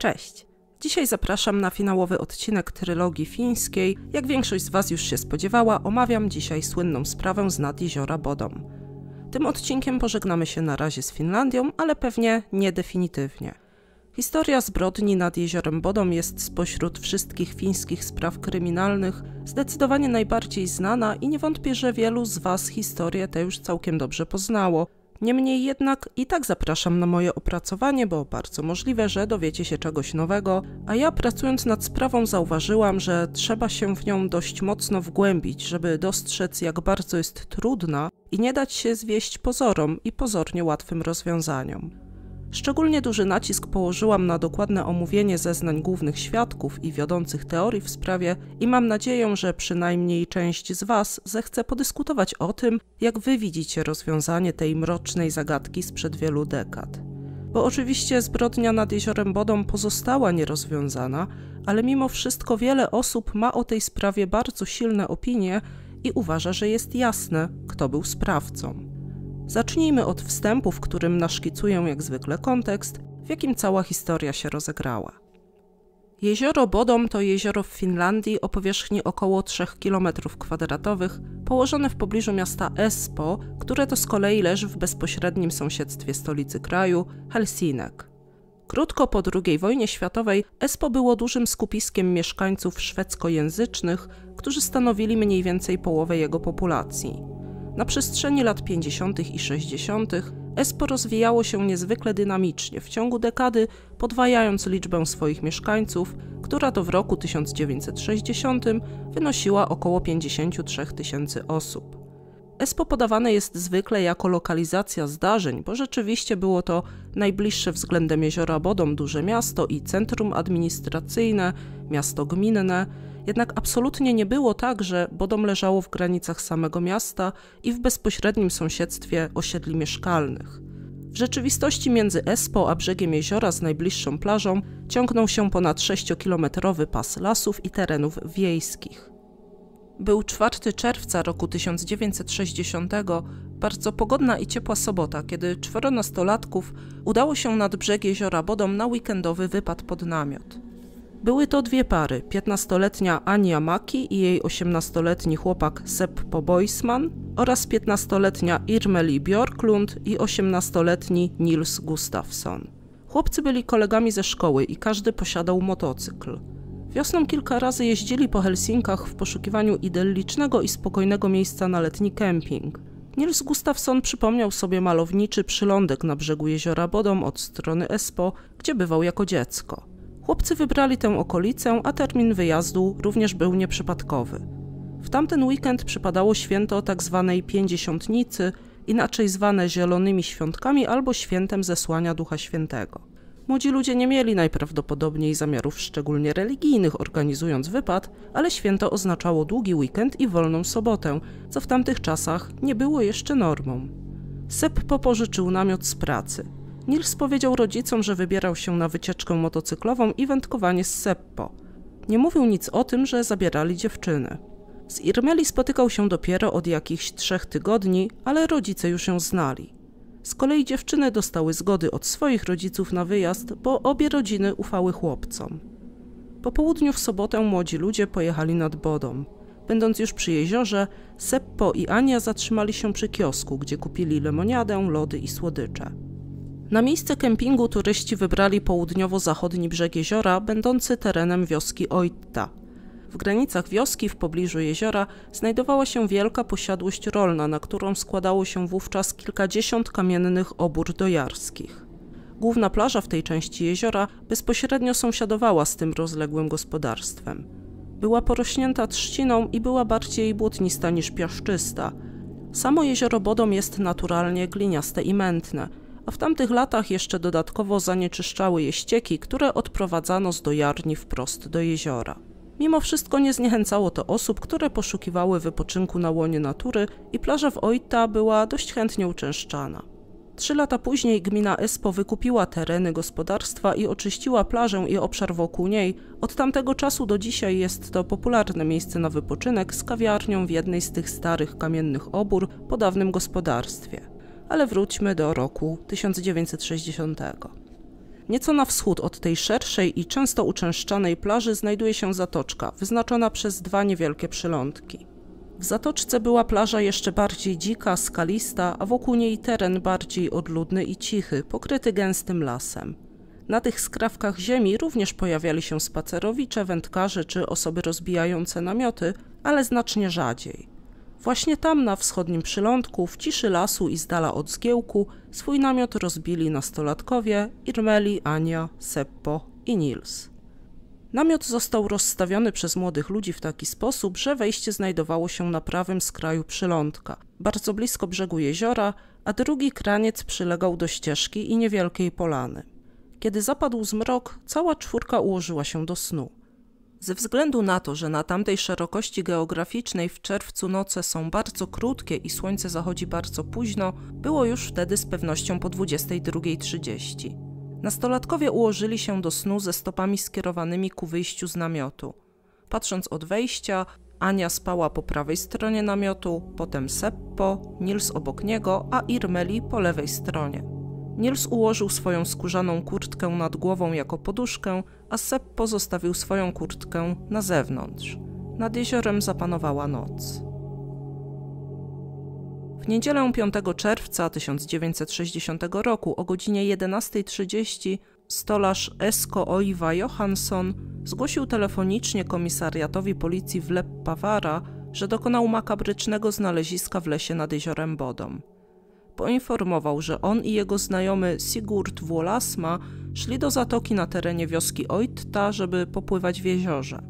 Cześć! Dzisiaj zapraszam na finałowy odcinek trylogii fińskiej. Jak większość z Was już się spodziewała, omawiam dzisiaj słynną sprawę z nad jeziora Bodom. Tym odcinkiem pożegnamy się na razie z Finlandią, ale pewnie nie definitywnie. Historia zbrodni nad jeziorem Bodom jest spośród wszystkich fińskich spraw kryminalnych zdecydowanie najbardziej znana i nie wątpię, że wielu z Was historię tę już całkiem dobrze poznało – Niemniej jednak i tak zapraszam na moje opracowanie, bo bardzo możliwe, że dowiecie się czegoś nowego, a ja pracując nad sprawą zauważyłam, że trzeba się w nią dość mocno wgłębić, żeby dostrzec jak bardzo jest trudna i nie dać się zwieść pozorom i pozornie łatwym rozwiązaniom. Szczególnie duży nacisk położyłam na dokładne omówienie zeznań głównych świadków i wiodących teorii w sprawie i mam nadzieję, że przynajmniej część z Was zechce podyskutować o tym, jak Wy widzicie rozwiązanie tej mrocznej zagadki sprzed wielu dekad. Bo oczywiście zbrodnia nad jeziorem Bodą pozostała nierozwiązana, ale mimo wszystko wiele osób ma o tej sprawie bardzo silne opinie i uważa, że jest jasne, kto był sprawcą. Zacznijmy od wstępu, w którym naszkicuję jak zwykle kontekst, w jakim cała historia się rozegrała. Jezioro Bodom to jezioro w Finlandii o powierzchni około 3 km2, położone w pobliżu miasta Espoo, które to z kolei leży w bezpośrednim sąsiedztwie stolicy kraju, Helsinek. Krótko po II wojnie światowej Espoo było dużym skupiskiem mieszkańców szwedzkojęzycznych, którzy stanowili mniej więcej połowę jego populacji. Na przestrzeni lat 50. i 60. Espo rozwijało się niezwykle dynamicznie, w ciągu dekady podwajając liczbę swoich mieszkańców, która to w roku 1960 wynosiła około 53 tysięcy osób. Espo podawane jest zwykle jako lokalizacja zdarzeń, bo rzeczywiście było to najbliższe względem jeziora Bodom duże miasto i centrum administracyjne, miasto gminne, jednak absolutnie nie było tak, że Bodom leżało w granicach samego miasta i w bezpośrednim sąsiedztwie osiedli mieszkalnych. W rzeczywistości między Espo a brzegiem jeziora z najbliższą plażą ciągnął się ponad 6-kilometrowy pas lasów i terenów wiejskich. Był 4 czerwca roku 1960, bardzo pogodna i ciepła sobota, kiedy czworo nastolatków udało się nad brzeg jeziora Bodom na weekendowy wypad pod namiot. Były to dwie pary, 15-letnia Ania Maki i jej 18-letni chłopak Sepp Poboisman oraz 15-letnia Irmeli Björklund i 18-letni Nils Gustafsson. Chłopcy byli kolegami ze szkoły i każdy posiadał motocykl. Wiosną kilka razy jeździli po Helsinkach w poszukiwaniu idyllicznego i spokojnego miejsca na letni kemping. Nils Gustafsson przypomniał sobie malowniczy przylądek na brzegu jeziora Bodom od strony Espo, gdzie bywał jako dziecko. Chłopcy wybrali tę okolicę, a termin wyjazdu również był nieprzypadkowy. W tamten weekend przypadało święto tzw. Tak pięćdziesiątnicy, inaczej zwane zielonymi świątkami albo świętem zesłania Ducha Świętego. Młodzi ludzie nie mieli najprawdopodobniej zamiarów szczególnie religijnych organizując wypad, ale święto oznaczało długi weekend i wolną sobotę, co w tamtych czasach nie było jeszcze normą. Seppo pożyczył namiot z pracy. Nils powiedział rodzicom, że wybierał się na wycieczkę motocyklową i wędkowanie z Seppo. Nie mówił nic o tym, że zabierali dziewczynę. Z Irmeli spotykał się dopiero od jakichś trzech tygodni, ale rodzice już ją znali. Z kolei dziewczyny dostały zgody od swoich rodziców na wyjazd, bo obie rodziny ufały chłopcom. Po południu w sobotę młodzi ludzie pojechali nad Bodą. Będąc już przy jeziorze, Seppo i Ania zatrzymali się przy kiosku, gdzie kupili lemoniadę, lody i słodycze. Na miejsce kempingu turyści wybrali południowo-zachodni brzeg jeziora, będący terenem wioski Oitta, w granicach wioski, w pobliżu jeziora, znajdowała się wielka posiadłość rolna, na którą składało się wówczas kilkadziesiąt kamiennych obór dojarskich. Główna plaża w tej części jeziora bezpośrednio sąsiadowała z tym rozległym gospodarstwem. Była porośnięta trzciną i była bardziej błotnista niż piaszczysta. Samo jezioro Bodom jest naturalnie gliniaste i mętne, a w tamtych latach jeszcze dodatkowo zanieczyszczały je ścieki, które odprowadzano z dojarni wprost do jeziora. Mimo wszystko nie zniechęcało to osób, które poszukiwały wypoczynku na łonie natury i plaża w Oita była dość chętnie uczęszczana. Trzy lata później gmina Espo wykupiła tereny gospodarstwa i oczyściła plażę i obszar wokół niej. Od tamtego czasu do dzisiaj jest to popularne miejsce na wypoczynek z kawiarnią w jednej z tych starych kamiennych obór po dawnym gospodarstwie. Ale wróćmy do roku 1960. Nieco na wschód od tej szerszej i często uczęszczanej plaży znajduje się zatoczka, wyznaczona przez dwa niewielkie przylądki. W zatoczce była plaża jeszcze bardziej dzika, skalista, a wokół niej teren bardziej odludny i cichy, pokryty gęstym lasem. Na tych skrawkach ziemi również pojawiali się spacerowicze, wędkarze czy osoby rozbijające namioty, ale znacznie rzadziej. Właśnie tam, na wschodnim przylądku, w ciszy lasu i z dala od zgiełku, swój namiot rozbili nastolatkowie Irmeli, Ania, Seppo i Nils. Namiot został rozstawiony przez młodych ludzi w taki sposób, że wejście znajdowało się na prawym skraju przylądka, bardzo blisko brzegu jeziora, a drugi kraniec przylegał do ścieżki i niewielkiej polany. Kiedy zapadł zmrok, cała czwórka ułożyła się do snu. Ze względu na to, że na tamtej szerokości geograficznej w czerwcu noce są bardzo krótkie i słońce zachodzi bardzo późno, było już wtedy z pewnością po 22.30. Nastolatkowie ułożyli się do snu ze stopami skierowanymi ku wyjściu z namiotu. Patrząc od wejścia, Ania spała po prawej stronie namiotu, potem Seppo, Nils obok niego, a Irmeli po lewej stronie. Nils ułożył swoją skórzaną kurtkę nad głową jako poduszkę, a Sepp pozostawił swoją kurtkę na zewnątrz. Nad jeziorem zapanowała noc. W niedzielę 5 czerwca 1960 roku o godzinie 11.30 stolarz Esko Oiva Johansson zgłosił telefonicznie komisariatowi policji w Leppawara, że dokonał makabrycznego znaleziska w lesie nad jeziorem Bodom poinformował, że on i jego znajomy Sigurd Wolasma szli do zatoki na terenie wioski Oitta, żeby popływać w jeziorze.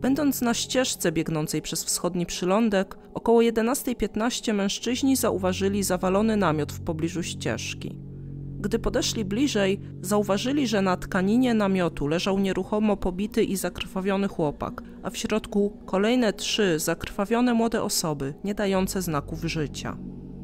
Będąc na ścieżce biegnącej przez wschodni przylądek, około 11.15 mężczyźni zauważyli zawalony namiot w pobliżu ścieżki. Gdy podeszli bliżej, zauważyli, że na tkaninie namiotu leżał nieruchomo pobity i zakrwawiony chłopak, a w środku kolejne trzy zakrwawione młode osoby, nie dające znaków życia.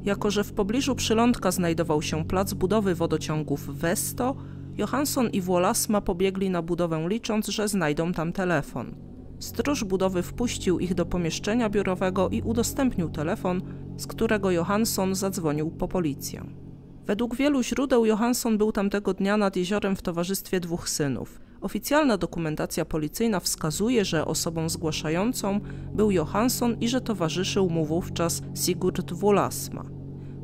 Jako, że w pobliżu przylądka znajdował się plac budowy wodociągów Vesto, Johansson i Wolasma pobiegli na budowę licząc, że znajdą tam telefon. Stróż budowy wpuścił ich do pomieszczenia biurowego i udostępnił telefon, z którego Johansson zadzwonił po policję. Według wielu źródeł Johansson był tamtego dnia nad jeziorem w towarzystwie dwóch synów. Oficjalna dokumentacja policyjna wskazuje, że osobą zgłaszającą był Johansson i że towarzyszył mu wówczas Sigurd Wolasma.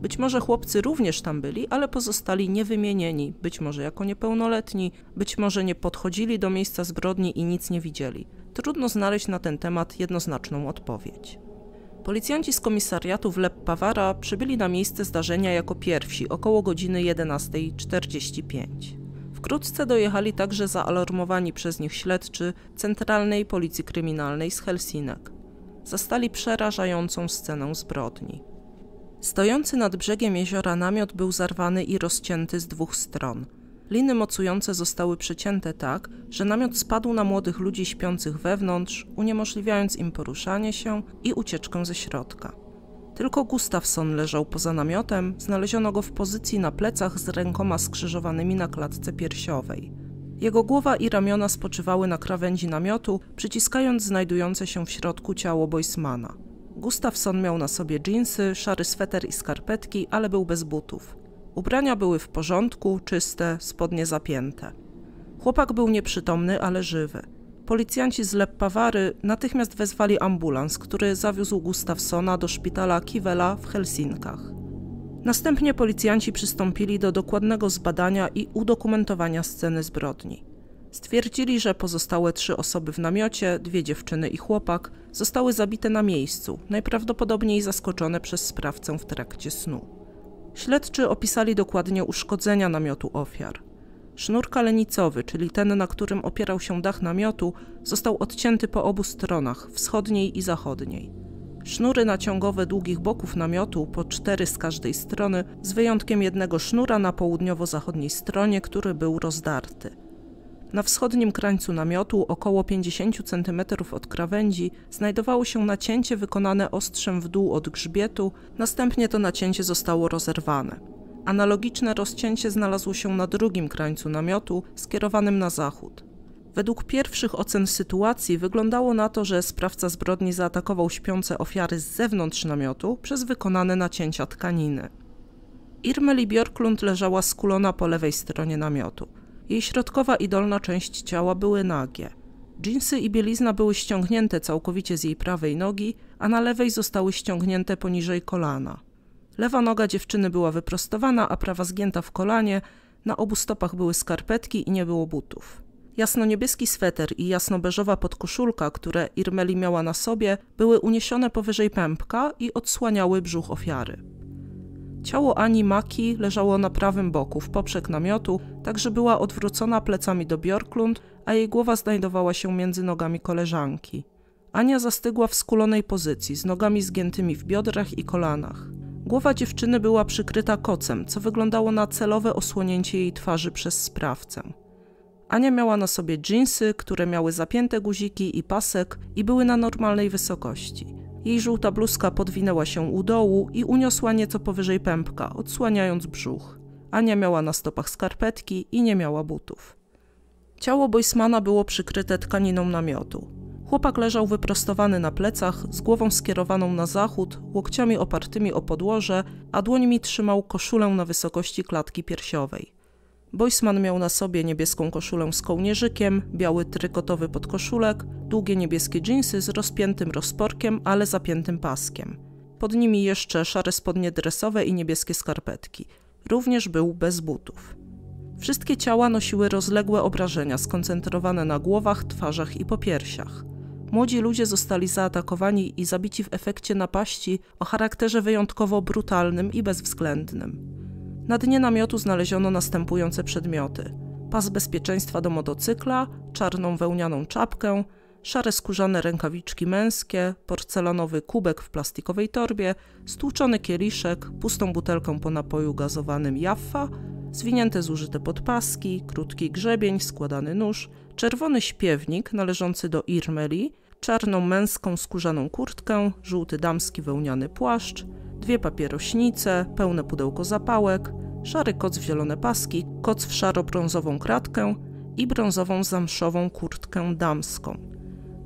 Być może chłopcy również tam byli, ale pozostali niewymienieni, być może jako niepełnoletni, być może nie podchodzili do miejsca zbrodni i nic nie widzieli. Trudno znaleźć na ten temat jednoznaczną odpowiedź. Policjanci z komisariatu w Lep Pawara przybyli na miejsce zdarzenia jako pierwsi około godziny 11.45. Wkrótce dojechali także zaalarmowani przez nich śledczy Centralnej Policji Kryminalnej z Helsinek. Zastali przerażającą scenę zbrodni. Stojący nad brzegiem jeziora namiot był zarwany i rozcięty z dwóch stron. Liny mocujące zostały przecięte tak, że namiot spadł na młodych ludzi śpiących wewnątrz, uniemożliwiając im poruszanie się i ucieczkę ze środka. Tylko Gustafsson leżał poza namiotem, znaleziono go w pozycji na plecach z rękoma skrzyżowanymi na klatce piersiowej. Jego głowa i ramiona spoczywały na krawędzi namiotu, przyciskając znajdujące się w środku ciało Boismana. Gustafsson miał na sobie dżinsy, szary sweter i skarpetki, ale był bez butów. Ubrania były w porządku, czyste, spodnie zapięte. Chłopak był nieprzytomny, ale żywy. Policjanci z Leppawary natychmiast wezwali ambulans, który zawiózł Gustafsona do szpitala Kivela w Helsinkach. Następnie policjanci przystąpili do dokładnego zbadania i udokumentowania sceny zbrodni. Stwierdzili, że pozostałe trzy osoby w namiocie, dwie dziewczyny i chłopak, zostały zabite na miejscu, najprawdopodobniej zaskoczone przez sprawcę w trakcie snu. Śledczy opisali dokładnie uszkodzenia namiotu ofiar. Sznur kalenicowy, czyli ten, na którym opierał się dach namiotu, został odcięty po obu stronach, wschodniej i zachodniej. Sznury naciągowe długich boków namiotu, po cztery z każdej strony, z wyjątkiem jednego sznura na południowo-zachodniej stronie, który był rozdarty. Na wschodnim krańcu namiotu, około 50 cm od krawędzi, znajdowało się nacięcie wykonane ostrzem w dół od grzbietu, następnie to nacięcie zostało rozerwane. Analogiczne rozcięcie znalazło się na drugim krańcu namiotu, skierowanym na zachód. Według pierwszych ocen sytuacji wyglądało na to, że sprawca zbrodni zaatakował śpiące ofiary z zewnątrz namiotu przez wykonane nacięcia tkaniny. Irmeli Björklund leżała skulona po lewej stronie namiotu. Jej środkowa i dolna część ciała były nagie. Dżinsy i bielizna były ściągnięte całkowicie z jej prawej nogi, a na lewej zostały ściągnięte poniżej kolana. Lewa noga dziewczyny była wyprostowana, a prawa zgięta w kolanie, na obu stopach były skarpetki i nie było butów. Jasno-niebieski sweter i jasno-beżowa podkoszulka, które Irmeli miała na sobie, były uniesione powyżej pępka i odsłaniały brzuch ofiary. Ciało Ani Maki leżało na prawym boku, w poprzek namiotu, tak że była odwrócona plecami do Bjorklund, a jej głowa znajdowała się między nogami koleżanki. Ania zastygła w skulonej pozycji, z nogami zgiętymi w biodrach i kolanach. Głowa dziewczyny była przykryta kocem, co wyglądało na celowe osłonięcie jej twarzy przez sprawcę. Ania miała na sobie dżinsy, które miały zapięte guziki i pasek i były na normalnej wysokości. Jej żółta bluzka podwinęła się u dołu i uniosła nieco powyżej pępka, odsłaniając brzuch. Ania miała na stopach skarpetki i nie miała butów. Ciało Boismana było przykryte tkaniną namiotu. Chłopak leżał wyprostowany na plecach, z głową skierowaną na zachód, łokciami opartymi o podłoże, a dłońmi trzymał koszulę na wysokości klatki piersiowej. Boisman miał na sobie niebieską koszulę z kołnierzykiem, biały trykotowy podkoszulek, długie niebieskie dżinsy z rozpiętym rozporkiem, ale zapiętym paskiem. Pod nimi jeszcze szare spodnie dresowe i niebieskie skarpetki. Również był bez butów. Wszystkie ciała nosiły rozległe obrażenia skoncentrowane na głowach, twarzach i popiersiach. Młodzi ludzie zostali zaatakowani i zabici w efekcie napaści o charakterze wyjątkowo brutalnym i bezwzględnym. Na dnie namiotu znaleziono następujące przedmioty: pas bezpieczeństwa do motocykla, czarną wełnianą czapkę, szare skórzane rękawiczki męskie, porcelanowy kubek w plastikowej torbie, stłuczony kieliszek, pustą butelkę po napoju gazowanym Jaffa, zwinięte zużyte podpaski, krótki grzebień, składany nóż, czerwony śpiewnik należący do Irmeli, czarną męską skórzaną kurtkę, żółty damski wełniany płaszcz, dwie papierośnice, pełne pudełko zapałek, szary koc w zielone paski, koc w szaro-brązową kratkę i brązową zamszową kurtkę damską.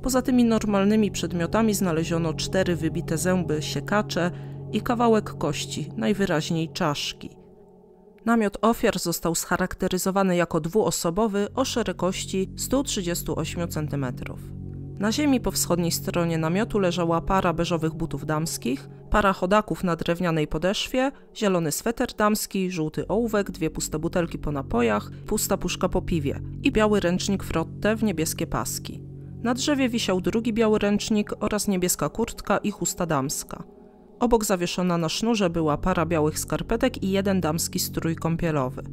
Poza tymi normalnymi przedmiotami znaleziono cztery wybite zęby, siekacze i kawałek kości, najwyraźniej czaszki. Namiot ofiar został scharakteryzowany jako dwuosobowy o szerokości 138 cm. Na ziemi po wschodniej stronie namiotu leżała para beżowych butów damskich, para chodaków na drewnianej podeszwie, zielony sweter damski, żółty ołówek, dwie puste butelki po napojach, pusta puszka po piwie i biały ręcznik frotte w niebieskie paski. Na drzewie wisiał drugi biały ręcznik oraz niebieska kurtka i chusta damska. Obok zawieszona na sznurze była para białych skarpetek i jeden damski strój kąpielowy.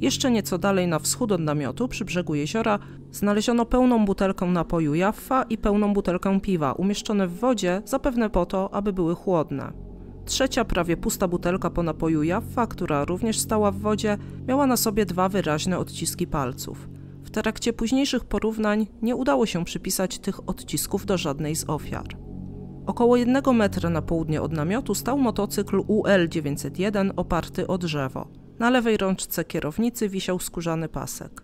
Jeszcze nieco dalej na wschód od namiotu, przy brzegu jeziora, znaleziono pełną butelkę napoju Jaffa i pełną butelkę piwa, umieszczone w wodzie, zapewne po to, aby były chłodne. Trzecia, prawie pusta butelka po napoju Jaffa, która również stała w wodzie, miała na sobie dwa wyraźne odciski palców. W trakcie późniejszych porównań nie udało się przypisać tych odcisków do żadnej z ofiar. Około jednego metra na południe od namiotu stał motocykl UL 901 oparty o drzewo. Na lewej rączce kierownicy wisiał skórzany pasek.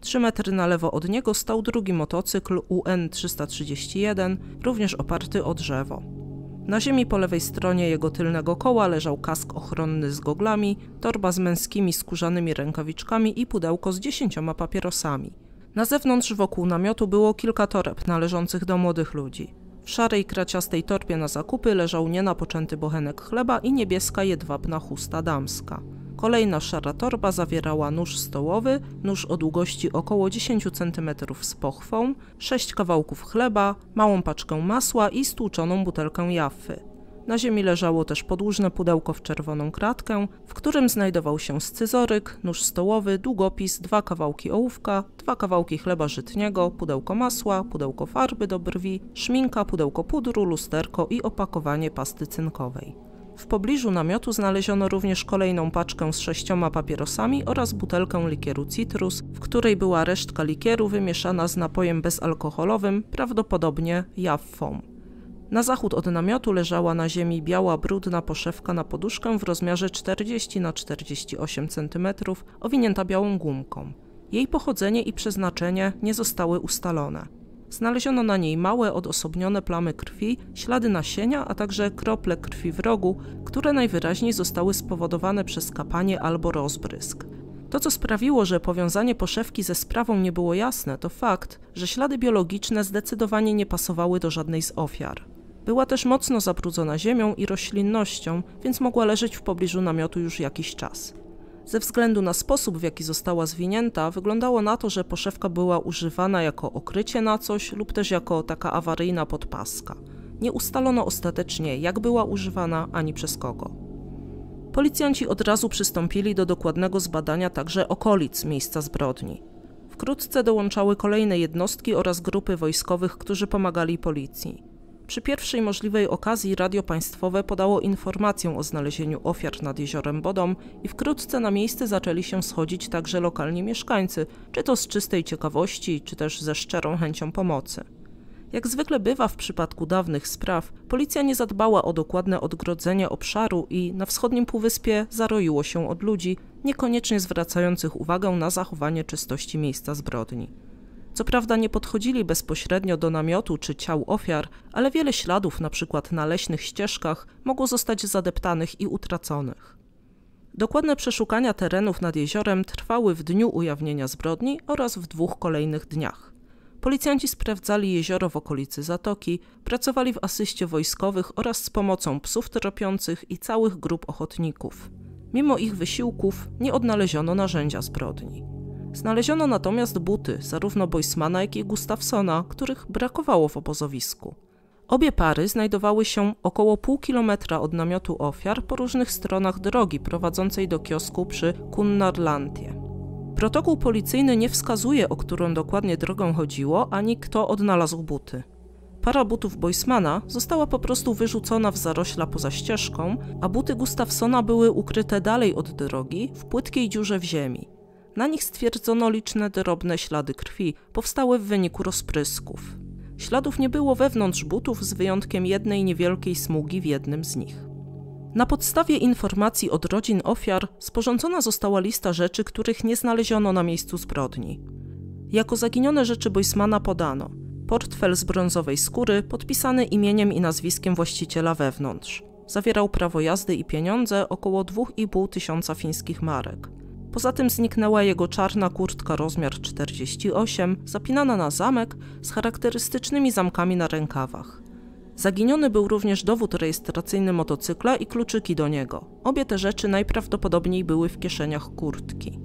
Trzy metry na lewo od niego stał drugi motocykl UN-331, również oparty o drzewo. Na ziemi po lewej stronie jego tylnego koła leżał kask ochronny z goglami, torba z męskimi skórzanymi rękawiczkami i pudełko z dziesięcioma papierosami. Na zewnątrz wokół namiotu było kilka toreb należących do młodych ludzi. W szarej, kraciastej torbie na zakupy leżał nienapoczęty bochenek chleba i niebieska jedwabna chusta damska. Kolejna szara torba zawierała nóż stołowy, nóż o długości około 10 cm z pochwą, sześć kawałków chleba, małą paczkę masła i stłuczoną butelkę jaffy. Na ziemi leżało też podłużne pudełko w czerwoną kratkę, w którym znajdował się scyzoryk, nóż stołowy, długopis, dwa kawałki ołówka, dwa kawałki chleba żytniego, pudełko masła, pudełko farby do brwi, szminka, pudełko pudru, lusterko i opakowanie pasty cynkowej. W pobliżu namiotu znaleziono również kolejną paczkę z sześcioma papierosami oraz butelkę likieru citrus, w której była resztka likieru wymieszana z napojem bezalkoholowym, prawdopodobnie jaffą. Na zachód od namiotu leżała na ziemi biała, brudna poszewka na poduszkę w rozmiarze 40 na 48 cm, owinięta białą gumką. Jej pochodzenie i przeznaczenie nie zostały ustalone. Znaleziono na niej małe, odosobnione plamy krwi, ślady nasienia, a także krople krwi w rogu, które najwyraźniej zostały spowodowane przez kapanie albo rozbrysk. To, co sprawiło, że powiązanie poszewki ze sprawą nie było jasne, to fakt, że ślady biologiczne zdecydowanie nie pasowały do żadnej z ofiar. Była też mocno zabrudzona ziemią i roślinnością, więc mogła leżeć w pobliżu namiotu już jakiś czas. Ze względu na sposób, w jaki została zwinięta, wyglądało na to, że poszewka była używana jako okrycie na coś lub też jako taka awaryjna podpaska. Nie ustalono ostatecznie, jak była używana ani przez kogo. Policjanci od razu przystąpili do dokładnego zbadania także okolic miejsca zbrodni. Wkrótce dołączały kolejne jednostki oraz grupy wojskowych, którzy pomagali policji. Przy pierwszej możliwej okazji radio państwowe podało informację o znalezieniu ofiar nad jeziorem Bodom i wkrótce na miejsce zaczęli się schodzić także lokalni mieszkańcy, czy to z czystej ciekawości, czy też ze szczerą chęcią pomocy. Jak zwykle bywa w przypadku dawnych spraw, policja nie zadbała o dokładne odgrodzenie obszaru i na wschodnim półwyspie zaroiło się od ludzi, niekoniecznie zwracających uwagę na zachowanie czystości miejsca zbrodni. Co prawda nie podchodzili bezpośrednio do namiotu czy ciał ofiar, ale wiele śladów, np. Na, na leśnych ścieżkach, mogło zostać zadeptanych i utraconych. Dokładne przeszukania terenów nad jeziorem trwały w dniu ujawnienia zbrodni oraz w dwóch kolejnych dniach. Policjanci sprawdzali jezioro w okolicy zatoki, pracowali w asyście wojskowych oraz z pomocą psów tropiących i całych grup ochotników. Mimo ich wysiłków nie odnaleziono narzędzia zbrodni. Znaleziono natomiast buty zarówno Boismana, jak i Gustafsona, których brakowało w obozowisku. Obie pary znajdowały się około pół kilometra od namiotu ofiar po różnych stronach drogi prowadzącej do kiosku przy Kunnarlantie. Protokół policyjny nie wskazuje, o którą dokładnie drogą chodziło, ani kto odnalazł buty. Para butów Boismana została po prostu wyrzucona w zarośla poza ścieżką, a buty Gustafsona były ukryte dalej od drogi, w płytkiej dziurze w ziemi. Na nich stwierdzono liczne drobne ślady krwi, powstałe w wyniku rozprysków. Śladów nie było wewnątrz butów, z wyjątkiem jednej niewielkiej smugi w jednym z nich. Na podstawie informacji od rodzin ofiar sporządzona została lista rzeczy, których nie znaleziono na miejscu zbrodni. Jako zaginione rzeczy Boismana podano portfel z brązowej skóry podpisany imieniem i nazwiskiem właściciela wewnątrz. Zawierał prawo jazdy i pieniądze około 2,5 tysiąca fińskich marek. Poza tym zniknęła jego czarna kurtka rozmiar 48, zapinana na zamek z charakterystycznymi zamkami na rękawach. Zaginiony był również dowód rejestracyjny motocykla i kluczyki do niego. Obie te rzeczy najprawdopodobniej były w kieszeniach kurtki.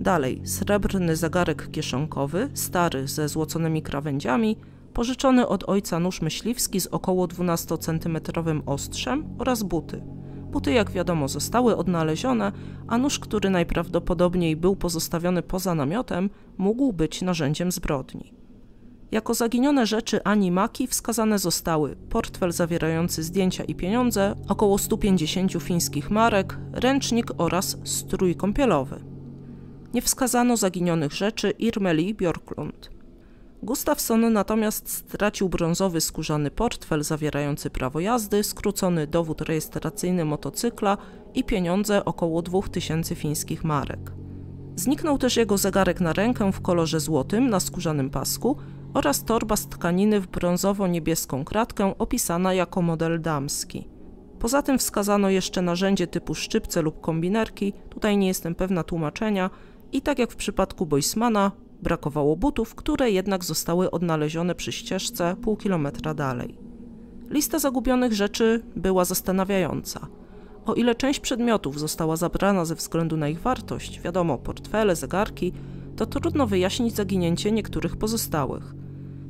Dalej, srebrny zegarek kieszonkowy, stary, ze złoconymi krawędziami, pożyczony od ojca nóż myśliwski z około 12 cm ostrzem oraz buty. Buty, jak wiadomo, zostały odnalezione, a nóż, który najprawdopodobniej był pozostawiony poza namiotem, mógł być narzędziem zbrodni. Jako zaginione rzeczy Ani Maki wskazane zostały portfel zawierający zdjęcia i pieniądze, około 150 fińskich marek, ręcznik oraz strój kąpielowy. Nie wskazano zaginionych rzeczy Irmeli Björklund. Gustafsson natomiast stracił brązowy skórzany portfel zawierający prawo jazdy, skrócony dowód rejestracyjny motocykla i pieniądze około 2000 fińskich marek. Zniknął też jego zegarek na rękę w kolorze złotym na skórzanym pasku oraz torba z tkaniny w brązowo-niebieską kratkę opisana jako model damski. Poza tym wskazano jeszcze narzędzie typu szczypce lub kombinerki, tutaj nie jestem pewna tłumaczenia, i tak jak w przypadku Boismana, Brakowało butów, które jednak zostały odnalezione przy ścieżce pół kilometra dalej. Lista zagubionych rzeczy była zastanawiająca. O ile część przedmiotów została zabrana ze względu na ich wartość, wiadomo, portfele, zegarki, to trudno wyjaśnić zaginięcie niektórych pozostałych.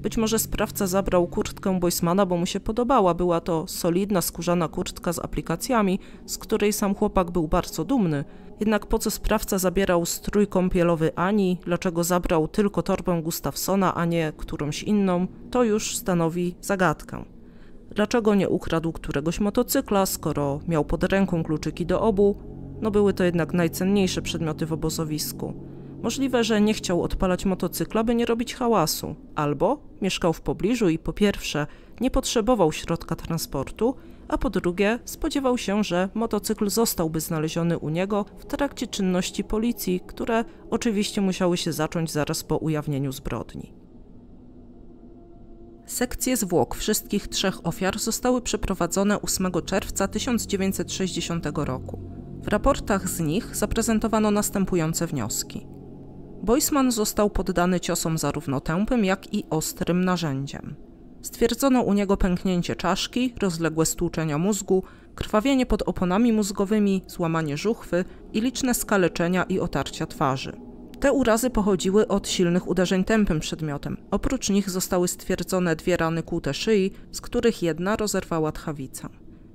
Być może sprawca zabrał kurtkę Boismana, bo mu się podobała. Była to solidna, skórzana kurtka z aplikacjami, z której sam chłopak był bardzo dumny – jednak po co sprawca zabierał strój kąpielowy Ani, dlaczego zabrał tylko torbę Gustafsona, a nie którąś inną, to już stanowi zagadkę. Dlaczego nie ukradł któregoś motocykla, skoro miał pod ręką kluczyki do obu? No były to jednak najcenniejsze przedmioty w obozowisku. Możliwe, że nie chciał odpalać motocykla, by nie robić hałasu, albo mieszkał w pobliżu i po pierwsze nie potrzebował środka transportu, a po drugie spodziewał się, że motocykl zostałby znaleziony u niego w trakcie czynności policji, które oczywiście musiały się zacząć zaraz po ujawnieniu zbrodni. Sekcje zwłok wszystkich trzech ofiar zostały przeprowadzone 8 czerwca 1960 roku. W raportach z nich zaprezentowano następujące wnioski. Boisman został poddany ciosom zarówno tępym, jak i ostrym narzędziem. Stwierdzono u niego pęknięcie czaszki, rozległe stłuczenia mózgu, krwawienie pod oponami mózgowymi, złamanie żuchwy i liczne skaleczenia i otarcia twarzy. Te urazy pochodziły od silnych uderzeń tępym przedmiotem. Oprócz nich zostały stwierdzone dwie rany kłute szyi, z których jedna rozerwała tchawica.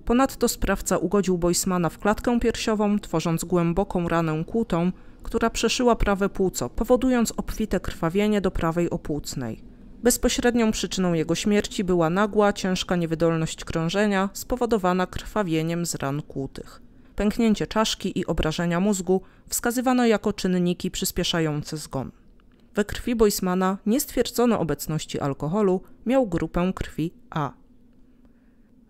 Ponadto sprawca ugodził Boismana w klatkę piersiową, tworząc głęboką ranę kłutą, która przeszyła prawe płuco, powodując obfite krwawienie do prawej opłucnej. Bezpośrednią przyczyną jego śmierci była nagła, ciężka niewydolność krążenia spowodowana krwawieniem z ran kłutych. Pęknięcie czaszki i obrażenia mózgu wskazywano jako czynniki przyspieszające zgon. We krwi Boismana nie stwierdzono obecności alkoholu, miał grupę krwi A.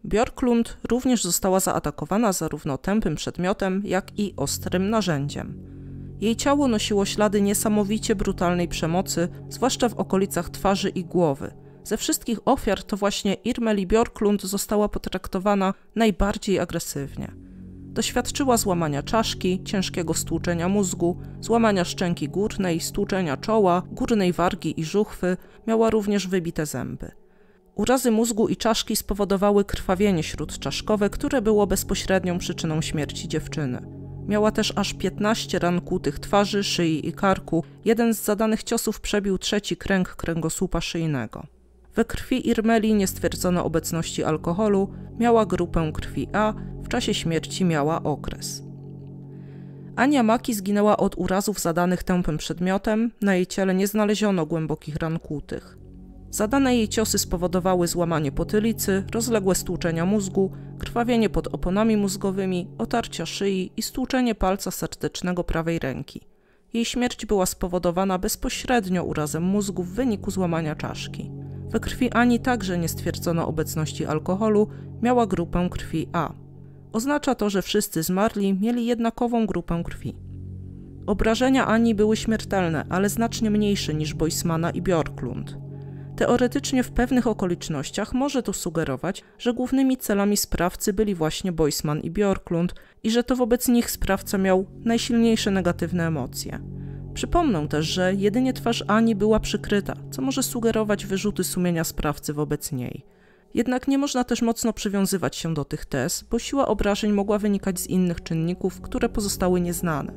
Björklund również została zaatakowana zarówno tępym przedmiotem, jak i ostrym narzędziem. Jej ciało nosiło ślady niesamowicie brutalnej przemocy, zwłaszcza w okolicach twarzy i głowy. Ze wszystkich ofiar to właśnie Irmeli Bjorklund została potraktowana najbardziej agresywnie. Doświadczyła złamania czaszki, ciężkiego stłuczenia mózgu, złamania szczęki górnej, stłuczenia czoła, górnej wargi i żuchwy, miała również wybite zęby. Urazy mózgu i czaszki spowodowały krwawienie śródczaszkowe, które było bezpośrednią przyczyną śmierci dziewczyny. Miała też aż 15 ran twarzy, szyi i karku. Jeden z zadanych ciosów przebił trzeci kręg kręgosłupa szyjnego. We krwi Irmeli nie stwierdzono obecności alkoholu, miała grupę krwi A, w czasie śmierci miała okres. Ania Maki zginęła od urazów zadanych tępym przedmiotem, na jej ciele nie znaleziono głębokich ran kłutych. Zadane jej ciosy spowodowały złamanie potylicy, rozległe stłuczenia mózgu, krwawienie pod oponami mózgowymi, otarcia szyi i stłuczenie palca serdecznego prawej ręki. Jej śmierć była spowodowana bezpośrednio urazem mózgu w wyniku złamania czaszki. We krwi Ani także nie stwierdzono obecności alkoholu, miała grupę krwi A. Oznacza to, że wszyscy zmarli mieli jednakową grupę krwi. Obrażenia Ani były śmiertelne, ale znacznie mniejsze niż Boismana i Bjorklund. Teoretycznie w pewnych okolicznościach może to sugerować, że głównymi celami sprawcy byli właśnie Boisman i Bjorklund i że to wobec nich sprawca miał najsilniejsze negatywne emocje. Przypomnę też, że jedynie twarz Ani była przykryta, co może sugerować wyrzuty sumienia sprawcy wobec niej. Jednak nie można też mocno przywiązywać się do tych tez, bo siła obrażeń mogła wynikać z innych czynników, które pozostały nieznane.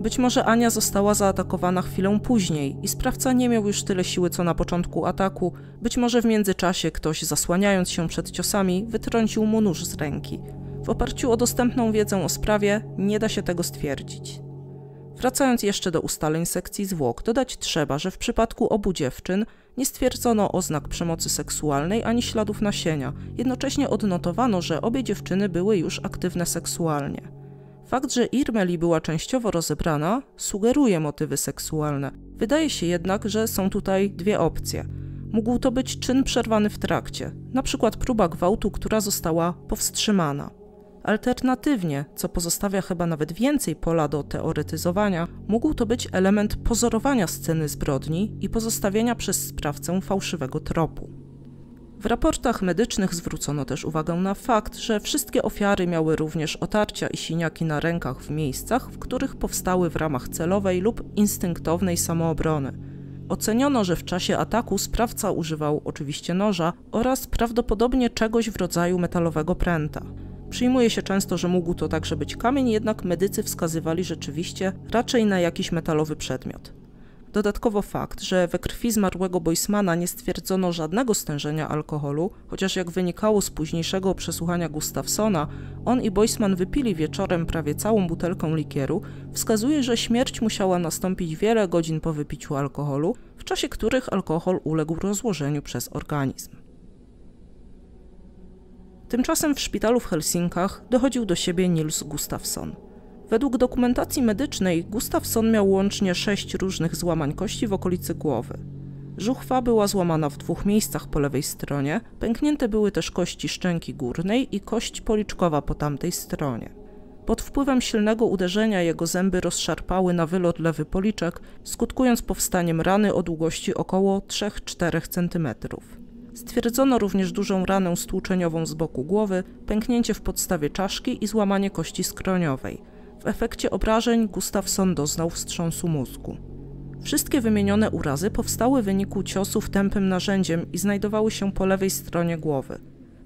Być może Ania została zaatakowana chwilę później i sprawca nie miał już tyle siły co na początku ataku, być może w międzyczasie ktoś, zasłaniając się przed ciosami, wytrącił mu nóż z ręki. W oparciu o dostępną wiedzę o sprawie nie da się tego stwierdzić. Wracając jeszcze do ustaleń sekcji zwłok, dodać trzeba, że w przypadku obu dziewczyn nie stwierdzono oznak przemocy seksualnej ani śladów nasienia. Jednocześnie odnotowano, że obie dziewczyny były już aktywne seksualnie. Fakt, że Irmeli była częściowo rozebrana, sugeruje motywy seksualne. Wydaje się jednak, że są tutaj dwie opcje. Mógł to być czyn przerwany w trakcie, na przykład próba gwałtu, która została powstrzymana. Alternatywnie, co pozostawia chyba nawet więcej pola do teoretyzowania, mógł to być element pozorowania sceny zbrodni i pozostawienia przez sprawcę fałszywego tropu. W raportach medycznych zwrócono też uwagę na fakt, że wszystkie ofiary miały również otarcia i siniaki na rękach w miejscach, w których powstały w ramach celowej lub instynktownej samoobrony. Oceniono, że w czasie ataku sprawca używał oczywiście noża oraz prawdopodobnie czegoś w rodzaju metalowego pręta. Przyjmuje się często, że mógł to także być kamień, jednak medycy wskazywali rzeczywiście raczej na jakiś metalowy przedmiot. Dodatkowo fakt, że we krwi zmarłego Boismana nie stwierdzono żadnego stężenia alkoholu, chociaż jak wynikało z późniejszego przesłuchania Gustafsona, on i Boisman wypili wieczorem prawie całą butelkę likieru, wskazuje, że śmierć musiała nastąpić wiele godzin po wypiciu alkoholu, w czasie których alkohol uległ rozłożeniu przez organizm. Tymczasem w szpitalu w Helsinkach dochodził do siebie Nils Gustafsson. Według dokumentacji medycznej Gustafsson miał łącznie sześć różnych złamań kości w okolicy głowy. Żuchwa była złamana w dwóch miejscach po lewej stronie, pęknięte były też kości szczęki górnej i kość policzkowa po tamtej stronie. Pod wpływem silnego uderzenia jego zęby rozszarpały na wylot lewy policzek, skutkując powstaniem rany o długości około 3-4 cm. Stwierdzono również dużą ranę stłuczeniową z boku głowy, pęknięcie w podstawie czaszki i złamanie kości skroniowej. W efekcie obrażeń Gustafsson doznał wstrząsu mózgu. Wszystkie wymienione urazy powstały w wyniku ciosów tępym narzędziem i znajdowały się po lewej stronie głowy.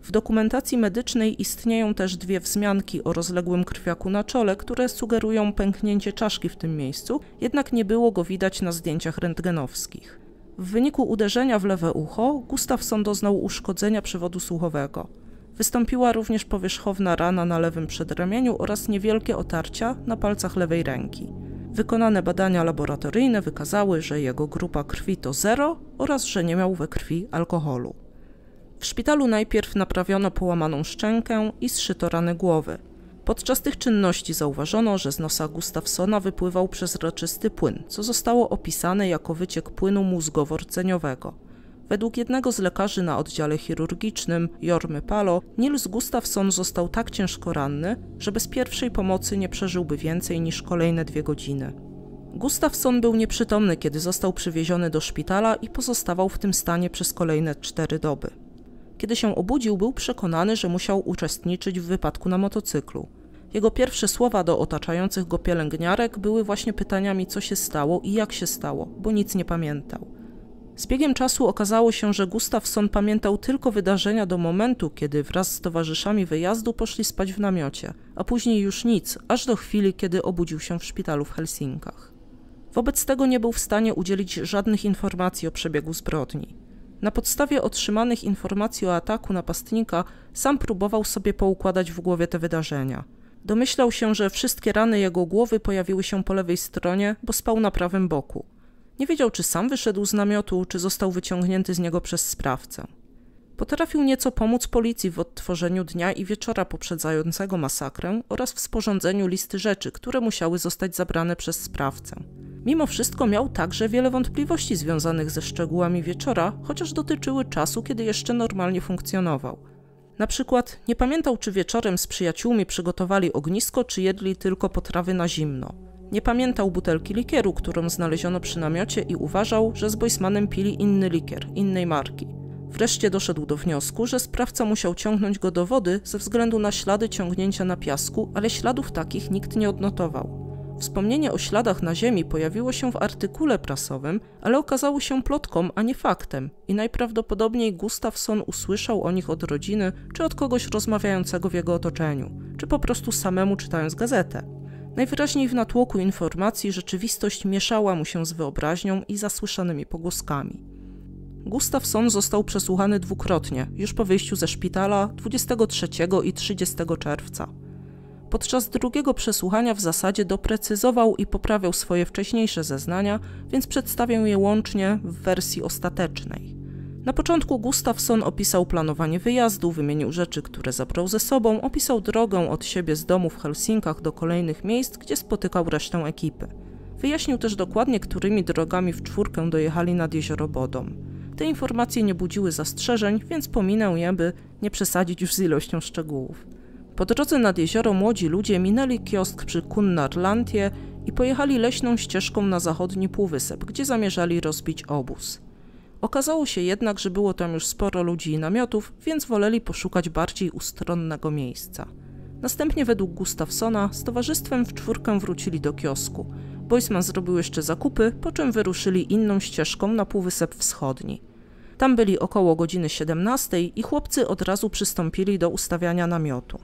W dokumentacji medycznej istnieją też dwie wzmianki o rozległym krwiaku na czole, które sugerują pęknięcie czaszki w tym miejscu, jednak nie było go widać na zdjęciach rentgenowskich. W wyniku uderzenia w lewe ucho Gustafsson doznał uszkodzenia przewodu słuchowego. Wystąpiła również powierzchowna rana na lewym przedramieniu oraz niewielkie otarcia na palcach lewej ręki. Wykonane badania laboratoryjne wykazały, że jego grupa krwi to zero oraz że nie miał we krwi alkoholu. W szpitalu najpierw naprawiono połamaną szczękę i zszyto rany głowy. Podczas tych czynności zauważono, że z nosa Gustafsona wypływał przezroczysty płyn, co zostało opisane jako wyciek płynu mózgowo-rdzeniowego. Według jednego z lekarzy na oddziale chirurgicznym, Jormy Palo, Nils Gustafsson został tak ciężko ranny, że bez pierwszej pomocy nie przeżyłby więcej niż kolejne dwie godziny. Gustafsson był nieprzytomny, kiedy został przywieziony do szpitala i pozostawał w tym stanie przez kolejne cztery doby. Kiedy się obudził, był przekonany, że musiał uczestniczyć w wypadku na motocyklu. Jego pierwsze słowa do otaczających go pielęgniarek były właśnie pytaniami, co się stało i jak się stało, bo nic nie pamiętał. Z biegiem czasu okazało się, że Gustafsson pamiętał tylko wydarzenia do momentu, kiedy wraz z towarzyszami wyjazdu poszli spać w namiocie, a później już nic, aż do chwili, kiedy obudził się w szpitalu w Helsinkach. Wobec tego nie był w stanie udzielić żadnych informacji o przebiegu zbrodni. Na podstawie otrzymanych informacji o ataku napastnika sam próbował sobie poukładać w głowie te wydarzenia. Domyślał się, że wszystkie rany jego głowy pojawiły się po lewej stronie, bo spał na prawym boku. Nie wiedział, czy sam wyszedł z namiotu, czy został wyciągnięty z niego przez sprawcę. Potrafił nieco pomóc policji w odtworzeniu dnia i wieczora poprzedzającego masakrę oraz w sporządzeniu listy rzeczy, które musiały zostać zabrane przez sprawcę. Mimo wszystko miał także wiele wątpliwości związanych ze szczegółami wieczora, chociaż dotyczyły czasu, kiedy jeszcze normalnie funkcjonował. Na przykład nie pamiętał, czy wieczorem z przyjaciółmi przygotowali ognisko, czy jedli tylko potrawy na zimno. Nie pamiętał butelki likieru, którą znaleziono przy namiocie i uważał, że z Boismanem pili inny likier, innej marki. Wreszcie doszedł do wniosku, że sprawca musiał ciągnąć go do wody ze względu na ślady ciągnięcia na piasku, ale śladów takich nikt nie odnotował. Wspomnienie o śladach na ziemi pojawiło się w artykule prasowym, ale okazało się plotką, a nie faktem i najprawdopodobniej Gustafsson usłyszał o nich od rodziny czy od kogoś rozmawiającego w jego otoczeniu, czy po prostu samemu czytając gazetę. Najwyraźniej w natłoku informacji rzeczywistość mieszała mu się z wyobraźnią i zasłyszanymi pogłoskami. Gustafsson został przesłuchany dwukrotnie, już po wyjściu ze szpitala 23 i 30 czerwca. Podczas drugiego przesłuchania w zasadzie doprecyzował i poprawiał swoje wcześniejsze zeznania, więc przedstawię je łącznie w wersji ostatecznej. Na początku Gustafsson opisał planowanie wyjazdu, wymienił rzeczy, które zabrał ze sobą, opisał drogę od siebie z domu w Helsinkach do kolejnych miejsc, gdzie spotykał resztę ekipy. Wyjaśnił też dokładnie, którymi drogami w czwórkę dojechali nad jezioro Bodom. Te informacje nie budziły zastrzeżeń, więc pominę je, by nie przesadzić już z ilością szczegółów. Po drodze nad jezioro młodzi ludzie minęli kiosk przy Kunnarlantie i pojechali leśną ścieżką na zachodni półwysep, gdzie zamierzali rozbić obóz. Okazało się jednak, że było tam już sporo ludzi i namiotów, więc woleli poszukać bardziej ustronnego miejsca. Następnie według Gustafsona z towarzystwem w czwórkę wrócili do kiosku. Boisman zrobił jeszcze zakupy, po czym wyruszyli inną ścieżką na Półwysep Wschodni. Tam byli około godziny 17 i chłopcy od razu przystąpili do ustawiania namiotu.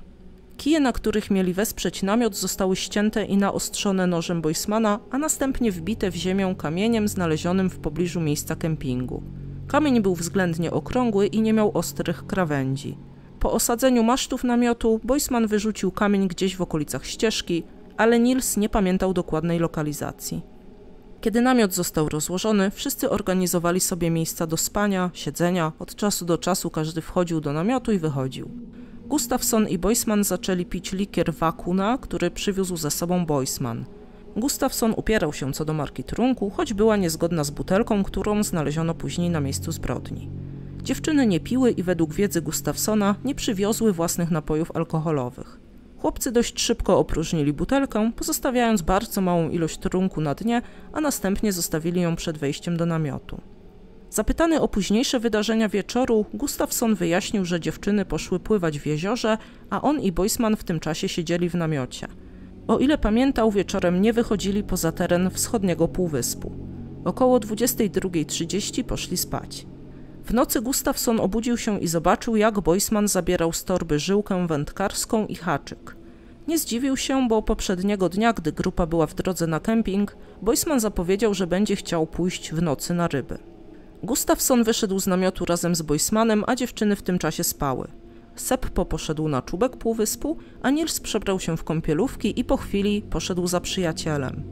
Kije, na których mieli wesprzeć namiot, zostały ścięte i naostrzone nożem Boismana, a następnie wbite w ziemię kamieniem znalezionym w pobliżu miejsca kempingu. Kamień był względnie okrągły i nie miał ostrych krawędzi. Po osadzeniu masztów namiotu, Boisman wyrzucił kamień gdzieś w okolicach ścieżki, ale Nils nie pamiętał dokładnej lokalizacji. Kiedy namiot został rozłożony, wszyscy organizowali sobie miejsca do spania, siedzenia, od czasu do czasu każdy wchodził do namiotu i wychodził. Gustafsson i Boisman zaczęli pić likier Wakuna, który przywiózł ze sobą Boisman. Gustafsson upierał się co do marki trunku, choć była niezgodna z butelką, którą znaleziono później na miejscu zbrodni. Dziewczyny nie piły i według wiedzy Gustafsona nie przywiozły własnych napojów alkoholowych. Chłopcy dość szybko opróżnili butelkę, pozostawiając bardzo małą ilość trunku na dnie, a następnie zostawili ją przed wejściem do namiotu. Zapytany o późniejsze wydarzenia wieczoru, Gustafsson wyjaśnił, że dziewczyny poszły pływać w jeziorze, a on i Boisman w tym czasie siedzieli w namiocie. O ile pamiętał, wieczorem nie wychodzili poza teren wschodniego półwyspu. Około 22.30 poszli spać. W nocy Gustafsson obudził się i zobaczył, jak Boisman zabierał z torby żyłkę wędkarską i haczyk. Nie zdziwił się, bo poprzedniego dnia, gdy grupa była w drodze na kemping, Boisman zapowiedział, że będzie chciał pójść w nocy na ryby. Gustafsson wyszedł z namiotu razem z Boismanem, a dziewczyny w tym czasie spały. Seppo poszedł na czubek półwyspu, a Nils przebrał się w kąpielówki i po chwili poszedł za przyjacielem.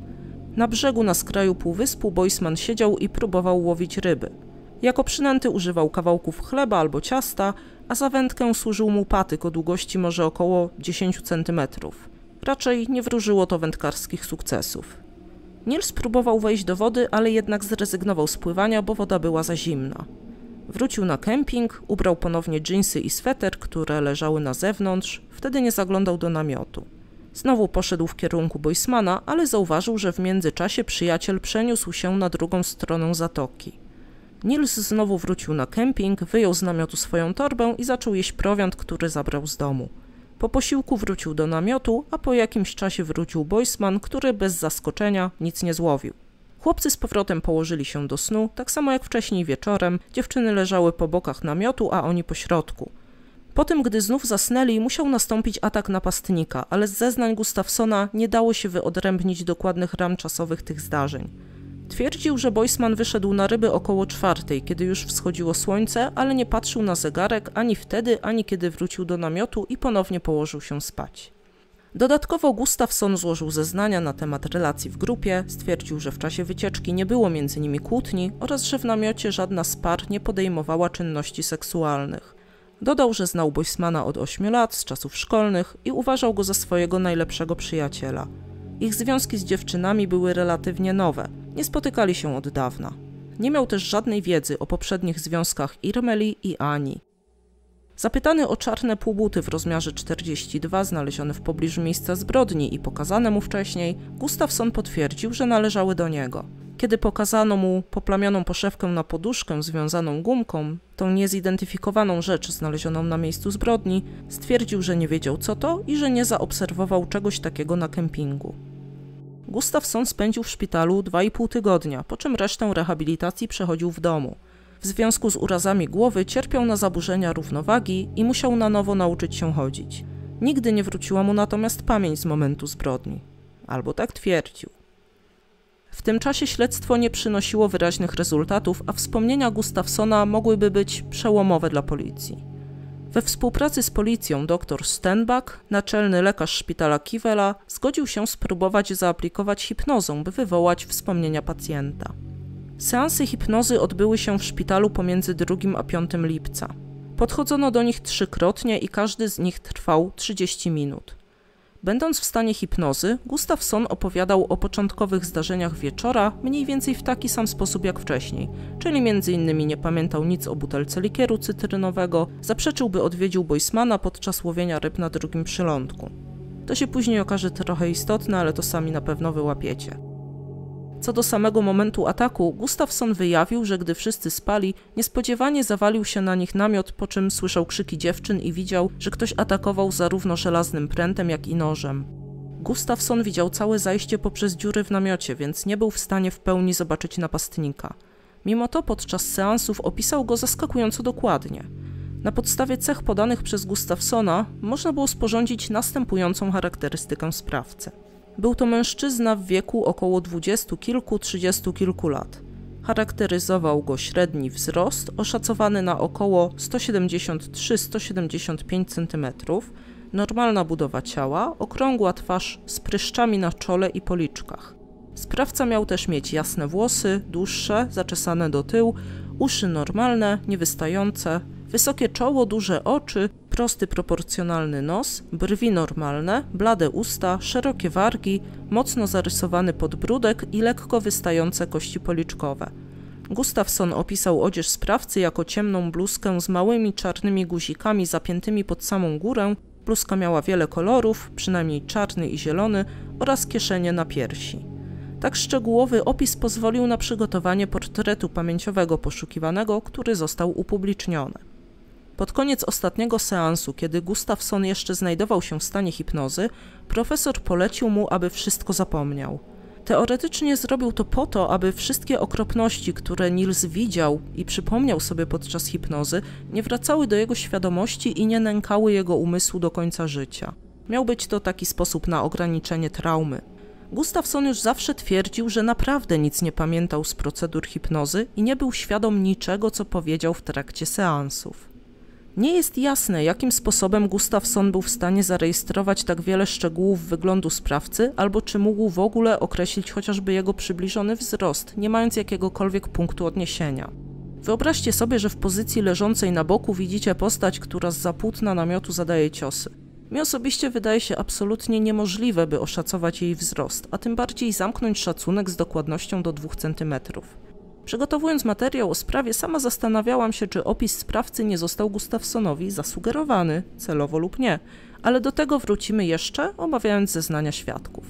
Na brzegu na skraju półwyspu Boisman siedział i próbował łowić ryby. Jako przynęty używał kawałków chleba albo ciasta, a za wędkę służył mu patyk o długości może około 10 cm. Raczej nie wróżyło to wędkarskich sukcesów. Nils próbował wejść do wody, ale jednak zrezygnował z pływania, bo woda była za zimna. Wrócił na kemping, ubrał ponownie dżinsy i sweter, które leżały na zewnątrz, wtedy nie zaglądał do namiotu. Znowu poszedł w kierunku Boismana, ale zauważył, że w międzyczasie przyjaciel przeniósł się na drugą stronę zatoki. Nils znowu wrócił na kemping, wyjął z namiotu swoją torbę i zaczął jeść prowiant, który zabrał z domu. Po posiłku wrócił do namiotu, a po jakimś czasie wrócił Boisman, który bez zaskoczenia nic nie złowił. Chłopcy z powrotem położyli się do snu, tak samo jak wcześniej wieczorem, dziewczyny leżały po bokach namiotu, a oni po środku. Po tym, gdy znów zasnęli, musiał nastąpić atak napastnika, ale z zeznań Gustafsona nie dało się wyodrębnić dokładnych ram czasowych tych zdarzeń. Twierdził, że Boisman wyszedł na ryby około czwartej, kiedy już wschodziło słońce, ale nie patrzył na zegarek ani wtedy, ani kiedy wrócił do namiotu i ponownie położył się spać. Dodatkowo Gustafsson złożył zeznania na temat relacji w grupie, stwierdził, że w czasie wycieczki nie było między nimi kłótni oraz że w namiocie żadna z par nie podejmowała czynności seksualnych. Dodał, że znał Boismana od 8 lat, z czasów szkolnych i uważał go za swojego najlepszego przyjaciela. Ich związki z dziewczynami były relatywnie nowe, nie spotykali się od dawna. Nie miał też żadnej wiedzy o poprzednich związkach Irmeli i Ani. Zapytany o czarne półbuty w rozmiarze 42 znalezione w pobliżu miejsca zbrodni i pokazane mu wcześniej, Gustafsson potwierdził, że należały do niego. Kiedy pokazano mu poplamioną poszewkę na poduszkę związaną gumką, tą niezidentyfikowaną rzecz znalezioną na miejscu zbrodni, stwierdził, że nie wiedział co to i że nie zaobserwował czegoś takiego na kempingu. Gustafsson spędził w szpitalu 2,5 tygodnia, po czym resztę rehabilitacji przechodził w domu – w związku z urazami głowy cierpiał na zaburzenia równowagi i musiał na nowo nauczyć się chodzić. Nigdy nie wróciła mu natomiast pamięć z momentu zbrodni. Albo tak twierdził. W tym czasie śledztwo nie przynosiło wyraźnych rezultatów, a wspomnienia Gustafsona mogłyby być przełomowe dla policji. We współpracy z policją dr Stenbach, naczelny lekarz szpitala Kivela, zgodził się spróbować zaaplikować hipnozą, by wywołać wspomnienia pacjenta. Seansy hipnozy odbyły się w szpitalu pomiędzy 2 a 5 lipca. Podchodzono do nich trzykrotnie i każdy z nich trwał 30 minut. Będąc w stanie hipnozy, Gustafsson opowiadał o początkowych zdarzeniach wieczora mniej więcej w taki sam sposób jak wcześniej, czyli m.in. nie pamiętał nic o butelce likieru cytrynowego, zaprzeczył by odwiedził Boismana podczas łowienia ryb na drugim przylądku. To się później okaże trochę istotne, ale to sami na pewno wyłapiecie. Co do samego momentu ataku, Gustafsson wyjawił, że gdy wszyscy spali, niespodziewanie zawalił się na nich namiot, po czym słyszał krzyki dziewczyn i widział, że ktoś atakował zarówno żelaznym prętem, jak i nożem. Gustafsson widział całe zajście poprzez dziury w namiocie, więc nie był w stanie w pełni zobaczyć napastnika. Mimo to podczas seansów opisał go zaskakująco dokładnie. Na podstawie cech podanych przez Gustafsona można było sporządzić następującą charakterystykę sprawcy. Był to mężczyzna w wieku około dwudziestu kilku, trzydziestu kilku lat. Charakteryzował go średni wzrost, oszacowany na około 173-175 cm, normalna budowa ciała, okrągła twarz z pryszczami na czole i policzkach. Sprawca miał też mieć jasne włosy, dłuższe, zaczesane do tyłu, uszy normalne, niewystające, wysokie czoło, duże oczy, prosty proporcjonalny nos, brwi normalne, blade usta, szerokie wargi, mocno zarysowany podbródek i lekko wystające kości policzkowe. Gustafsson opisał odzież sprawcy jako ciemną bluzkę z małymi czarnymi guzikami zapiętymi pod samą górę. Bluzka miała wiele kolorów, przynajmniej czarny i zielony, oraz kieszenie na piersi. Tak szczegółowy opis pozwolił na przygotowanie portretu pamięciowego poszukiwanego, który został upubliczniony. Pod koniec ostatniego seansu, kiedy Gustafson jeszcze znajdował się w stanie hipnozy, profesor polecił mu, aby wszystko zapomniał. Teoretycznie zrobił to po to, aby wszystkie okropności, które Nils widział i przypomniał sobie podczas hipnozy, nie wracały do jego świadomości i nie nękały jego umysłu do końca życia. Miał być to taki sposób na ograniczenie traumy. Gustafson już zawsze twierdził, że naprawdę nic nie pamiętał z procedur hipnozy i nie był świadom niczego, co powiedział w trakcie seansów. Nie jest jasne, jakim sposobem Gustafsson był w stanie zarejestrować tak wiele szczegółów wyglądu sprawcy, albo czy mógł w ogóle określić chociażby jego przybliżony wzrost, nie mając jakiegokolwiek punktu odniesienia. Wyobraźcie sobie, że w pozycji leżącej na boku widzicie postać, która z zapłótna namiotu zadaje ciosy. Mi osobiście wydaje się absolutnie niemożliwe, by oszacować jej wzrost, a tym bardziej zamknąć szacunek z dokładnością do 2 cm. Przygotowując materiał o sprawie, sama zastanawiałam się, czy opis sprawcy nie został Gustafsonowi zasugerowany, celowo lub nie, ale do tego wrócimy jeszcze, omawiając zeznania świadków.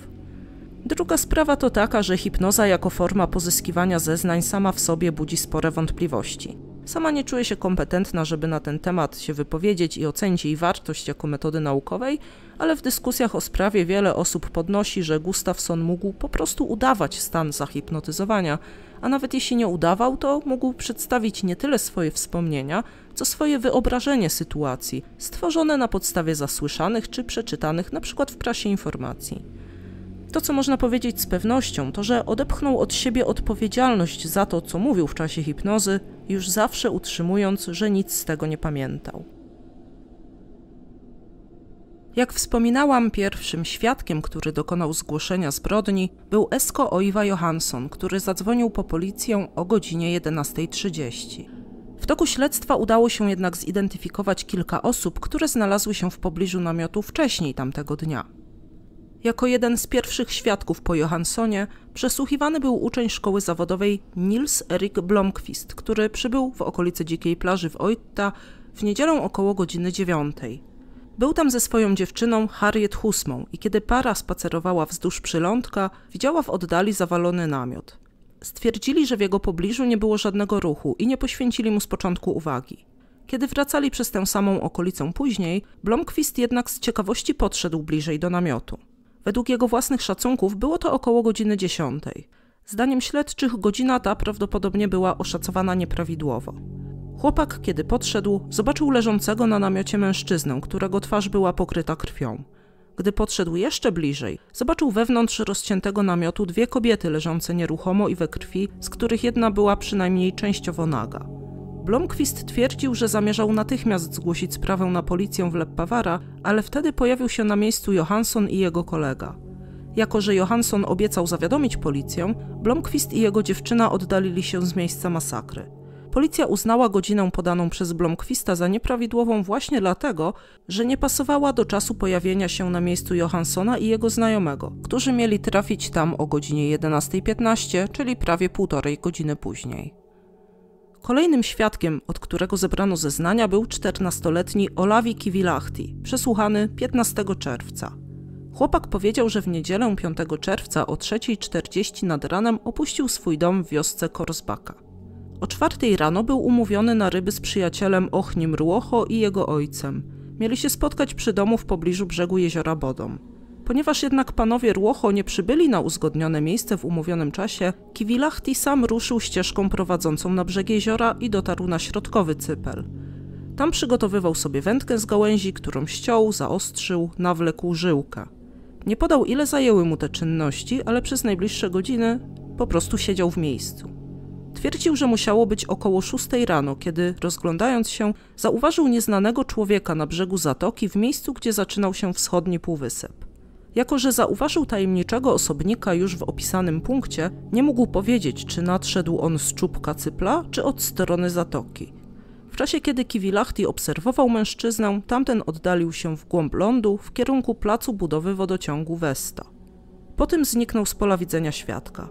Druga sprawa to taka, że hipnoza jako forma pozyskiwania zeznań sama w sobie budzi spore wątpliwości. Sama nie czuję się kompetentna, żeby na ten temat się wypowiedzieć i ocenić jej wartość jako metody naukowej, ale w dyskusjach o sprawie wiele osób podnosi, że Gustafson mógł po prostu udawać stan zahipnotyzowania, a nawet jeśli nie udawał, to mógł przedstawić nie tyle swoje wspomnienia, co swoje wyobrażenie sytuacji, stworzone na podstawie zasłyszanych czy przeczytanych np. w prasie informacji. To, co można powiedzieć z pewnością, to że odepchnął od siebie odpowiedzialność za to, co mówił w czasie hipnozy, już zawsze utrzymując, że nic z tego nie pamiętał. Jak wspominałam, pierwszym świadkiem, który dokonał zgłoszenia zbrodni, był Esko Oiva Johansson, który zadzwonił po policję o godzinie 11.30. W toku śledztwa udało się jednak zidentyfikować kilka osób, które znalazły się w pobliżu namiotu wcześniej tamtego dnia. Jako jeden z pierwszych świadków po Johanssonie przesłuchiwany był uczeń szkoły zawodowej Nils Erik Blomqvist, który przybył w okolice Dzikiej Plaży w Oitta w niedzielę około godziny dziewiątej. Był tam ze swoją dziewczyną Harriet Husmą i kiedy para spacerowała wzdłuż przylądka, widziała w oddali zawalony namiot. Stwierdzili, że w jego pobliżu nie było żadnego ruchu i nie poświęcili mu z początku uwagi. Kiedy wracali przez tę samą okolicę później, Blomqvist jednak z ciekawości podszedł bliżej do namiotu. Według jego własnych szacunków było to około godziny dziesiątej. Zdaniem śledczych godzina ta prawdopodobnie była oszacowana nieprawidłowo. Chłopak, kiedy podszedł, zobaczył leżącego na namiocie mężczyznę, którego twarz była pokryta krwią. Gdy podszedł jeszcze bliżej, zobaczył wewnątrz rozciętego namiotu dwie kobiety leżące nieruchomo i we krwi, z których jedna była przynajmniej częściowo naga. Blomqvist twierdził, że zamierzał natychmiast zgłosić sprawę na policję w Leppawara, ale wtedy pojawił się na miejscu Johansson i jego kolega. Jako, że Johansson obiecał zawiadomić policję, Blomqvist i jego dziewczyna oddalili się z miejsca masakry. Policja uznała godzinę podaną przez Blomkwista za nieprawidłową właśnie dlatego, że nie pasowała do czasu pojawienia się na miejscu Johanssona i jego znajomego, którzy mieli trafić tam o godzinie 11.15, czyli prawie półtorej godziny później. Kolejnym świadkiem, od którego zebrano zeznania, był 14-letni Olavi Kivilahti, przesłuchany 15 czerwca. Chłopak powiedział, że w niedzielę 5 czerwca o 3.40 nad ranem opuścił swój dom w wiosce Korsbaka. O czwartej rano był umówiony na ryby z przyjacielem Ochnim Ruocho i jego ojcem. Mieli się spotkać przy domu w pobliżu brzegu jeziora Bodom. Ponieważ jednak panowie Ruocho nie przybyli na uzgodnione miejsce w umówionym czasie, Kiwilachti sam ruszył ścieżką prowadzącą na brzeg jeziora i dotarł na środkowy cypel. Tam przygotowywał sobie wędkę z gałęzi, którą ściął, zaostrzył, nawlekł żyłkę. Nie podał ile zajęły mu te czynności, ale przez najbliższe godziny po prostu siedział w miejscu. Twierdził, że musiało być około 6 rano, kiedy, rozglądając się, zauważył nieznanego człowieka na brzegu zatoki w miejscu, gdzie zaczynał się wschodni półwysep. Jako, że zauważył tajemniczego osobnika już w opisanym punkcie, nie mógł powiedzieć, czy nadszedł on z czubka cypla, czy od strony zatoki. W czasie, kiedy Kiwilachti obserwował mężczyznę, tamten oddalił się w głąb lądu w kierunku placu budowy wodociągu Westa. Po tym zniknął z pola widzenia świadka.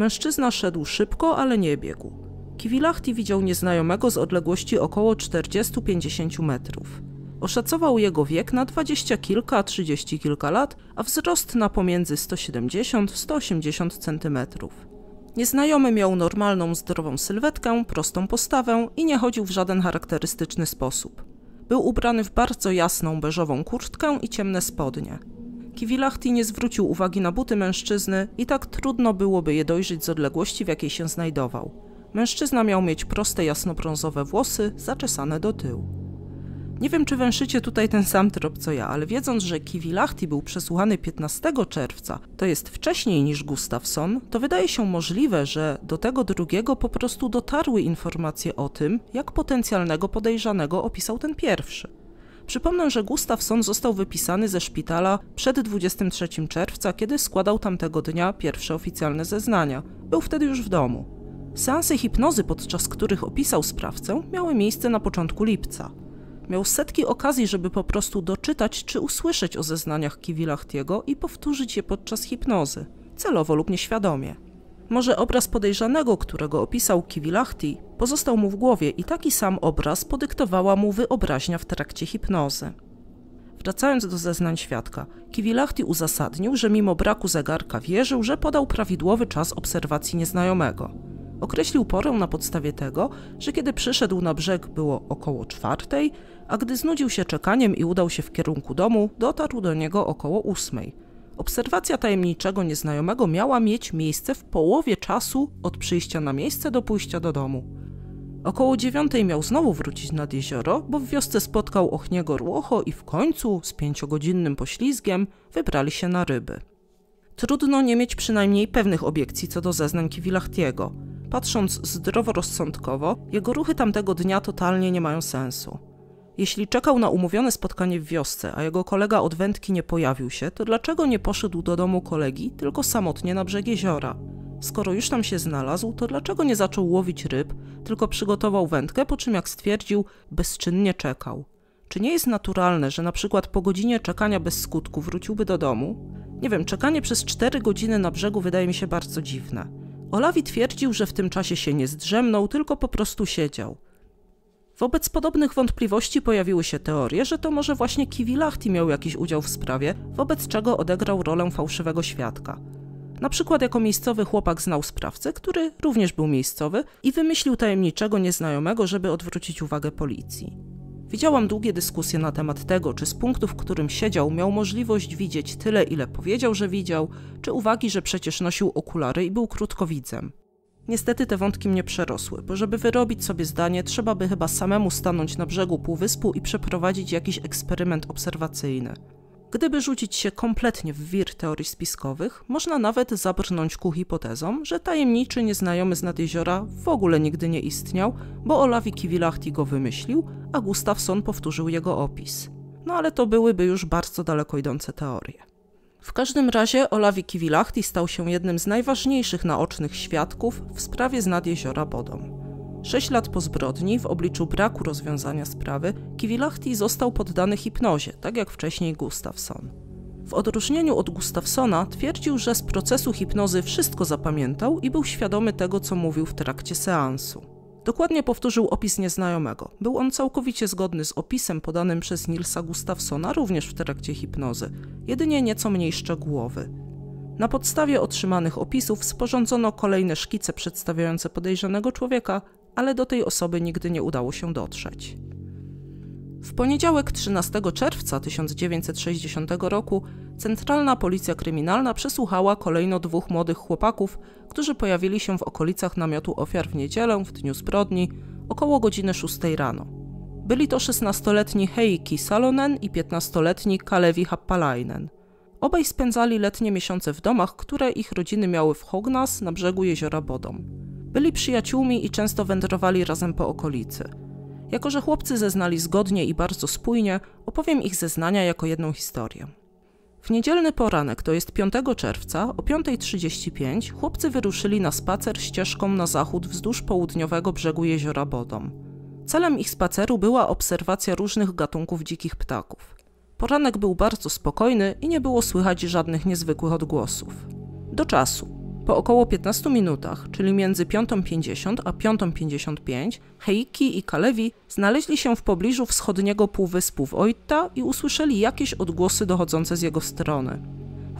Mężczyzna szedł szybko, ale nie biegł. Kiwilachti widział nieznajomego z odległości około 40-50 metrów. Oszacował jego wiek na dwadzieścia kilka, trzydzieści kilka lat, a wzrost na pomiędzy 170-180 centymetrów. Nieznajomy miał normalną, zdrową sylwetkę, prostą postawę i nie chodził w żaden charakterystyczny sposób. Był ubrany w bardzo jasną, beżową kurtkę i ciemne spodnie. Kiwilachti nie zwrócił uwagi na buty mężczyzny i tak trudno byłoby je dojrzeć z odległości, w jakiej się znajdował. Mężczyzna miał mieć proste, jasnobrązowe włosy, zaczesane do tyłu. Nie wiem, czy węszycie tutaj ten sam trop co ja, ale wiedząc, że Kiwilachti był przesłuchany 15 czerwca, to jest wcześniej niż Gustafsson, to wydaje się możliwe, że do tego drugiego po prostu dotarły informacje o tym, jak potencjalnego podejrzanego opisał ten pierwszy. Przypomnę, że Gustafsson został wypisany ze szpitala przed 23 czerwca, kiedy składał tamtego dnia pierwsze oficjalne zeznania. Był wtedy już w domu. Seanse hipnozy, podczas których opisał sprawcę, miały miejsce na początku lipca. Miał setki okazji, żeby po prostu doczytać czy usłyszeć o zeznaniach Kiwilachtiego i powtórzyć je podczas hipnozy, celowo lub nieświadomie. Może obraz podejrzanego, którego opisał Kivilahti, pozostał mu w głowie i taki sam obraz podyktowała mu wyobraźnia w trakcie hipnozy. Wracając do zeznań świadka, Kivilahti uzasadnił, że mimo braku zegarka wierzył, że podał prawidłowy czas obserwacji nieznajomego. Określił porę na podstawie tego, że kiedy przyszedł na brzeg było około czwartej, a gdy znudził się czekaniem i udał się w kierunku domu, dotarł do niego około ósmej. Obserwacja tajemniczego nieznajomego miała mieć miejsce w połowie czasu od przyjścia na miejsce do pójścia do domu. Około dziewiątej miał znowu wrócić nad jezioro, bo w wiosce spotkał Ochniego Rłocho i w końcu, z pięciogodzinnym poślizgiem, wybrali się na ryby. Trudno nie mieć przynajmniej pewnych obiekcji co do zeznań Kiwilachtiego. Patrząc zdroworozsądkowo, jego ruchy tamtego dnia totalnie nie mają sensu. Jeśli czekał na umówione spotkanie w wiosce, a jego kolega od wędki nie pojawił się, to dlaczego nie poszedł do domu kolegi, tylko samotnie na brzeg jeziora? Skoro już tam się znalazł, to dlaczego nie zaczął łowić ryb, tylko przygotował wędkę, po czym jak stwierdził, bezczynnie czekał? Czy nie jest naturalne, że na przykład po godzinie czekania bez skutku wróciłby do domu? Nie wiem, czekanie przez 4 godziny na brzegu wydaje mi się bardzo dziwne. Olawi twierdził, że w tym czasie się nie zdrzemnął, tylko po prostu siedział. Wobec podobnych wątpliwości pojawiły się teorie, że to może właśnie Kivilahti miał jakiś udział w sprawie, wobec czego odegrał rolę fałszywego świadka. Na przykład jako miejscowy chłopak znał sprawcę, który również był miejscowy i wymyślił tajemniczego nieznajomego, żeby odwrócić uwagę policji. Widziałam długie dyskusje na temat tego, czy z punktu, w którym siedział, miał możliwość widzieć tyle, ile powiedział, że widział, czy uwagi, że przecież nosił okulary i był krótkowidzem. Niestety te wątki mnie przerosły, bo żeby wyrobić sobie zdanie, trzeba by chyba samemu stanąć na brzegu półwyspu i przeprowadzić jakiś eksperyment obserwacyjny. Gdyby rzucić się kompletnie w wir teorii spiskowych, można nawet zabrnąć ku hipotezom, że tajemniczy nieznajomy z nadjeziora w ogóle nigdy nie istniał, bo Olavi Kivilahti go wymyślił, a Gustafsson powtórzył jego opis. No ale to byłyby już bardzo daleko idące teorie. W każdym razie Olawi Kiwilachti stał się jednym z najważniejszych naocznych świadków w sprawie z nad jeziora Bodom. Sześć lat po zbrodni, w obliczu braku rozwiązania sprawy, Kiwilachti został poddany hipnozie, tak jak wcześniej Gustafsson. W odróżnieniu od Gustafsona twierdził, że z procesu hipnozy wszystko zapamiętał i był świadomy tego, co mówił w trakcie seansu. Dokładnie powtórzył opis nieznajomego. Był on całkowicie zgodny z opisem podanym przez Nilsa Gustafsona również w trakcie hipnozy, jedynie nieco mniej szczegółowy. Na podstawie otrzymanych opisów sporządzono kolejne szkice przedstawiające podejrzanego człowieka, ale do tej osoby nigdy nie udało się dotrzeć. W poniedziałek 13 czerwca 1960 roku Centralna Policja Kryminalna przesłuchała kolejno dwóch młodych chłopaków, którzy pojawili się w okolicach namiotu ofiar w niedzielę w dniu zbrodni około godziny 6 rano. Byli to 16-letni Heiki Salonen i 15-letni Kalevi Happalainen. Obaj spędzali letnie miesiące w domach, które ich rodziny miały w Hognas na brzegu jeziora Bodom. Byli przyjaciółmi i często wędrowali razem po okolicy – jako, że chłopcy zeznali zgodnie i bardzo spójnie, opowiem ich zeznania jako jedną historię. W niedzielny poranek, to jest 5 czerwca, o 5.35 chłopcy wyruszyli na spacer ścieżką na zachód wzdłuż południowego brzegu jeziora Bodom. Celem ich spaceru była obserwacja różnych gatunków dzikich ptaków. Poranek był bardzo spokojny i nie było słychać żadnych niezwykłych odgłosów. Do czasu. Po około 15 minutach, czyli między 5.50 a 5.55, Heiki i Kalewi znaleźli się w pobliżu wschodniego półwyspu Ojta i usłyszeli jakieś odgłosy dochodzące z jego strony.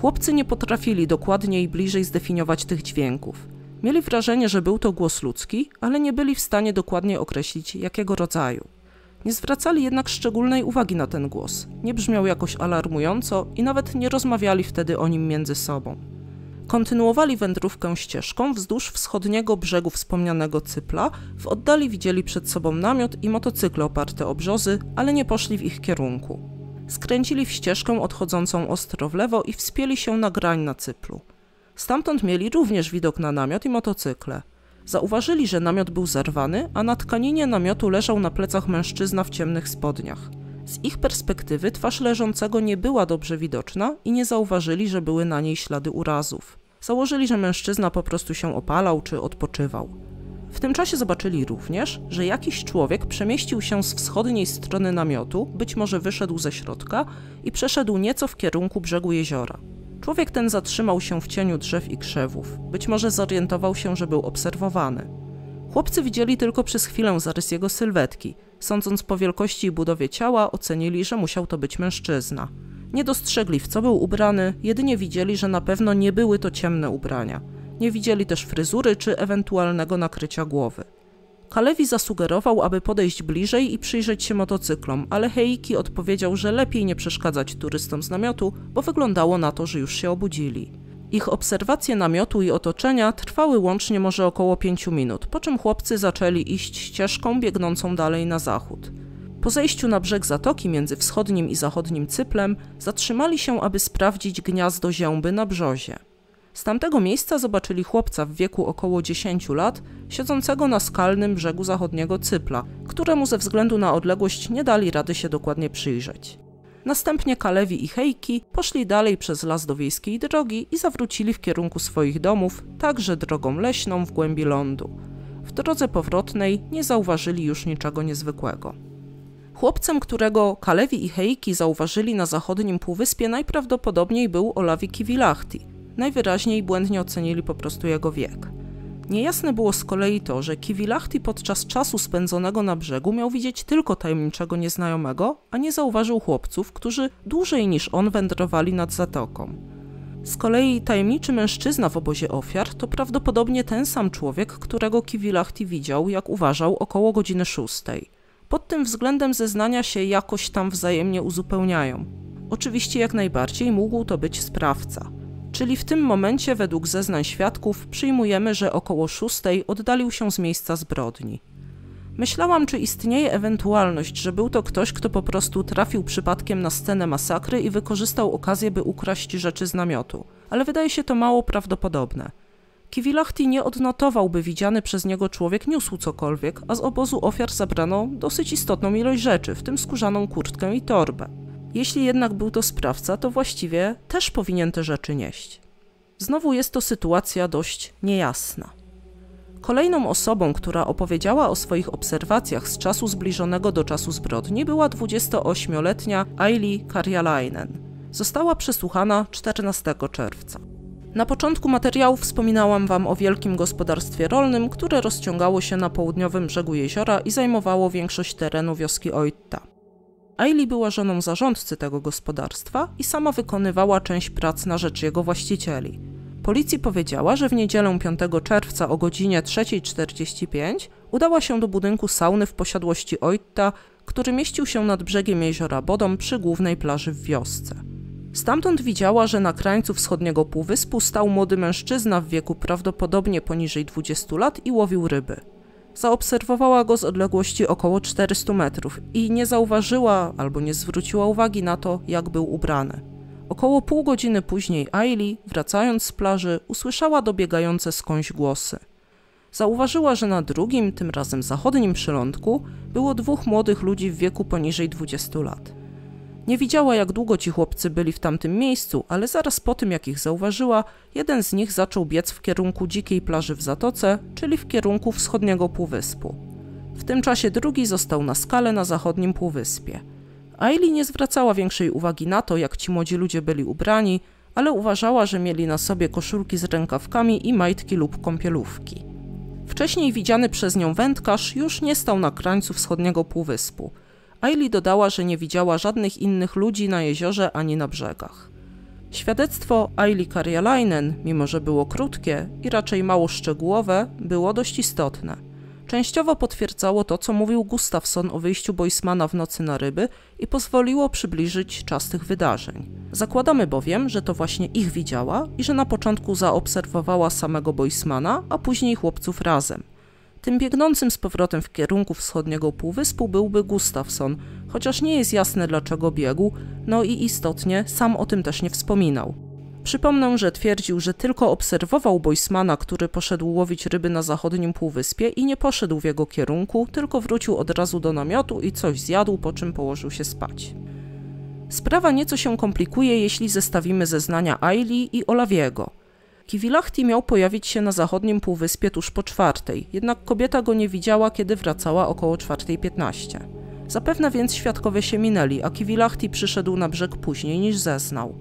Chłopcy nie potrafili dokładnie i bliżej zdefiniować tych dźwięków. Mieli wrażenie, że był to głos ludzki, ale nie byli w stanie dokładnie określić jakiego rodzaju. Nie zwracali jednak szczególnej uwagi na ten głos, nie brzmiał jakoś alarmująco i nawet nie rozmawiali wtedy o nim między sobą. Kontynuowali wędrówkę ścieżką wzdłuż wschodniego brzegu wspomnianego cypla. W oddali widzieli przed sobą namiot i motocykle oparte o brzozy, ale nie poszli w ich kierunku. Skręcili w ścieżkę odchodzącą ostro w lewo i wspięli się na grań na cyplu. Stamtąd mieli również widok na namiot i motocykle. Zauważyli, że namiot był zerwany, a na tkaninie namiotu leżał na plecach mężczyzna w ciemnych spodniach. Z ich perspektywy twarz leżącego nie była dobrze widoczna i nie zauważyli, że były na niej ślady urazów. Założyli, że mężczyzna po prostu się opalał czy odpoczywał. W tym czasie zobaczyli również, że jakiś człowiek przemieścił się z wschodniej strony namiotu, być może wyszedł ze środka i przeszedł nieco w kierunku brzegu jeziora. Człowiek ten zatrzymał się w cieniu drzew i krzewów, być może zorientował się, że był obserwowany. Chłopcy widzieli tylko przez chwilę zarys jego sylwetki, sądząc po wielkości i budowie ciała, ocenili, że musiał to być mężczyzna. Nie dostrzegli, w co był ubrany, jedynie widzieli, że na pewno nie były to ciemne ubrania. Nie widzieli też fryzury czy ewentualnego nakrycia głowy. Kalewi zasugerował, aby podejść bliżej i przyjrzeć się motocyklom, ale Heiki odpowiedział, że lepiej nie przeszkadzać turystom z namiotu, bo wyglądało na to, że już się obudzili. Ich obserwacje namiotu i otoczenia trwały łącznie może około 5 minut, po czym chłopcy zaczęli iść ścieżką biegnącą dalej na zachód. Po zejściu na brzeg zatoki między wschodnim i zachodnim Cyplem zatrzymali się, aby sprawdzić gniazdo zięby na brzozie. Z tamtego miejsca zobaczyli chłopca w wieku około 10 lat, siedzącego na skalnym brzegu zachodniego Cypla, któremu ze względu na odległość nie dali rady się dokładnie przyjrzeć. Następnie Kalewi i Hejki poszli dalej przez las do wiejskiej drogi i zawrócili w kierunku swoich domów, także drogą leśną w głębi lądu. W drodze powrotnej nie zauważyli już niczego niezwykłego. Chłopcem, którego Kalewi i Heiki zauważyli na zachodnim półwyspie najprawdopodobniej był Olavi Kivilahti. Najwyraźniej błędnie ocenili po prostu jego wiek. Niejasne było z kolei to, że Kivilahti podczas czasu spędzonego na brzegu miał widzieć tylko tajemniczego nieznajomego, a nie zauważył chłopców, którzy dłużej niż on wędrowali nad zatoką. Z kolei tajemniczy mężczyzna w obozie ofiar to prawdopodobnie ten sam człowiek, którego Kivilahti widział, jak uważał, około godziny szóstej. Pod tym względem zeznania się jakoś tam wzajemnie uzupełniają. Oczywiście jak najbardziej mógł to być sprawca. Czyli w tym momencie według zeznań świadków przyjmujemy, że około 6 oddalił się z miejsca zbrodni. Myślałam, czy istnieje ewentualność, że był to ktoś, kto po prostu trafił przypadkiem na scenę masakry i wykorzystał okazję, by ukraść rzeczy z namiotu, ale wydaje się to mało prawdopodobne. Kiwilachti nie odnotował, by widziany przez niego człowiek niósł cokolwiek, a z obozu ofiar zabrano dosyć istotną ilość rzeczy, w tym skórzaną kurtkę i torbę. Jeśli jednak był to sprawca, to właściwie też powinien te rzeczy nieść. Znowu jest to sytuacja dość niejasna. Kolejną osobą, która opowiedziała o swoich obserwacjach z czasu zbliżonego do czasu zbrodni, była 28-letnia Aili Karjalainen. Została przesłuchana 14 czerwca. Na początku materiału wspominałam Wam o wielkim gospodarstwie rolnym, które rozciągało się na południowym brzegu jeziora i zajmowało większość terenu wioski Oitta. Ailey była żoną zarządcy tego gospodarstwa i sama wykonywała część prac na rzecz jego właścicieli. Policji powiedziała, że w niedzielę 5 czerwca o godzinie 3.45 udała się do budynku sauny w posiadłości Oitta, który mieścił się nad brzegiem jeziora Bodom przy głównej plaży w wiosce. Stamtąd widziała, że na krańcu wschodniego półwyspu stał młody mężczyzna w wieku prawdopodobnie poniżej 20 lat i łowił ryby. Zaobserwowała go z odległości około 400 metrów i nie zauważyła albo nie zwróciła uwagi na to, jak był ubrany. Około pół godziny później Ailey, wracając z plaży, usłyszała dobiegające skądś głosy. Zauważyła, że na drugim, tym razem zachodnim przylądku, było dwóch młodych ludzi w wieku poniżej 20 lat. Nie widziała, jak długo ci chłopcy byli w tamtym miejscu, ale zaraz po tym, jak ich zauważyła, jeden z nich zaczął biec w kierunku dzikiej plaży w zatoce, czyli w kierunku wschodniego półwyspu. W tym czasie drugi został na skale na zachodnim półwyspie. Aili nie zwracała większej uwagi na to, jak ci młodzi ludzie byli ubrani, ale uważała, że mieli na sobie koszulki z rękawkami i majtki lub kąpielówki. Wcześniej widziany przez nią wędkarz już nie stał na krańcu wschodniego półwyspu – Ailey dodała, że nie widziała żadnych innych ludzi na jeziorze ani na brzegach. Świadectwo Aili Karjalainen, mimo że było krótkie i raczej mało szczegółowe, było dość istotne. Częściowo potwierdzało to, co mówił Gustafsson o wyjściu Boismana w nocy na ryby i pozwoliło przybliżyć czas tych wydarzeń. Zakładamy bowiem, że to właśnie ich widziała i że na początku zaobserwowała samego Boismana, a później chłopców razem. Tym biegnącym z powrotem w kierunku wschodniego półwyspu byłby Gustafsson, chociaż nie jest jasne dlaczego biegł, no i istotnie sam o tym też nie wspominał. Przypomnę, że twierdził, że tylko obserwował Boismana, który poszedł łowić ryby na zachodnim półwyspie i nie poszedł w jego kierunku, tylko wrócił od razu do namiotu i coś zjadł, po czym położył się spać. Sprawa nieco się komplikuje, jeśli zestawimy zeznania Aili i Olawiego – Kiwilachti miał pojawić się na zachodnim półwyspie tuż po czwartej, jednak kobieta go nie widziała, kiedy wracała około 4.15. Zapewne więc świadkowie się minęli, a Kiwilachti przyszedł na brzeg później niż zeznał.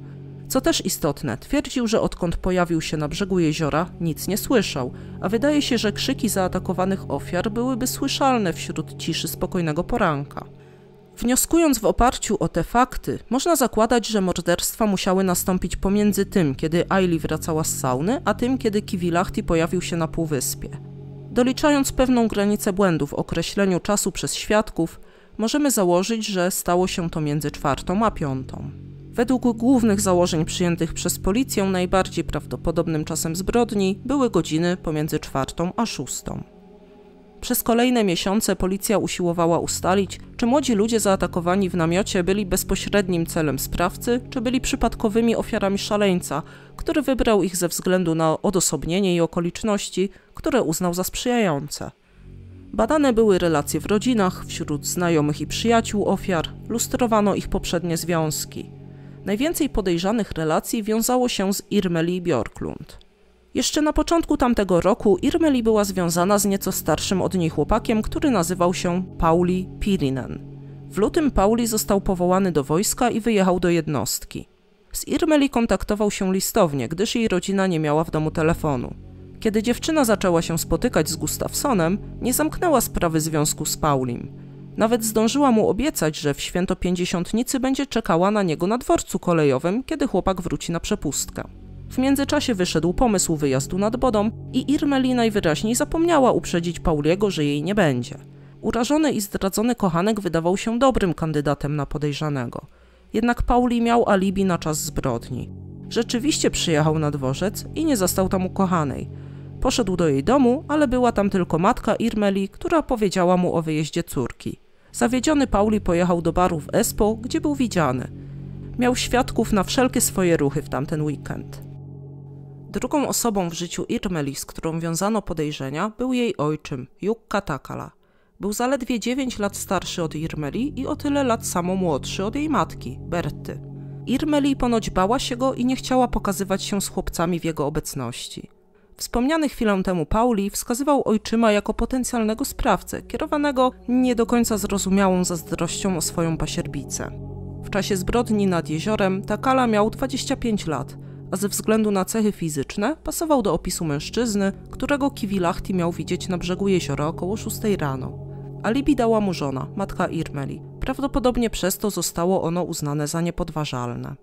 Co też istotne, twierdził, że odkąd pojawił się na brzegu jeziora, nic nie słyszał, a wydaje się, że krzyki zaatakowanych ofiar byłyby słyszalne wśród ciszy spokojnego poranka. Wnioskując w oparciu o te fakty, można zakładać, że morderstwa musiały nastąpić pomiędzy tym, kiedy Aili wracała z sauny, a tym, kiedy Kivilahti pojawił się na Półwyspie. Doliczając pewną granicę błędu w określeniu czasu przez świadków, możemy założyć, że stało się to między czwartą a piątą. Według głównych założeń przyjętych przez policję najbardziej prawdopodobnym czasem zbrodni były godziny pomiędzy czwartą a szóstą. Przez kolejne miesiące policja usiłowała ustalić, czy młodzi ludzie zaatakowani w namiocie byli bezpośrednim celem sprawcy, czy byli przypadkowymi ofiarami szaleńca, który wybrał ich ze względu na odosobnienie i okoliczności, które uznał za sprzyjające. Badane były relacje w rodzinach, wśród znajomych i przyjaciół ofiar, lustrowano ich poprzednie związki. Najwięcej podejrzanych relacji wiązało się z Irmeli Bjorklund. Jeszcze na początku tamtego roku Irmeli była związana z nieco starszym od niej chłopakiem, który nazywał się Pauli Pirinen. W lutym Pauli został powołany do wojska i wyjechał do jednostki. Z Irmeli kontaktował się listownie, gdyż jej rodzina nie miała w domu telefonu. Kiedy dziewczyna zaczęła się spotykać z Gustafsonem, nie zamknęła sprawy związku z Paulim. Nawet zdążyła mu obiecać, że w święto pięćdziesiątnicy będzie czekała na niego na dworcu kolejowym, kiedy chłopak wróci na przepustkę. W międzyczasie wyszedł pomysł wyjazdu nad Bodą i Irmeli najwyraźniej zapomniała uprzedzić Pauliego, że jej nie będzie. Urażony i zdradzony kochanek wydawał się dobrym kandydatem na podejrzanego. Jednak Pauli miał alibi na czas zbrodni. Rzeczywiście przyjechał na dworzec i nie zastał tam ukochanej. Poszedł do jej domu, ale była tam tylko matka Irmeli, która powiedziała mu o wyjeździe córki. Zawiedziony Pauli pojechał do baru w Espo, gdzie był widziany. Miał świadków na wszelkie swoje ruchy w tamten weekend. Drugą osobą w życiu Irmeli, z którą wiązano podejrzenia, był jej ojczym, Jukka Takala. Był zaledwie 9 lat starszy od Irmeli i o tyle lat samo młodszy od jej matki, Berty. Irmeli ponoć bała się go i nie chciała pokazywać się z chłopcami w jego obecności. Wspomniany chwilę temu Pauli wskazywał ojczyma jako potencjalnego sprawcę, kierowanego nie do końca zrozumiałą zazdrością o swoją pasierbicę. W czasie zbrodni nad jeziorem Takala miał 25 lat – a ze względu na cechy fizyczne pasował do opisu mężczyzny, którego Kivilahti miał widzieć na brzegu jeziora około 6 rano. Alibi dała mu żona, matka Irmeli. Prawdopodobnie przez to zostało ono uznane za niepodważalne.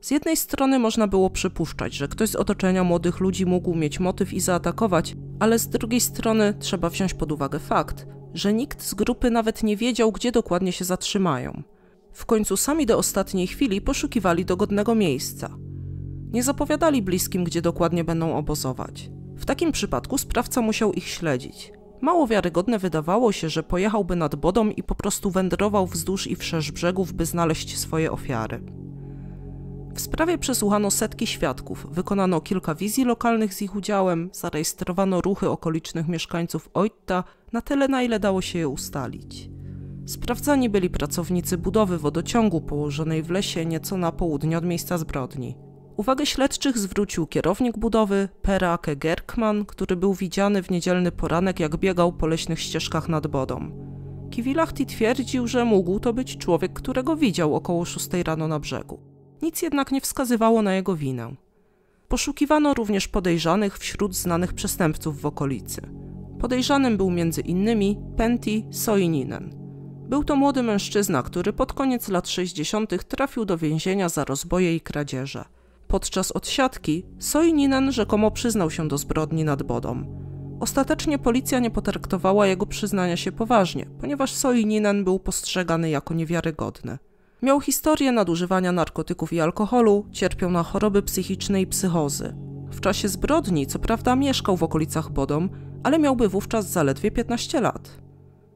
Z jednej strony można było przypuszczać, że ktoś z otoczenia młodych ludzi mógł mieć motyw i zaatakować, ale z drugiej strony trzeba wziąć pod uwagę fakt, że nikt z grupy nawet nie wiedział, gdzie dokładnie się zatrzymają. W końcu sami do ostatniej chwili poszukiwali dogodnego miejsca – nie zapowiadali bliskim, gdzie dokładnie będą obozować. W takim przypadku sprawca musiał ich śledzić. Mało wiarygodne wydawało się, że pojechałby nad Bodą i po prostu wędrował wzdłuż i wszerz brzegów, by znaleźć swoje ofiary. W sprawie przesłuchano setki świadków, wykonano kilka wizji lokalnych z ich udziałem, zarejestrowano ruchy okolicznych mieszkańców Oitta na tyle, na ile dało się je ustalić. Sprawdzani byli pracownicy budowy wodociągu położonej w lesie nieco na południe od miejsca zbrodni. Uwagę śledczych zwrócił kierownik budowy, Perake Gerkman, który był widziany w niedzielny poranek, jak biegał po leśnych ścieżkach nad Bodą. Kiwilachti twierdził, że mógł to być człowiek, którego widział około 6 rano na brzegu. Nic jednak nie wskazywało na jego winę. Poszukiwano również podejrzanych wśród znanych przestępców w okolicy. Podejrzanym był między innymi Penti Soininen. Był to młody mężczyzna, który pod koniec lat 60. trafił do więzienia za rozboje i kradzieże. Podczas odsiadki Soininan rzekomo przyznał się do zbrodni nad Bodą. Ostatecznie policja nie potraktowała jego przyznania się poważnie, ponieważ Soininan był postrzegany jako niewiarygodny. Miał historię nadużywania narkotyków i alkoholu, cierpiał na choroby psychiczne i psychozy. W czasie zbrodni co prawda mieszkał w okolicach Bodom, ale miałby wówczas zaledwie 15 lat.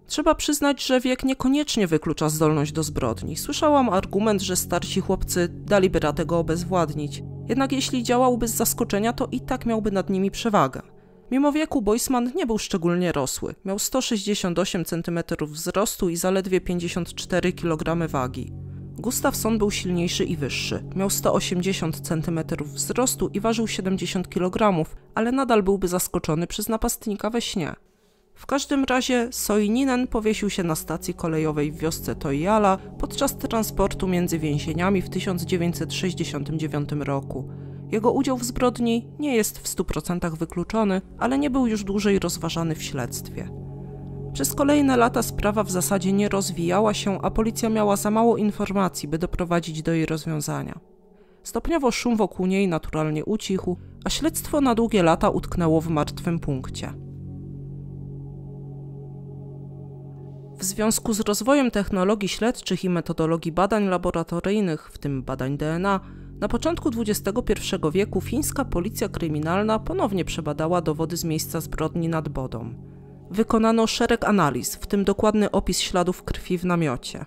Trzeba przyznać, że wiek niekoniecznie wyklucza zdolność do zbrodni. Słyszałam argument, że starsi chłopcy daliby radę go obezwładnić. Jednak jeśli działałby z zaskoczenia, to i tak miałby nad nimi przewagę. Mimo wieku Boisman nie był szczególnie rosły. Miał 168 cm wzrostu i zaledwie 54 kg wagi. Gustafsson był silniejszy i wyższy. Miał 180 cm wzrostu i ważył 70 kg, ale nadal byłby zaskoczony przez napastnika we śnie. W każdym razie Soininen powiesił się na stacji kolejowej w wiosce Toijala podczas transportu między więzieniami w 1969 roku. Jego udział w zbrodni nie jest w 100% wykluczony, ale nie był już dłużej rozważany w śledztwie. Przez kolejne lata sprawa w zasadzie nie rozwijała się, a policja miała za mało informacji, by doprowadzić do jej rozwiązania. Stopniowo szum wokół niej naturalnie ucichł, a śledztwo na długie lata utknęło w martwym punkcie. W związku z rozwojem technologii śledczych i metodologii badań laboratoryjnych, w tym badań DNA, na początku XXI wieku fińska policja kryminalna ponownie przebadała dowody z miejsca zbrodni nad Bodą. Wykonano szereg analiz, w tym dokładny opis śladów krwi w namiocie.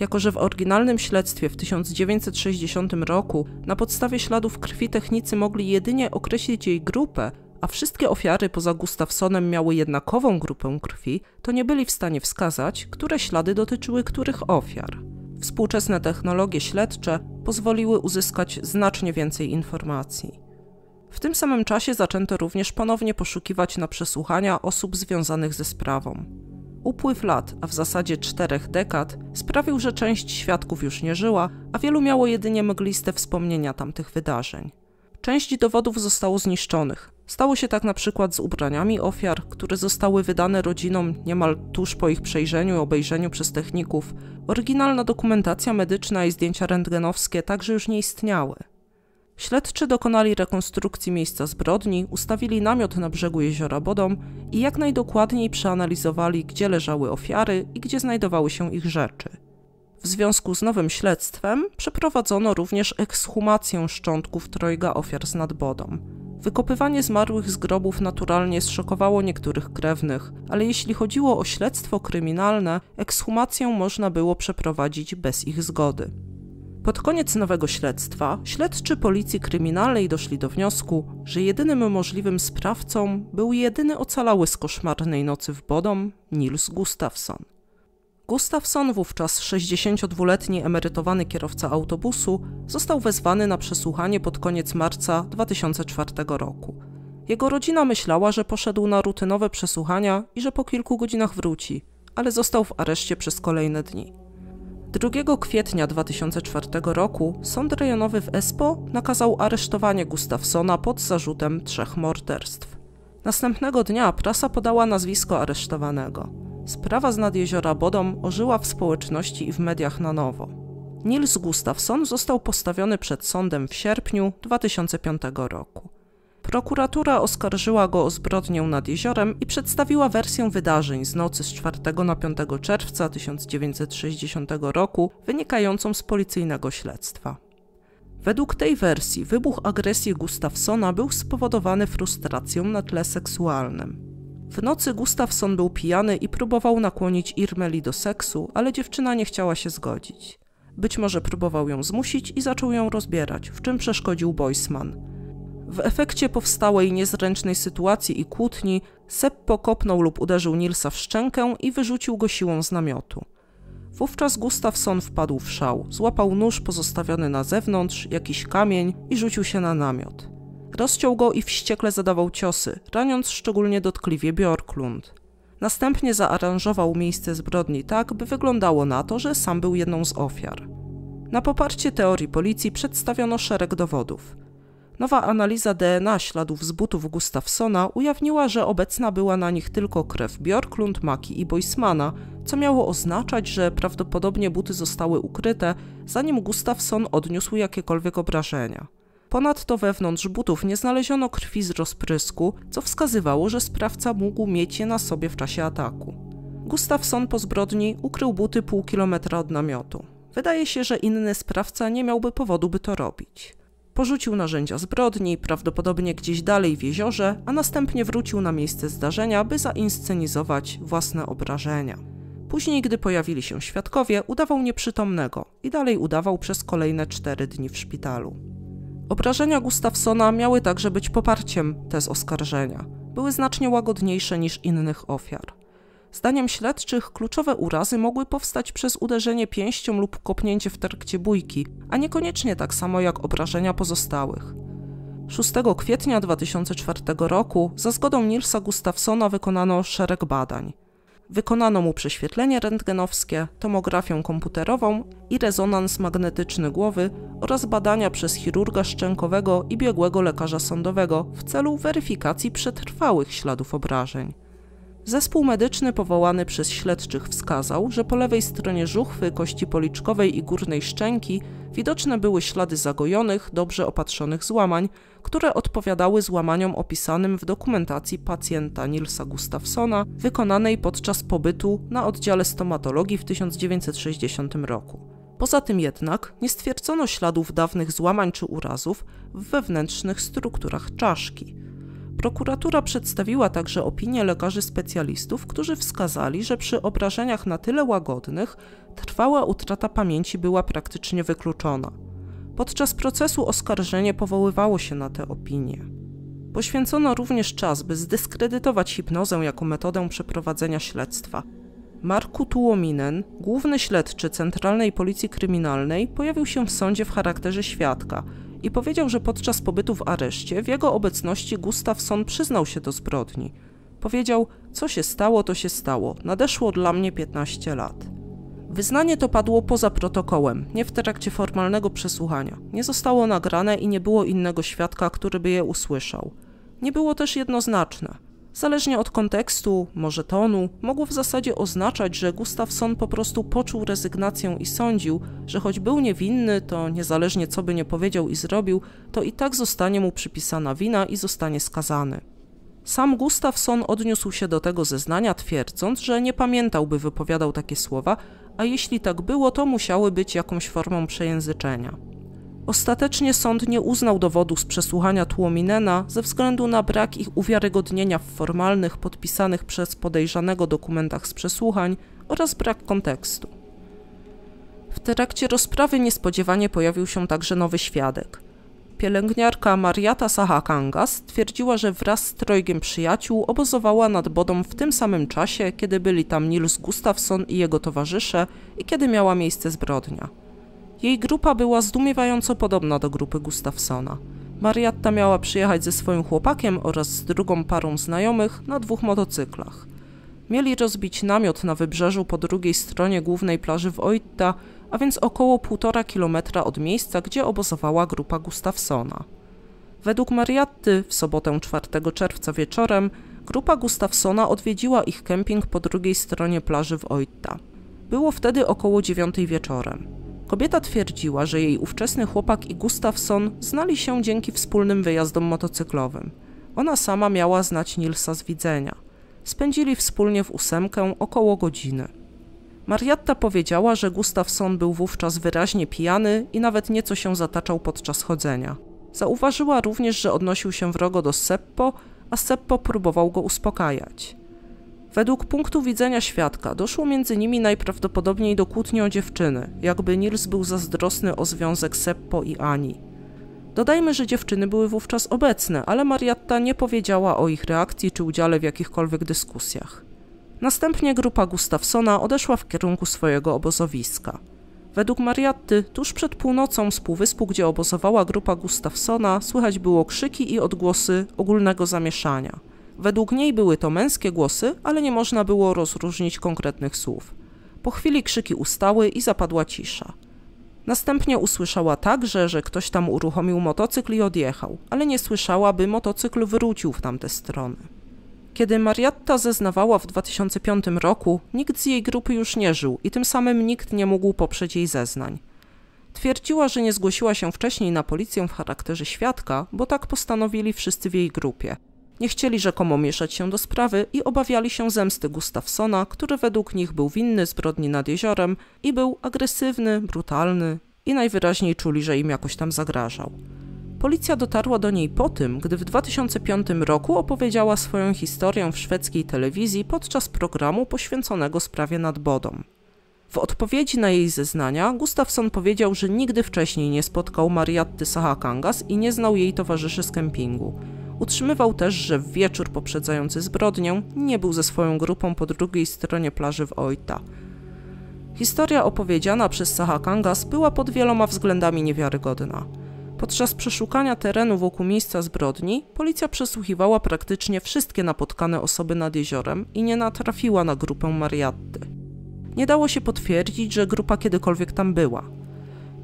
Jako, że w oryginalnym śledztwie w 1960 roku na podstawie śladów krwi technicy mogli jedynie określić jej grupę, a wszystkie ofiary poza Gustafsonem miały jednakową grupę krwi, to nie byli w stanie wskazać, które ślady dotyczyły których ofiar. Współczesne technologie śledcze pozwoliły uzyskać znacznie więcej informacji. W tym samym czasie zaczęto również ponownie poszukiwać na przesłuchania osób związanych ze sprawą. Upływ lat, a w zasadzie czterech dekad, sprawił, że część świadków już nie żyła, a wielu miało jedynie mgliste wspomnienia tamtych wydarzeń. Część dowodów zostało zniszczonych, Stało się tak na przykład z ubraniami ofiar, które zostały wydane rodzinom niemal tuż po ich przejrzeniu i obejrzeniu przez techników. Oryginalna dokumentacja medyczna i zdjęcia rentgenowskie także już nie istniały. Śledczy dokonali rekonstrukcji miejsca zbrodni, ustawili namiot na brzegu jeziora Bodom i jak najdokładniej przeanalizowali, gdzie leżały ofiary i gdzie znajdowały się ich rzeczy. W związku z nowym śledztwem przeprowadzono również ekshumację szczątków trojga ofiar z nad Bodom. Wykopywanie zmarłych z grobów naturalnie zszokowało niektórych krewnych, ale jeśli chodziło o śledztwo kryminalne, ekshumację można było przeprowadzić bez ich zgody. Pod koniec nowego śledztwa śledczy policji kryminalnej doszli do wniosku, że jedynym możliwym sprawcą był jedyny ocalały z koszmarnej nocy w Bodom Nils Gustafsson. Gustafson, wówczas 62-letni emerytowany kierowca autobusu, został wezwany na przesłuchanie pod koniec marca 2004 roku. Jego rodzina myślała, że poszedł na rutynowe przesłuchania i że po kilku godzinach wróci, ale został w areszcie przez kolejne dni. 2 kwietnia 2004 roku sąd rejonowy w Espoo nakazał aresztowanie Gustafsona pod zarzutem trzech morderstw. Następnego dnia prasa podała nazwisko aresztowanego. Sprawa z nad jeziora Bodom ożyła w społeczności i w mediach na nowo. Nils Gustafsson został postawiony przed sądem w sierpniu 2005 roku. Prokuratura oskarżyła go o zbrodnię nad jeziorem i przedstawiła wersję wydarzeń z nocy z 4 na 5 czerwca 1960 roku, wynikającą z policyjnego śledztwa. Według tej wersji wybuch agresji Gustafsona był spowodowany frustracją na tle seksualnym. W nocy Gustawson był pijany i próbował nakłonić Irmeli do seksu, ale dziewczyna nie chciała się zgodzić. Być może próbował ją zmusić i zaczął ją rozbierać, w czym przeszkodził Boisman. W efekcie powstałej niezręcznej sytuacji i kłótni Seppo kopnął lub uderzył Nilsa w szczękę i wyrzucił go siłą z namiotu. Wówczas Gustafson wpadł w szał, złapał nóż pozostawiony na zewnątrz, jakiś kamień i rzucił się na namiot. Rozciął go i wściekle zadawał ciosy, raniąc szczególnie dotkliwie Bjorklund. Następnie zaaranżował miejsce zbrodni tak, by wyglądało na to, że sam był jedną z ofiar. Na poparcie teorii policji przedstawiono szereg dowodów. Nowa analiza DNA śladów z butów Gustafsona ujawniła, że obecna była na nich tylko krew Bjorklund, Maki i Boismana, co miało oznaczać, że prawdopodobnie buty zostały ukryte, zanim Gustafson odniósł jakiekolwiek obrażenia. Ponadto wewnątrz butów nie znaleziono krwi z rozprysku, co wskazywało, że sprawca mógł mieć je na sobie w czasie ataku. Gustafsson po zbrodni ukrył buty pół kilometra od namiotu. Wydaje się, że inny sprawca nie miałby powodu, by to robić. Porzucił narzędzia zbrodni, prawdopodobnie gdzieś dalej w jeziorze, a następnie wrócił na miejsce zdarzenia, by zainscenizować własne obrażenia. Później, gdy pojawili się świadkowie, udawał nieprzytomnego i dalej udawał przez kolejne cztery dni w szpitalu. Obrażenia Gustafsona miały także być poparciem tez oskarżenia. Były znacznie łagodniejsze niż innych ofiar. Zdaniem śledczych kluczowe urazy mogły powstać przez uderzenie pięścią lub kopnięcie w trakcie bójki, a niekoniecznie tak samo jak obrażenia pozostałych. 6 kwietnia 2004 roku za zgodą Nilsa Gustafsona wykonano szereg badań. Wykonano mu prześwietlenie rentgenowskie, tomografię komputerową i rezonans magnetyczny głowy oraz badania przez chirurga szczękowego i biegłego lekarza sądowego w celu weryfikacji przetrwałych śladów obrażeń. Zespół medyczny powołany przez śledczych wskazał, że po lewej stronie żuchwy, kości policzkowej i górnej szczęki widoczne były ślady zagojonych, dobrze opatrzonych złamań, które odpowiadały złamaniom opisanym w dokumentacji pacjenta Nilsa Gustafsona wykonanej podczas pobytu na oddziale stomatologii w 1960 roku. Poza tym jednak nie stwierdzono śladów dawnych złamań czy urazów w wewnętrznych strukturach czaszki. Prokuratura przedstawiła także opinię lekarzy specjalistów, którzy wskazali, że przy obrażeniach na tyle łagodnych trwała utrata pamięci była praktycznie wykluczona. Podczas procesu oskarżenie powoływało się na te opinie. Poświęcono również czas, by zdyskredytować hipnozę jako metodę przeprowadzenia śledztwa. Marku Tułominen, główny śledczy Centralnej Policji Kryminalnej, pojawił się w sądzie w charakterze świadka i powiedział, że podczas pobytu w areszcie w jego obecności Gustafsson przyznał się do zbrodni. Powiedział: Co się stało, to się stało. Nadeszło dla mnie 15 lat. Wyznanie to padło poza protokołem, nie w trakcie formalnego przesłuchania. Nie zostało nagrane i nie było innego świadka, który by je usłyszał. Nie było też jednoznaczne. Zależnie od kontekstu, może tonu, mogło w zasadzie oznaczać, że Gustafsson po prostu poczuł rezygnację i sądził, że choć był niewinny, to niezależnie co by nie powiedział i zrobił, to i tak zostanie mu przypisana wina i zostanie skazany. Sam Gustafsson odniósł się do tego zeznania, twierdząc, że nie pamiętał, by wypowiadał takie słowa, a jeśli tak było, to musiały być jakąś formą przejęzyczenia. Ostatecznie sąd nie uznał dowodu z przesłuchania Tłominena ze względu na brak ich uwiarygodnienia w formalnych, podpisanych przez podejrzanego dokumentach z przesłuchań oraz brak kontekstu. W trakcie rozprawy niespodziewanie pojawił się także nowy świadek pielęgniarka Mariata Sahakanga stwierdziła, że wraz z trojgiem przyjaciół obozowała nad Bodą w tym samym czasie, kiedy byli tam Nils Gustafsson i jego towarzysze i kiedy miała miejsce zbrodnia. Jej grupa była zdumiewająco podobna do grupy Gustafsona. Mariatta miała przyjechać ze swoim chłopakiem oraz z drugą parą znajomych na dwóch motocyklach. Mieli rozbić namiot na wybrzeżu po drugiej stronie głównej plaży w Oitta, a więc około 1,5 kilometra od miejsca, gdzie obozowała grupa Gustafsona. Według Mariatty w sobotę 4 czerwca wieczorem grupa Gustafsona odwiedziła ich kemping po drugiej stronie plaży w Oitta. Było wtedy około 9 wieczorem. Kobieta twierdziła, że jej ówczesny chłopak i Gustafson znali się dzięki wspólnym wyjazdom motocyklowym. Ona sama miała znać Nilsa z widzenia. Spędzili wspólnie w ósemkę około godziny. Mariatta powiedziała, że Gustafsson był wówczas wyraźnie pijany i nawet nieco się zataczał podczas chodzenia. Zauważyła również, że odnosił się wrogo do Seppo, a Seppo próbował go uspokajać. Według punktu widzenia świadka doszło między nimi najprawdopodobniej do kłótni o dziewczyny, jakby Nils był zazdrosny o związek Seppo i Ani. Dodajmy, że dziewczyny były wówczas obecne, ale Mariatta nie powiedziała o ich reakcji czy udziale w jakichkolwiek dyskusjach. Następnie grupa Gustafsona odeszła w kierunku swojego obozowiska. Według Mariatty, tuż przed północą z półwyspu, gdzie obozowała grupa Gustafsona, słychać było krzyki i odgłosy ogólnego zamieszania. Według niej były to męskie głosy, ale nie można było rozróżnić konkretnych słów. Po chwili krzyki ustały i zapadła cisza. Następnie usłyszała także, że ktoś tam uruchomił motocykl i odjechał, ale nie słyszała, by motocykl wrócił w tamte strony. Kiedy Mariatta zeznawała w 2005 roku, nikt z jej grupy już nie żył i tym samym nikt nie mógł poprzeć jej zeznań. Twierdziła, że nie zgłosiła się wcześniej na policję w charakterze świadka, bo tak postanowili wszyscy w jej grupie – nie chcieli rzekomo mieszać się do sprawy i obawiali się zemsty Gustafsona, który według nich był winny zbrodni nad jeziorem i był agresywny, brutalny i najwyraźniej czuli, że im jakoś tam zagrażał. Policja dotarła do niej po tym, gdy w 2005 roku opowiedziała swoją historię w szwedzkiej telewizji podczas programu poświęconego sprawie nad Bodą. W odpowiedzi na jej zeznania Gustafsson powiedział, że nigdy wcześniej nie spotkał Mariatty Sahakangas i nie znał jej towarzyszy z kempingu. Utrzymywał też, że w wieczór poprzedzający zbrodnię nie był ze swoją grupą po drugiej stronie plaży w Ojta. Historia opowiedziana przez Sahakangas była pod wieloma względami niewiarygodna. Podczas przeszukania terenu wokół miejsca zbrodni policja przesłuchiwała praktycznie wszystkie napotkane osoby nad jeziorem i nie natrafiła na grupę Mariatty. Nie dało się potwierdzić, że grupa kiedykolwiek tam była.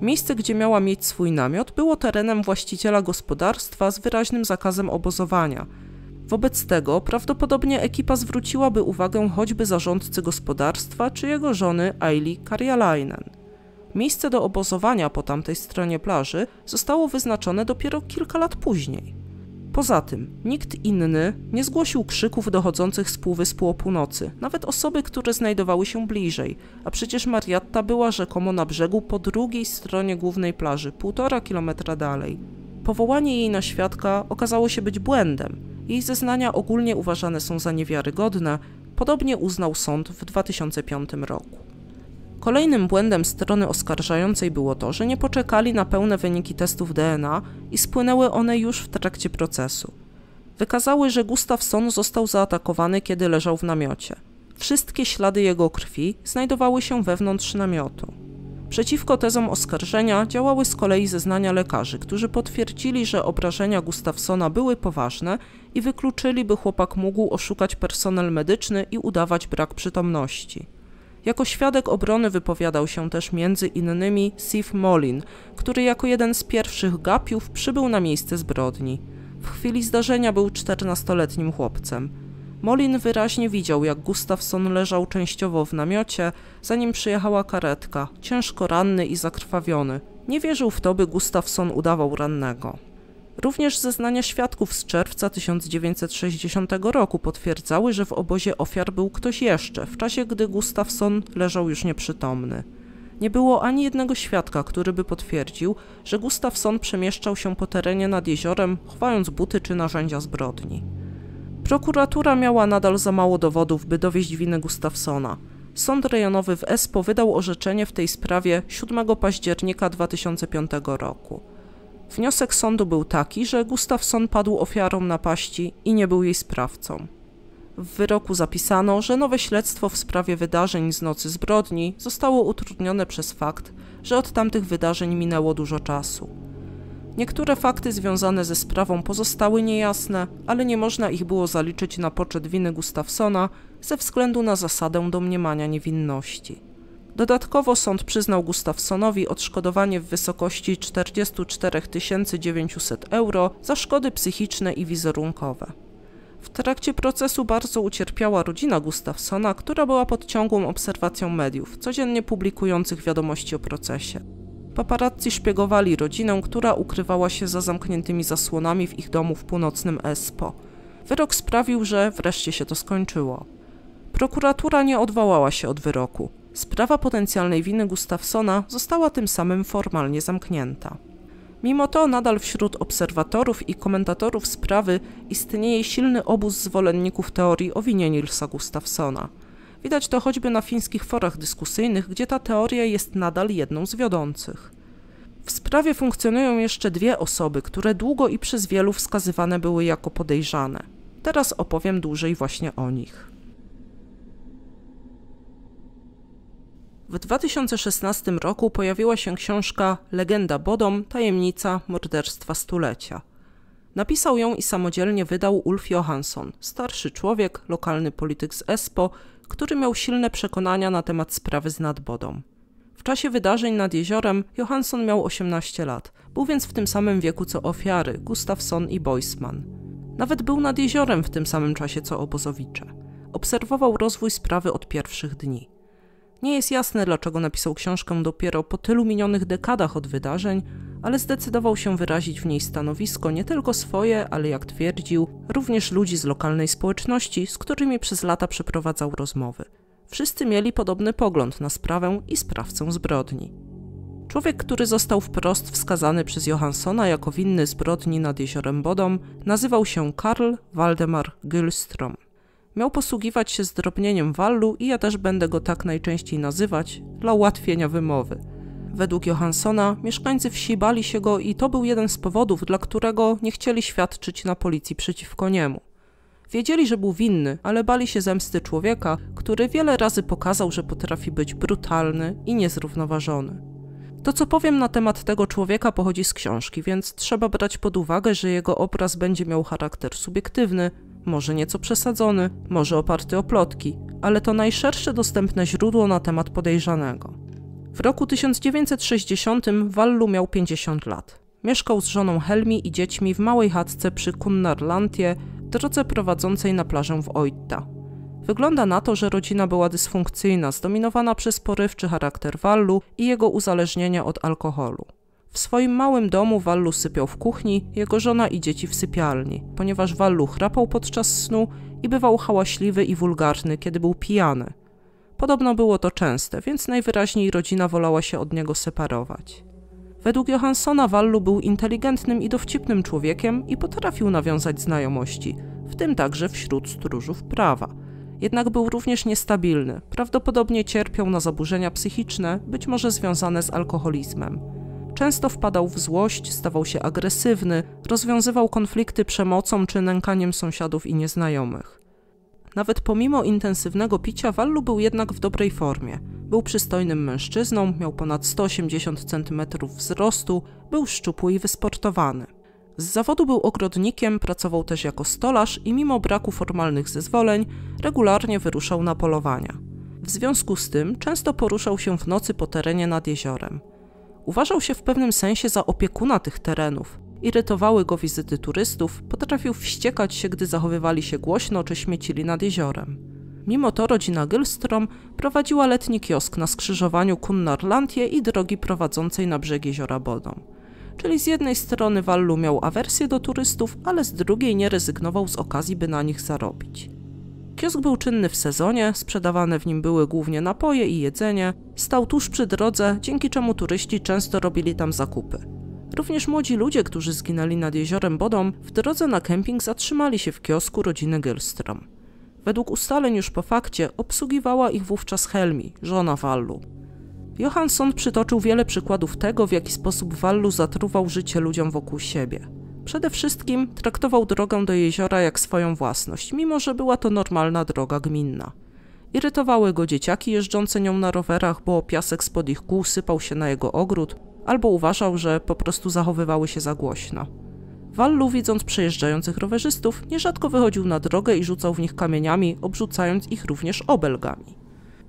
Miejsce, gdzie miała mieć swój namiot, było terenem właściciela gospodarstwa z wyraźnym zakazem obozowania. Wobec tego prawdopodobnie ekipa zwróciłaby uwagę choćby zarządcy gospodarstwa czy jego żony Aili Karjalainen. Miejsce do obozowania po tamtej stronie plaży zostało wyznaczone dopiero kilka lat później. Poza tym, nikt inny nie zgłosił krzyków dochodzących z Półwyspu o północy, nawet osoby, które znajdowały się bliżej, a przecież Mariatta była rzekomo na brzegu po drugiej stronie głównej plaży, półtora kilometra dalej. Powołanie jej na świadka okazało się być błędem. Jej zeznania ogólnie uważane są za niewiarygodne, podobnie uznał sąd w 2005 roku. Kolejnym błędem strony oskarżającej było to, że nie poczekali na pełne wyniki testów DNA i spłynęły one już w trakcie procesu. Wykazały, że Gustafsson został zaatakowany, kiedy leżał w namiocie. Wszystkie ślady jego krwi znajdowały się wewnątrz namiotu. Przeciwko tezom oskarżenia działały z kolei zeznania lekarzy, którzy potwierdzili, że obrażenia Gustafsona były poważne i wykluczyli, by chłopak mógł oszukać personel medyczny i udawać brak przytomności. Jako świadek obrony wypowiadał się też między innymi Sif Molin, który jako jeden z pierwszych gapiów przybył na miejsce zbrodni. W chwili zdarzenia był czternastoletnim chłopcem. Molin wyraźnie widział, jak Gustafsson leżał częściowo w namiocie, zanim przyjechała karetka, ciężko ranny i zakrwawiony. Nie wierzył w to, by Gustafsson udawał rannego. Również zeznania świadków z czerwca 1960 roku potwierdzały, że w obozie ofiar był ktoś jeszcze, w czasie gdy Gustafsson leżał już nieprzytomny. Nie było ani jednego świadka, który by potwierdził, że Gustafsson przemieszczał się po terenie nad jeziorem, chwając buty czy narzędzia zbrodni. Prokuratura miała nadal za mało dowodów, by dowieść winy Gustafsona. Sąd rejonowy w Espoo wydał orzeczenie w tej sprawie 7 października 2005 roku. Wniosek sądu był taki, że Gustafsson padł ofiarą napaści i nie był jej sprawcą. W wyroku zapisano, że nowe śledztwo w sprawie wydarzeń z nocy zbrodni zostało utrudnione przez fakt, że od tamtych wydarzeń minęło dużo czasu. Niektóre fakty związane ze sprawą pozostały niejasne, ale nie można ich było zaliczyć na poczet winy Gustafsona ze względu na zasadę domniemania niewinności. Dodatkowo sąd przyznał Gustafsonowi odszkodowanie w wysokości 44 900 euro za szkody psychiczne i wizerunkowe. W trakcie procesu bardzo ucierpiała rodzina Gustafsona, która była pod ciągłą obserwacją mediów, codziennie publikujących wiadomości o procesie. Paparazzi szpiegowali rodzinę, która ukrywała się za zamkniętymi zasłonami w ich domu w północnym Espo. Wyrok sprawił, że wreszcie się to skończyło. Prokuratura nie odwołała się od wyroku. Sprawa potencjalnej winy Gustafsona została tym samym formalnie zamknięta. Mimo to nadal wśród obserwatorów i komentatorów sprawy istnieje silny obóz zwolenników teorii o winie Nilsa Gustafsona. Widać to choćby na fińskich forach dyskusyjnych, gdzie ta teoria jest nadal jedną z wiodących. W sprawie funkcjonują jeszcze dwie osoby, które długo i przez wielu wskazywane były jako podejrzane. Teraz opowiem dłużej właśnie o nich. W 2016 roku pojawiła się książka Legenda Bodom Tajemnica Morderstwa Stulecia. Napisał ją i samodzielnie wydał Ulf Johansson, starszy człowiek, lokalny polityk z Espo, który miał silne przekonania na temat sprawy z Nadbodą. W czasie wydarzeń nad jeziorem Johansson miał 18 lat, był więc w tym samym wieku co ofiary Gustafsson i Boisman. Nawet był nad jeziorem w tym samym czasie co obozowicze. Obserwował rozwój sprawy od pierwszych dni. Nie jest jasne, dlaczego napisał książkę dopiero po tylu minionych dekadach od wydarzeń, ale zdecydował się wyrazić w niej stanowisko nie tylko swoje, ale jak twierdził, również ludzi z lokalnej społeczności, z którymi przez lata przeprowadzał rozmowy. Wszyscy mieli podobny pogląd na sprawę i sprawcę zbrodni. Człowiek, który został wprost wskazany przez Johanssona jako winny zbrodni nad jeziorem Bodom, nazywał się Karl Waldemar Gylstrom. Miał posługiwać się zdrobnieniem wallu i ja też będę go tak najczęściej nazywać, dla ułatwienia wymowy. Według Johanssona mieszkańcy wsi bali się go i to był jeden z powodów, dla którego nie chcieli świadczyć na policji przeciwko niemu. Wiedzieli, że był winny, ale bali się zemsty człowieka, który wiele razy pokazał, że potrafi być brutalny i niezrównoważony. To, co powiem na temat tego człowieka, pochodzi z książki, więc trzeba brać pod uwagę, że jego obraz będzie miał charakter subiektywny, może nieco przesadzony, może oparty o plotki, ale to najszersze dostępne źródło na temat podejrzanego. W roku 1960 Wallu miał 50 lat. Mieszkał z żoną Helmi i dziećmi w małej chatce przy Kunnarlantie, drodze prowadzącej na plażę w Oitta. Wygląda na to, że rodzina była dysfunkcyjna, zdominowana przez porywczy charakter Wallu i jego uzależnienia od alkoholu. W swoim małym domu Wallu sypiał w kuchni, jego żona i dzieci w sypialni, ponieważ Wallu chrapał podczas snu i bywał hałaśliwy i wulgarny, kiedy był pijany. Podobno było to częste, więc najwyraźniej rodzina wolała się od niego separować. Według Johanssona Wallu był inteligentnym i dowcipnym człowiekiem i potrafił nawiązać znajomości, w tym także wśród stróżów prawa. Jednak był również niestabilny, prawdopodobnie cierpiał na zaburzenia psychiczne, być może związane z alkoholizmem. Często wpadał w złość, stawał się agresywny, rozwiązywał konflikty przemocą czy nękaniem sąsiadów i nieznajomych. Nawet pomimo intensywnego picia, Wallu był jednak w dobrej formie. Był przystojnym mężczyzną, miał ponad 180 cm wzrostu, był szczupły i wysportowany. Z zawodu był ogrodnikiem, pracował też jako stolarz i mimo braku formalnych zezwoleń regularnie wyruszał na polowania. W związku z tym często poruszał się w nocy po terenie nad jeziorem. Uważał się w pewnym sensie za opiekuna tych terenów. Irytowały go wizyty turystów, potrafił wściekać się, gdy zachowywali się głośno czy śmiecili nad jeziorem. Mimo to rodzina Gylstrom prowadziła letni kiosk na skrzyżowaniu Kunnarlandie i drogi prowadzącej na brzeg jeziora Bodom. Czyli z jednej strony Wallu miał awersję do turystów, ale z drugiej nie rezygnował z okazji, by na nich zarobić. Kiosk był czynny w sezonie, sprzedawane w nim były głównie napoje i jedzenie, stał tuż przy drodze, dzięki czemu turyści często robili tam zakupy. Również młodzi ludzie, którzy zginęli nad jeziorem Bodom, w drodze na kemping zatrzymali się w kiosku rodziny Gelstrom. Według ustaleń już po fakcie obsługiwała ich wówczas Helmi, żona Wallu. Johansson przytoczył wiele przykładów tego, w jaki sposób Wallu zatruwał życie ludziom wokół siebie. Przede wszystkim traktował drogę do jeziora jak swoją własność, mimo że była to normalna droga gminna. Irytowały go dzieciaki jeżdżące nią na rowerach, bo piasek spod ich kół sypał się na jego ogród, albo uważał, że po prostu zachowywały się za głośno. Wallu, widząc przejeżdżających rowerzystów, nierzadko wychodził na drogę i rzucał w nich kamieniami, obrzucając ich również obelgami.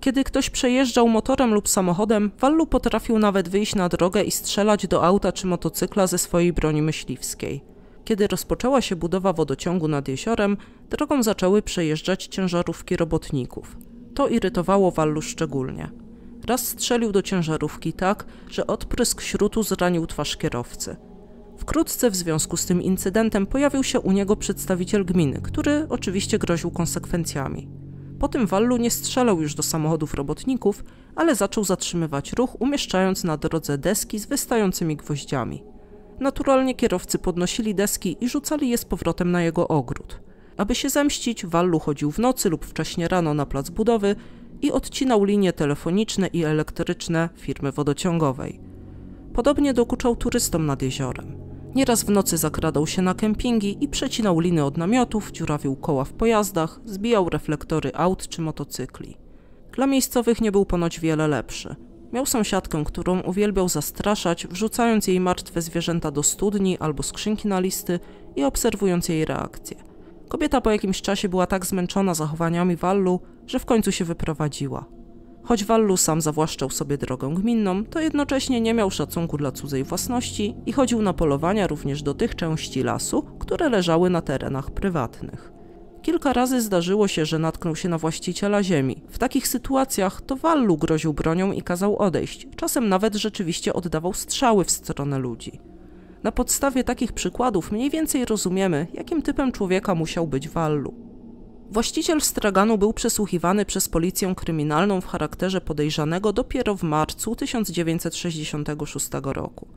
Kiedy ktoś przejeżdżał motorem lub samochodem, Wallu potrafił nawet wyjść na drogę i strzelać do auta czy motocykla ze swojej broni myśliwskiej. Kiedy rozpoczęła się budowa wodociągu nad jeziorem, drogą zaczęły przejeżdżać ciężarówki robotników. To irytowało Wallu szczególnie. Raz strzelił do ciężarówki tak, że odprysk śrutu zranił twarz kierowcy. Wkrótce w związku z tym incydentem pojawił się u niego przedstawiciel gminy, który oczywiście groził konsekwencjami. Po tym Wallu nie strzelał już do samochodów robotników, ale zaczął zatrzymywać ruch, umieszczając na drodze deski z wystającymi gwoździami. Naturalnie kierowcy podnosili deski i rzucali je z powrotem na jego ogród. Aby się zemścić, Wallu chodził w nocy lub wcześnie rano na plac budowy i odcinał linie telefoniczne i elektryczne firmy wodociągowej. Podobnie dokuczał turystom nad jeziorem. Nieraz w nocy zakradał się na kempingi i przecinał liny od namiotów, dziurawił koła w pojazdach, zbijał reflektory aut czy motocykli. Dla miejscowych nie był ponoć wiele lepszy. Miał sąsiadkę, którą uwielbiał zastraszać, wrzucając jej martwe zwierzęta do studni albo skrzynki na listy i obserwując jej reakcję. Kobieta po jakimś czasie była tak zmęczona zachowaniami Wallu, że w końcu się wyprowadziła. Choć Wallu sam zawłaszczał sobie drogę gminną, to jednocześnie nie miał szacunku dla cudzej własności i chodził na polowania również do tych części lasu, które leżały na terenach prywatnych. Kilka razy zdarzyło się, że natknął się na właściciela ziemi. W takich sytuacjach to Wallu groził bronią i kazał odejść. Czasem nawet rzeczywiście oddawał strzały w stronę ludzi. Na podstawie takich przykładów mniej więcej rozumiemy, jakim typem człowieka musiał być Wallu. Właściciel straganu był przesłuchiwany przez policję kryminalną w charakterze podejrzanego dopiero w marcu 1966 roku.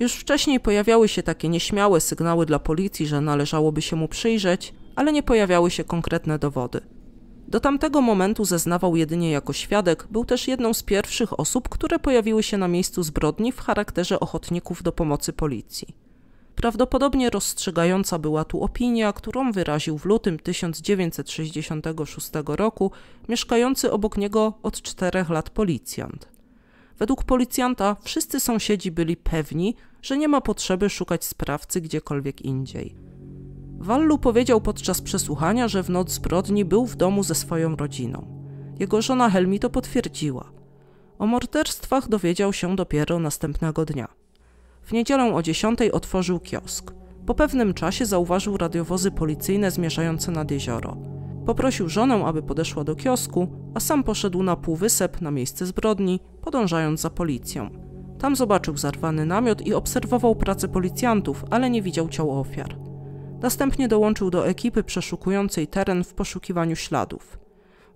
Już wcześniej pojawiały się takie nieśmiałe sygnały dla policji, że należałoby się mu przyjrzeć, ale nie pojawiały się konkretne dowody. Do tamtego momentu zeznawał jedynie jako świadek, był też jedną z pierwszych osób, które pojawiły się na miejscu zbrodni w charakterze ochotników do pomocy policji. Prawdopodobnie rozstrzygająca była tu opinia, którą wyraził w lutym 1966 roku mieszkający obok niego od czterech lat policjant. Według policjanta wszyscy sąsiedzi byli pewni, że nie ma potrzeby szukać sprawcy gdziekolwiek indziej. Wallu powiedział podczas przesłuchania, że w noc zbrodni był w domu ze swoją rodziną. Jego żona Helmi to potwierdziła. O morderstwach dowiedział się dopiero następnego dnia. W niedzielę o 10 otworzył kiosk. Po pewnym czasie zauważył radiowozy policyjne zmierzające nad jezioro. Poprosił żonę, aby podeszła do kiosku, a sam poszedł na półwysep na miejsce zbrodni, podążając za policją. Tam zobaczył zarwany namiot i obserwował pracę policjantów, ale nie widział ciał ofiar. Następnie dołączył do ekipy przeszukującej teren w poszukiwaniu śladów.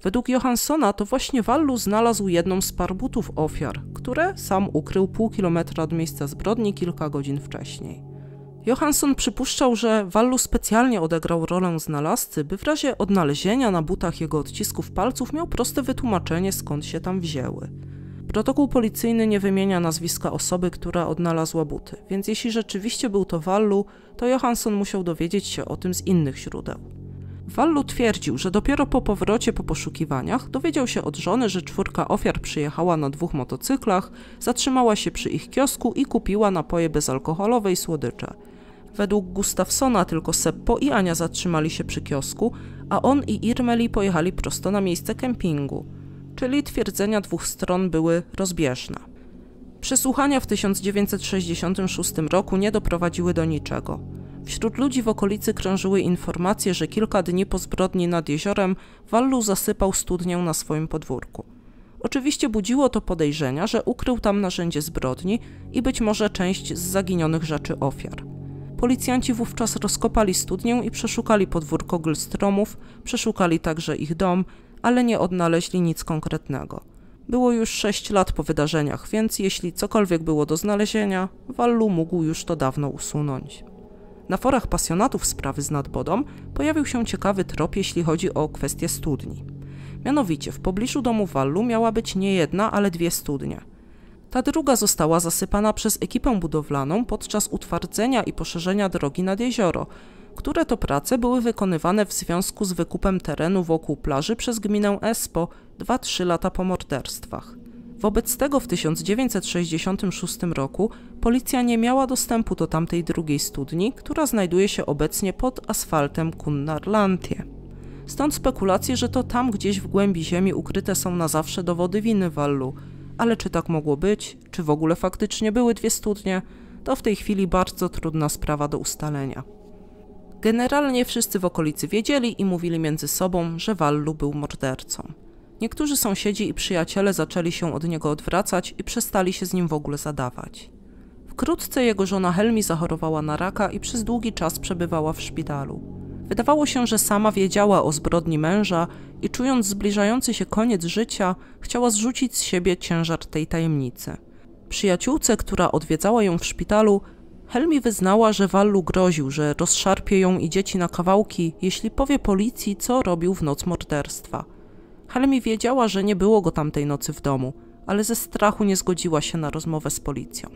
Według Johanssona to właśnie Wallu znalazł jedną z par butów ofiar, które sam ukrył pół kilometra od miejsca zbrodni kilka godzin wcześniej. Johansson przypuszczał, że Wallu specjalnie odegrał rolę znalazcy, by w razie odnalezienia na butach jego odcisków palców miał proste wytłumaczenie skąd się tam wzięły. Protokół policyjny nie wymienia nazwiska osoby, która odnalazła buty, więc jeśli rzeczywiście był to Wallu, to Johansson musiał dowiedzieć się o tym z innych źródeł. Wallu twierdził, że dopiero po powrocie po poszukiwaniach dowiedział się od żony, że czwórka ofiar przyjechała na dwóch motocyklach, zatrzymała się przy ich kiosku i kupiła napoje bezalkoholowe i słodycze. Według Gustafsona tylko Seppo i Ania zatrzymali się przy kiosku, a on i Irmeli pojechali prosto na miejsce kempingu czyli twierdzenia dwóch stron były rozbieżne. Przesłuchania w 1966 roku nie doprowadziły do niczego. Wśród ludzi w okolicy krążyły informacje, że kilka dni po zbrodni nad jeziorem Wallu zasypał studnię na swoim podwórku. Oczywiście budziło to podejrzenia, że ukrył tam narzędzie zbrodni i być może część z zaginionych rzeczy ofiar. Policjanci wówczas rozkopali studnię i przeszukali podwórko Glstromów, przeszukali także ich dom, ale nie odnaleźli nic konkretnego. Było już 6 lat po wydarzeniach, więc jeśli cokolwiek było do znalezienia, Wallu mógł już to dawno usunąć. Na forach pasjonatów sprawy z nadbodą pojawił się ciekawy trop, jeśli chodzi o kwestię studni. Mianowicie w pobliżu domu Wallu miała być nie jedna, ale dwie studnie. Ta druga została zasypana przez ekipę budowlaną podczas utwardzenia i poszerzenia drogi nad jezioro, które to prace były wykonywane w związku z wykupem terenu wokół plaży przez gminę Espo 2-3 lata po morderstwach. Wobec tego w 1966 roku policja nie miała dostępu do tamtej drugiej studni, która znajduje się obecnie pod asfaltem Kunnarlantie. Stąd spekulacje, że to tam gdzieś w głębi ziemi ukryte są na zawsze dowody winy Wallu. Ale czy tak mogło być? Czy w ogóle faktycznie były dwie studnie? To w tej chwili bardzo trudna sprawa do ustalenia. Generalnie wszyscy w okolicy wiedzieli i mówili między sobą, że Wallu był mordercą. Niektórzy sąsiedzi i przyjaciele zaczęli się od niego odwracać i przestali się z nim w ogóle zadawać. Wkrótce jego żona Helmi zachorowała na raka i przez długi czas przebywała w szpitalu. Wydawało się, że sama wiedziała o zbrodni męża i czując zbliżający się koniec życia, chciała zrzucić z siebie ciężar tej tajemnicy. Przyjaciółce, która odwiedzała ją w szpitalu, Helmi wyznała, że Wallu groził, że rozszarpie ją i dzieci na kawałki, jeśli powie policji, co robił w noc morderstwa. Helmi wiedziała, że nie było go tamtej nocy w domu, ale ze strachu nie zgodziła się na rozmowę z policją.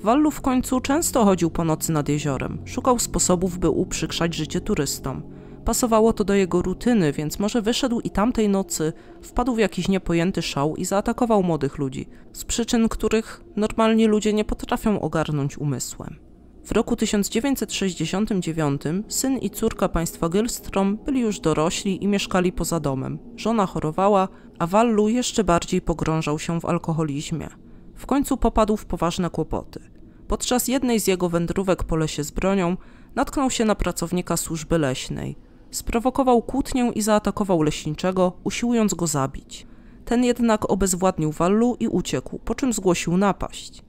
Wallu w końcu często chodził po nocy nad jeziorem, szukał sposobów, by uprzykrzać życie turystom. Pasowało to do jego rutyny, więc może wyszedł i tamtej nocy wpadł w jakiś niepojęty szał i zaatakował młodych ludzi, z przyczyn których normalni ludzie nie potrafią ogarnąć umysłem. W roku 1969 syn i córka państwa Gylstrom byli już dorośli i mieszkali poza domem. Żona chorowała, a Wallu jeszcze bardziej pogrążał się w alkoholizmie. W końcu popadł w poważne kłopoty. Podczas jednej z jego wędrówek po lesie z bronią natknął się na pracownika służby leśnej sprowokował kłótnię i zaatakował leśniczego, usiłując go zabić. Ten jednak obezwładnił Wallu i uciekł, po czym zgłosił napaść.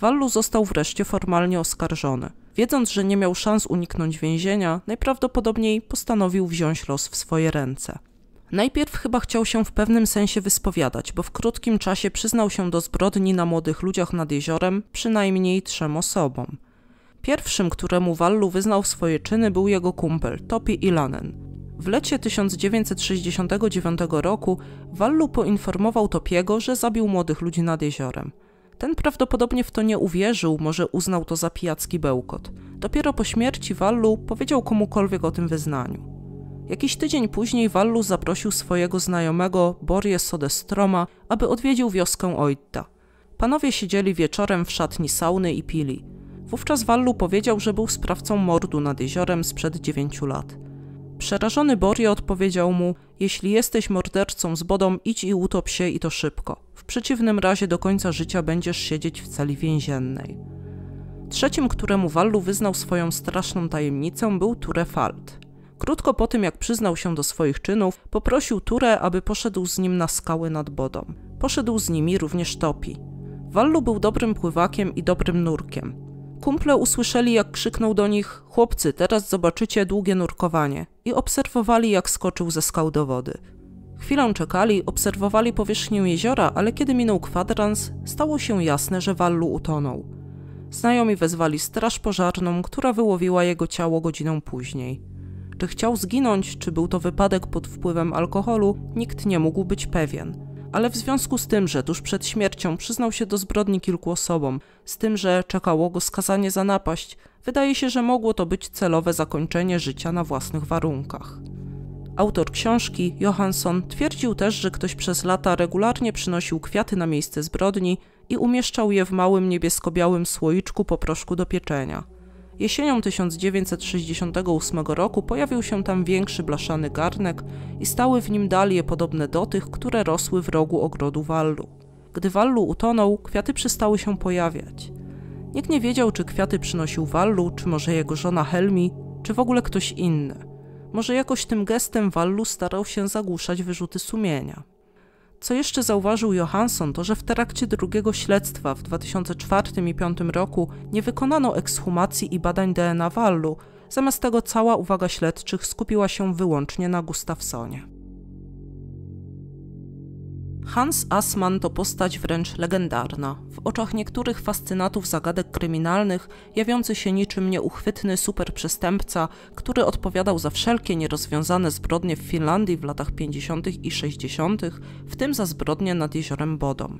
Wallu został wreszcie formalnie oskarżony. Wiedząc, że nie miał szans uniknąć więzienia, najprawdopodobniej postanowił wziąć los w swoje ręce. Najpierw chyba chciał się w pewnym sensie wyspowiadać, bo w krótkim czasie przyznał się do zbrodni na młodych ludziach nad jeziorem przynajmniej trzem osobom. Pierwszym, któremu Wallu wyznał swoje czyny, był jego kumpel, Topi Ilanen. W lecie 1969 roku Wallu poinformował Topiego, że zabił młodych ludzi nad jeziorem. Ten prawdopodobnie w to nie uwierzył, może uznał to za pijacki bełkot. Dopiero po śmierci Wallu powiedział komukolwiek o tym wyznaniu. Jakiś tydzień później Wallu zaprosił swojego znajomego Borje Sodestroma, aby odwiedził wioskę Oitta. Panowie siedzieli wieczorem w szatni sauny i pili. Wówczas Wallu powiedział, że był sprawcą mordu nad jeziorem sprzed dziewięciu lat. Przerażony Borio odpowiedział mu: Jeśli jesteś mordercą z bodą, idź i utop się i to szybko. W przeciwnym razie do końca życia będziesz siedzieć w celi więziennej. Trzecim, któremu Wallu wyznał swoją straszną tajemnicę, był Ture Falt. Krótko po tym, jak przyznał się do swoich czynów, poprosił Ture, aby poszedł z nim na skały nad Bodą. Poszedł z nimi również Topi. Wallu był dobrym pływakiem i dobrym nurkiem. Kumple usłyszeli, jak krzyknął do nich: Chłopcy, teraz zobaczycie długie nurkowanie. I obserwowali, jak skoczył ze skał do wody. Chwilę czekali, obserwowali powierzchnię jeziora, ale kiedy minął kwadrans, stało się jasne, że Wallu utonął. Znajomi wezwali straż pożarną, która wyłowiła jego ciało godzinę później. Czy chciał zginąć, czy był to wypadek pod wpływem alkoholu, nikt nie mógł być pewien ale w związku z tym, że tuż przed śmiercią przyznał się do zbrodni kilku osobom, z tym, że czekało go skazanie za napaść, wydaje się, że mogło to być celowe zakończenie życia na własnych warunkach. Autor książki, Johansson, twierdził też, że ktoś przez lata regularnie przynosił kwiaty na miejsce zbrodni i umieszczał je w małym niebiesko-białym słoiczku po proszku do pieczenia. Jesienią 1968 roku pojawił się tam większy blaszany garnek i stały w nim dalie podobne do tych, które rosły w rogu ogrodu Wallu. Gdy Wallu utonął, kwiaty przestały się pojawiać. Nikt nie wiedział, czy kwiaty przynosił Wallu, czy może jego żona Helmi, czy w ogóle ktoś inny. Może jakoś tym gestem Wallu starał się zagłuszać wyrzuty sumienia. Co jeszcze zauważył Johansson, to że w trakcie drugiego śledztwa w 2004 i 2005 roku nie wykonano ekshumacji i badań DNA Wallu, zamiast tego cała uwaga śledczych skupiła się wyłącznie na Gustafsonie. Hans Asman to postać wręcz legendarna. W oczach niektórych fascynatów zagadek kryminalnych, jawiący się niczym nieuchwytny superprzestępca, który odpowiadał za wszelkie nierozwiązane zbrodnie w Finlandii w latach 50. i 60., w tym za zbrodnie nad jeziorem Bodom.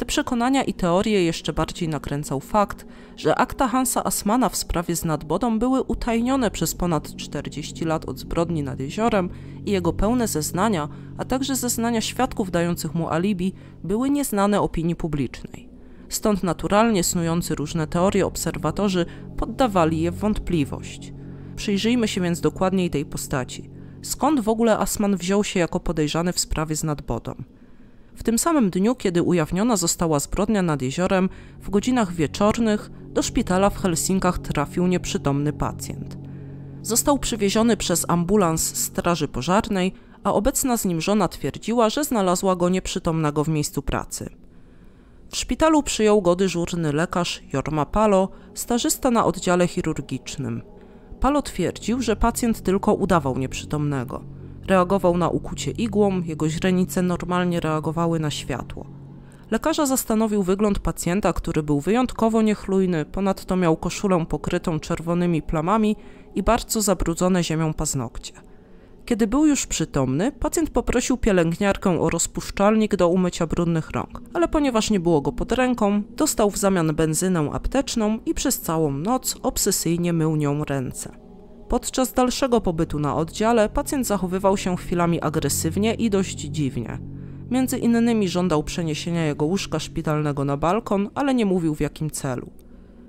Te przekonania i teorie jeszcze bardziej nakręcał fakt, że akta Hansa Asmana w sprawie z nadbodą były utajnione przez ponad 40 lat od zbrodni nad jeziorem i jego pełne zeznania, a także zeznania świadków dających mu alibi, były nieznane opinii publicznej. Stąd naturalnie snujący różne teorie obserwatorzy poddawali je w wątpliwość. Przyjrzyjmy się więc dokładniej tej postaci. Skąd w ogóle Asman wziął się jako podejrzany w sprawie z nadbodą? W tym samym dniu, kiedy ujawniona została zbrodnia nad jeziorem, w godzinach wieczornych do szpitala w Helsinkach trafił nieprzytomny pacjent. Został przywieziony przez ambulans Straży Pożarnej, a obecna z nim żona twierdziła, że znalazła go nieprzytomnego w miejscu pracy. W szpitalu przyjął go dyżurny lekarz Jorma Palo, stażysta na oddziale chirurgicznym. Palo twierdził, że pacjent tylko udawał nieprzytomnego. Reagował na ukucie igłą, jego źrenice normalnie reagowały na światło. Lekarza zastanowił wygląd pacjenta, który był wyjątkowo niechlujny, ponadto miał koszulę pokrytą czerwonymi plamami i bardzo zabrudzone ziemią paznokcie. Kiedy był już przytomny, pacjent poprosił pielęgniarkę o rozpuszczalnik do umycia brudnych rąk, ale ponieważ nie było go pod ręką, dostał w zamian benzynę apteczną i przez całą noc obsesyjnie mył nią ręce. Podczas dalszego pobytu na oddziale pacjent zachowywał się chwilami agresywnie i dość dziwnie. Między innymi żądał przeniesienia jego łóżka szpitalnego na balkon, ale nie mówił w jakim celu.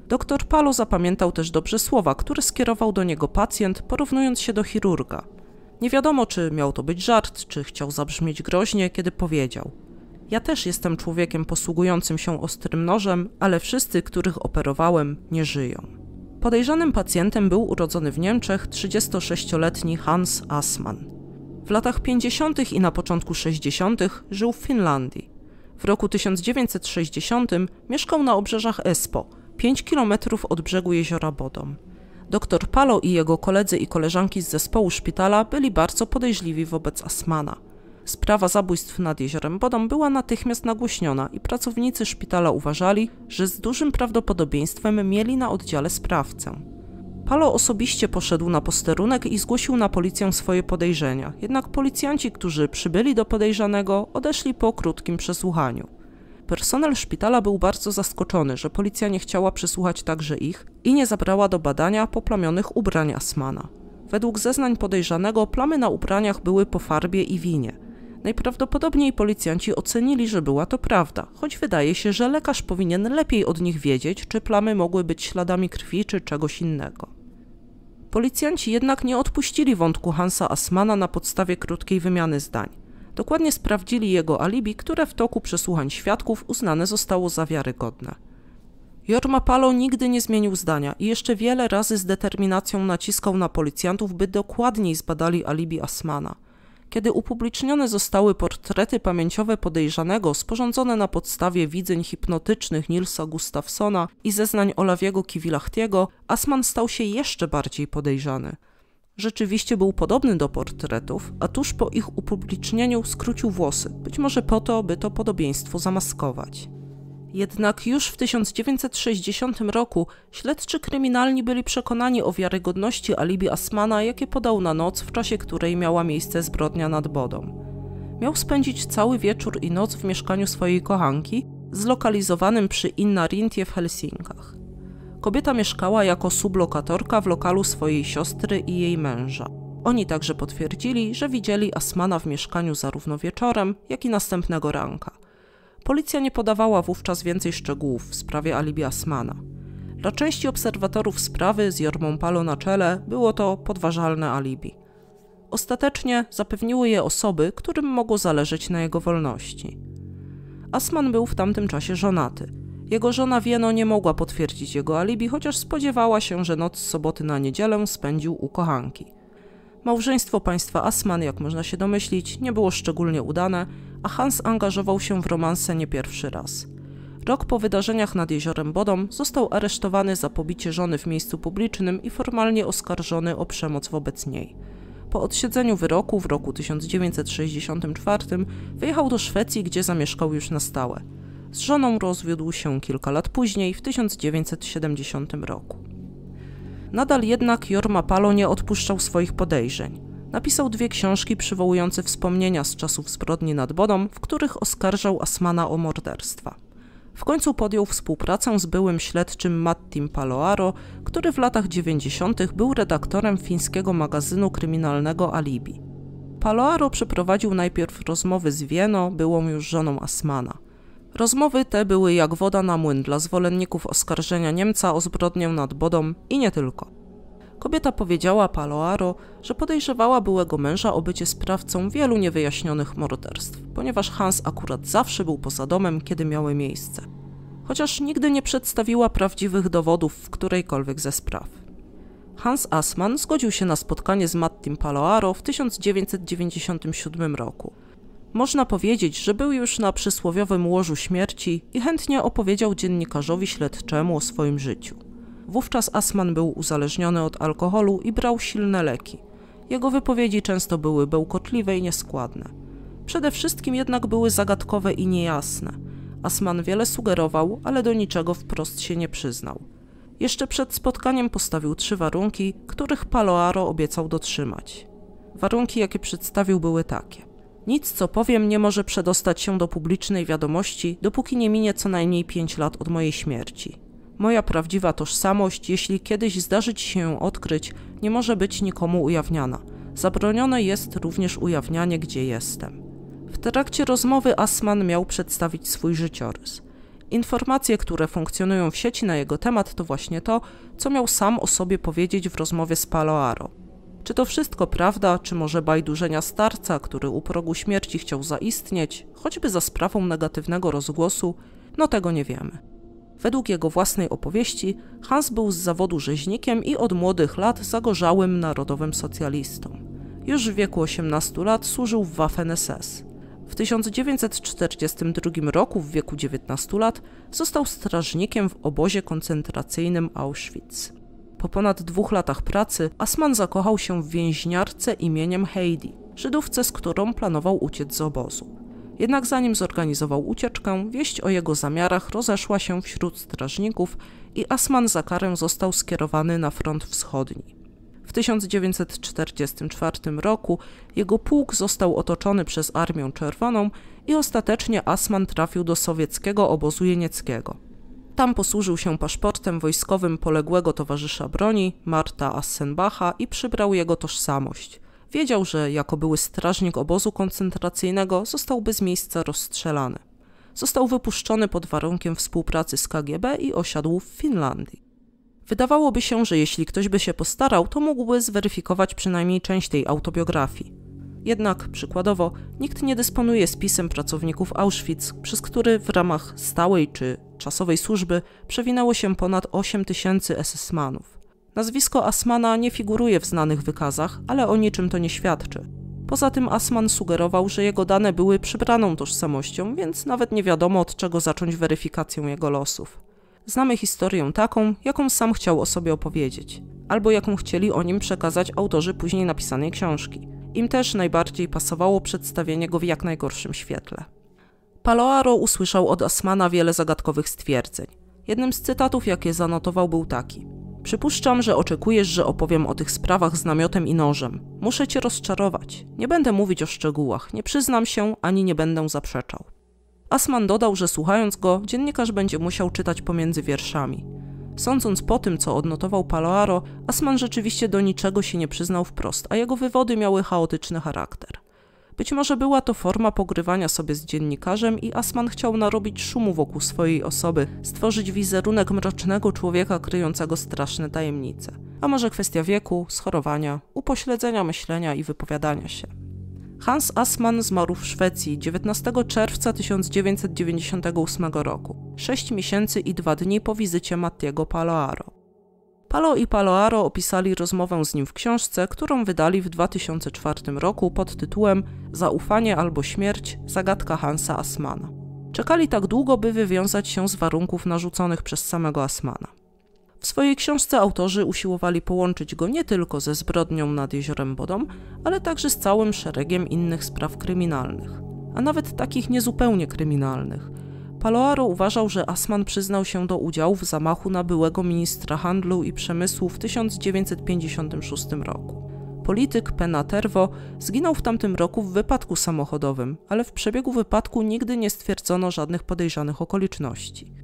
Doktor Palo zapamiętał też dobrze słowa, które skierował do niego pacjent, porównując się do chirurga. Nie wiadomo, czy miał to być żart, czy chciał zabrzmieć groźnie, kiedy powiedział: Ja też jestem człowiekiem posługującym się ostrym nożem, ale wszyscy, których operowałem, nie żyją. Podejrzanym pacjentem był urodzony w Niemczech 36-letni Hans Assmann. W latach 50. i na początku 60. żył w Finlandii. W roku 1960 mieszkał na obrzeżach Espo, 5 km od brzegu jeziora Bodom. Doktor Palo i jego koledzy i koleżanki z zespołu szpitala byli bardzo podejrzliwi wobec Asmana – Sprawa zabójstw nad jeziorem Bodom była natychmiast nagłośniona i pracownicy szpitala uważali, że z dużym prawdopodobieństwem mieli na oddziale sprawcę. Palo osobiście poszedł na posterunek i zgłosił na policję swoje podejrzenia, jednak policjanci, którzy przybyli do podejrzanego, odeszli po krótkim przesłuchaniu. Personel szpitala był bardzo zaskoczony, że policja nie chciała przesłuchać także ich i nie zabrała do badania poplamionych ubrań Asmana. Według zeznań podejrzanego plamy na ubraniach były po farbie i winie – Najprawdopodobniej policjanci ocenili, że była to prawda, choć wydaje się, że lekarz powinien lepiej od nich wiedzieć, czy plamy mogły być śladami krwi czy czegoś innego. Policjanci jednak nie odpuścili wątku Hansa Asmana na podstawie krótkiej wymiany zdań. Dokładnie sprawdzili jego alibi, które w toku przesłuchań świadków uznane zostało za wiarygodne. Jorma Palo nigdy nie zmienił zdania i jeszcze wiele razy z determinacją naciskał na policjantów, by dokładniej zbadali alibi Asmana – kiedy upublicznione zostały portrety pamięciowe podejrzanego sporządzone na podstawie widzeń hipnotycznych Nilsa Gustafsona i zeznań Olawiego Kiwilachtiego, Asman stał się jeszcze bardziej podejrzany. Rzeczywiście był podobny do portretów, a tuż po ich upublicznieniu skrócił włosy, być może po to, by to podobieństwo zamaskować. Jednak już w 1960 roku śledczy kryminalni byli przekonani o wiarygodności alibi Asmana, jakie podał na noc, w czasie której miała miejsce zbrodnia nad Bodą. Miał spędzić cały wieczór i noc w mieszkaniu swojej kochanki, zlokalizowanym przy Innarintie w Helsinkach. Kobieta mieszkała jako sublokatorka w lokalu swojej siostry i jej męża. Oni także potwierdzili, że widzieli Asmana w mieszkaniu zarówno wieczorem, jak i następnego ranka. Policja nie podawała wówczas więcej szczegółów w sprawie alibi Asmana. Dla części obserwatorów sprawy z Jormą Palo na czele było to podważalne alibi. Ostatecznie zapewniły je osoby, którym mogło zależeć na jego wolności. Asman był w tamtym czasie żonaty. Jego żona Wieno nie mogła potwierdzić jego alibi, chociaż spodziewała się, że noc z soboty na niedzielę spędził u kochanki – Małżeństwo państwa Asman, jak można się domyślić, nie było szczególnie udane, a Hans angażował się w romanse nie pierwszy raz. Rok po wydarzeniach nad jeziorem Bodom został aresztowany za pobicie żony w miejscu publicznym i formalnie oskarżony o przemoc wobec niej. Po odsiedzeniu wyroku w roku 1964 wyjechał do Szwecji, gdzie zamieszkał już na stałe. Z żoną rozwiódł się kilka lat później, w 1970 roku. Nadal jednak Jorma Palo nie odpuszczał swoich podejrzeń. Napisał dwie książki przywołujące wspomnienia z czasów zbrodni nad Bodą, w których oskarżał Asmana o morderstwa. W końcu podjął współpracę z byłym śledczym Mattim Paloaro, który w latach 90. był redaktorem fińskiego magazynu kryminalnego Alibi. Paloaro przeprowadził najpierw rozmowy z Wieną, byłą już żoną Asmana – Rozmowy te były jak woda na młyn dla zwolenników oskarżenia Niemca o zbrodnię nad Bodą i nie tylko. Kobieta powiedziała Paloaro, że podejrzewała byłego męża o bycie sprawcą wielu niewyjaśnionych morderstw, ponieważ Hans akurat zawsze był poza domem, kiedy miały miejsce. Chociaż nigdy nie przedstawiła prawdziwych dowodów w którejkolwiek ze spraw. Hans Asman zgodził się na spotkanie z Mattim Paloaro w 1997 roku. Można powiedzieć, że był już na przysłowiowym łożu śmierci i chętnie opowiedział dziennikarzowi śledczemu o swoim życiu. Wówczas Asman był uzależniony od alkoholu i brał silne leki. Jego wypowiedzi często były bełkotliwe i nieskładne. Przede wszystkim jednak były zagadkowe i niejasne. Asman wiele sugerował, ale do niczego wprost się nie przyznał. Jeszcze przed spotkaniem postawił trzy warunki, których Paloaro obiecał dotrzymać. Warunki, jakie przedstawił, były takie. Nic, co powiem, nie może przedostać się do publicznej wiadomości, dopóki nie minie co najmniej 5 lat od mojej śmierci. Moja prawdziwa tożsamość, jeśli kiedyś zdarzy ci się ją odkryć, nie może być nikomu ujawniana. Zabronione jest również ujawnianie, gdzie jestem. W trakcie rozmowy Asman miał przedstawić swój życiorys. Informacje, które funkcjonują w sieci na jego temat, to właśnie to, co miał sam o sobie powiedzieć w rozmowie z Paloaro. Czy to wszystko prawda, czy może bajdurzenia starca, który u progu śmierci chciał zaistnieć, choćby za sprawą negatywnego rozgłosu, no tego nie wiemy. Według jego własnej opowieści, Hans był z zawodu rzeźnikiem i od młodych lat zagorzałym narodowym socjalistą. Już w wieku 18 lat służył w Waffen-SS. W 1942 roku, w wieku 19 lat, został strażnikiem w obozie koncentracyjnym Auschwitz. Po ponad dwóch latach pracy Asman zakochał się w więźniarce imieniem Heidi, Żydówce, z którą planował uciec z obozu. Jednak zanim zorganizował ucieczkę, wieść o jego zamiarach rozeszła się wśród strażników i Asman za karę został skierowany na front wschodni. W 1944 roku jego pułk został otoczony przez Armię Czerwoną i ostatecznie Asman trafił do sowieckiego obozu jenieckiego. Tam posłużył się paszportem wojskowym poległego towarzysza broni, Marta Assenbacha, i przybrał jego tożsamość. Wiedział, że jako były strażnik obozu koncentracyjnego zostałby z miejsca rozstrzelany. Został wypuszczony pod warunkiem współpracy z KGB i osiadł w Finlandii. Wydawałoby się, że jeśli ktoś by się postarał, to mógłby zweryfikować przynajmniej część tej autobiografii. Jednak, przykładowo, nikt nie dysponuje spisem pracowników Auschwitz, przez który w ramach stałej czy czasowej służby przewinęło się ponad 8 tysięcy SS-manów. Nazwisko Asmana nie figuruje w znanych wykazach, ale o niczym to nie świadczy. Poza tym Asman sugerował, że jego dane były przybraną tożsamością, więc nawet nie wiadomo od czego zacząć weryfikację jego losów. Znamy historię taką, jaką sam chciał o sobie opowiedzieć, albo jaką chcieli o nim przekazać autorzy później napisanej książki. Im też najbardziej pasowało przedstawienie go w jak najgorszym świetle. Paloaro usłyszał od Asmana wiele zagadkowych stwierdzeń. Jednym z cytatów, jakie zanotował, był taki: Przypuszczam, że oczekujesz, że opowiem o tych sprawach z namiotem i nożem. Muszę cię rozczarować. Nie będę mówić o szczegółach, nie przyznam się ani nie będę zaprzeczał. Asman dodał, że słuchając go, dziennikarz będzie musiał czytać pomiędzy wierszami. Sądząc po tym, co odnotował Paloaro, Asman rzeczywiście do niczego się nie przyznał wprost, a jego wywody miały chaotyczny charakter. Być może była to forma pogrywania sobie z dziennikarzem i Asman chciał narobić szumu wokół swojej osoby, stworzyć wizerunek mrocznego człowieka kryjącego straszne tajemnice. A może kwestia wieku, schorowania, upośledzenia myślenia i wypowiadania się. Hans Assmann zmarł w Szwecji 19 czerwca 1998 roku, 6 miesięcy i 2 dni po wizycie Mattiego Paloaro. Palo i Paloaro opisali rozmowę z nim w książce, którą wydali w 2004 roku pod tytułem Zaufanie albo śmierć zagadka Hansa Assmana. Czekali tak długo, by wywiązać się z warunków narzuconych przez samego Assmana. W swojej książce autorzy usiłowali połączyć go nie tylko ze zbrodnią nad jeziorem Bodom, ale także z całym szeregiem innych spraw kryminalnych, a nawet takich niezupełnie kryminalnych. Paloaro uważał, że Asman przyznał się do udziału w zamachu na byłego ministra handlu i przemysłu w 1956 roku. Polityk Penaterwo zginął w tamtym roku w wypadku samochodowym, ale w przebiegu wypadku nigdy nie stwierdzono żadnych podejrzanych okoliczności.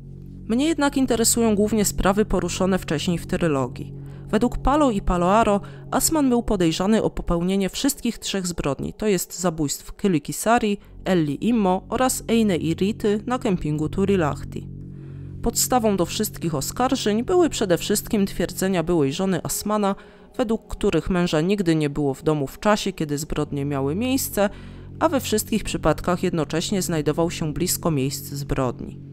Mnie jednak interesują głównie sprawy poruszone wcześniej w trylogii. Według Palo i Paloaro Asman był podejrzany o popełnienie wszystkich trzech zbrodni, to jest zabójstw Kilikisari, Elli Immo oraz Eine Irity na kempingu Turilahti. Podstawą do wszystkich oskarżeń były przede wszystkim twierdzenia byłej żony Asmana, według których męża nigdy nie było w domu w czasie, kiedy zbrodnie miały miejsce, a we wszystkich przypadkach jednocześnie znajdował się blisko miejsc zbrodni.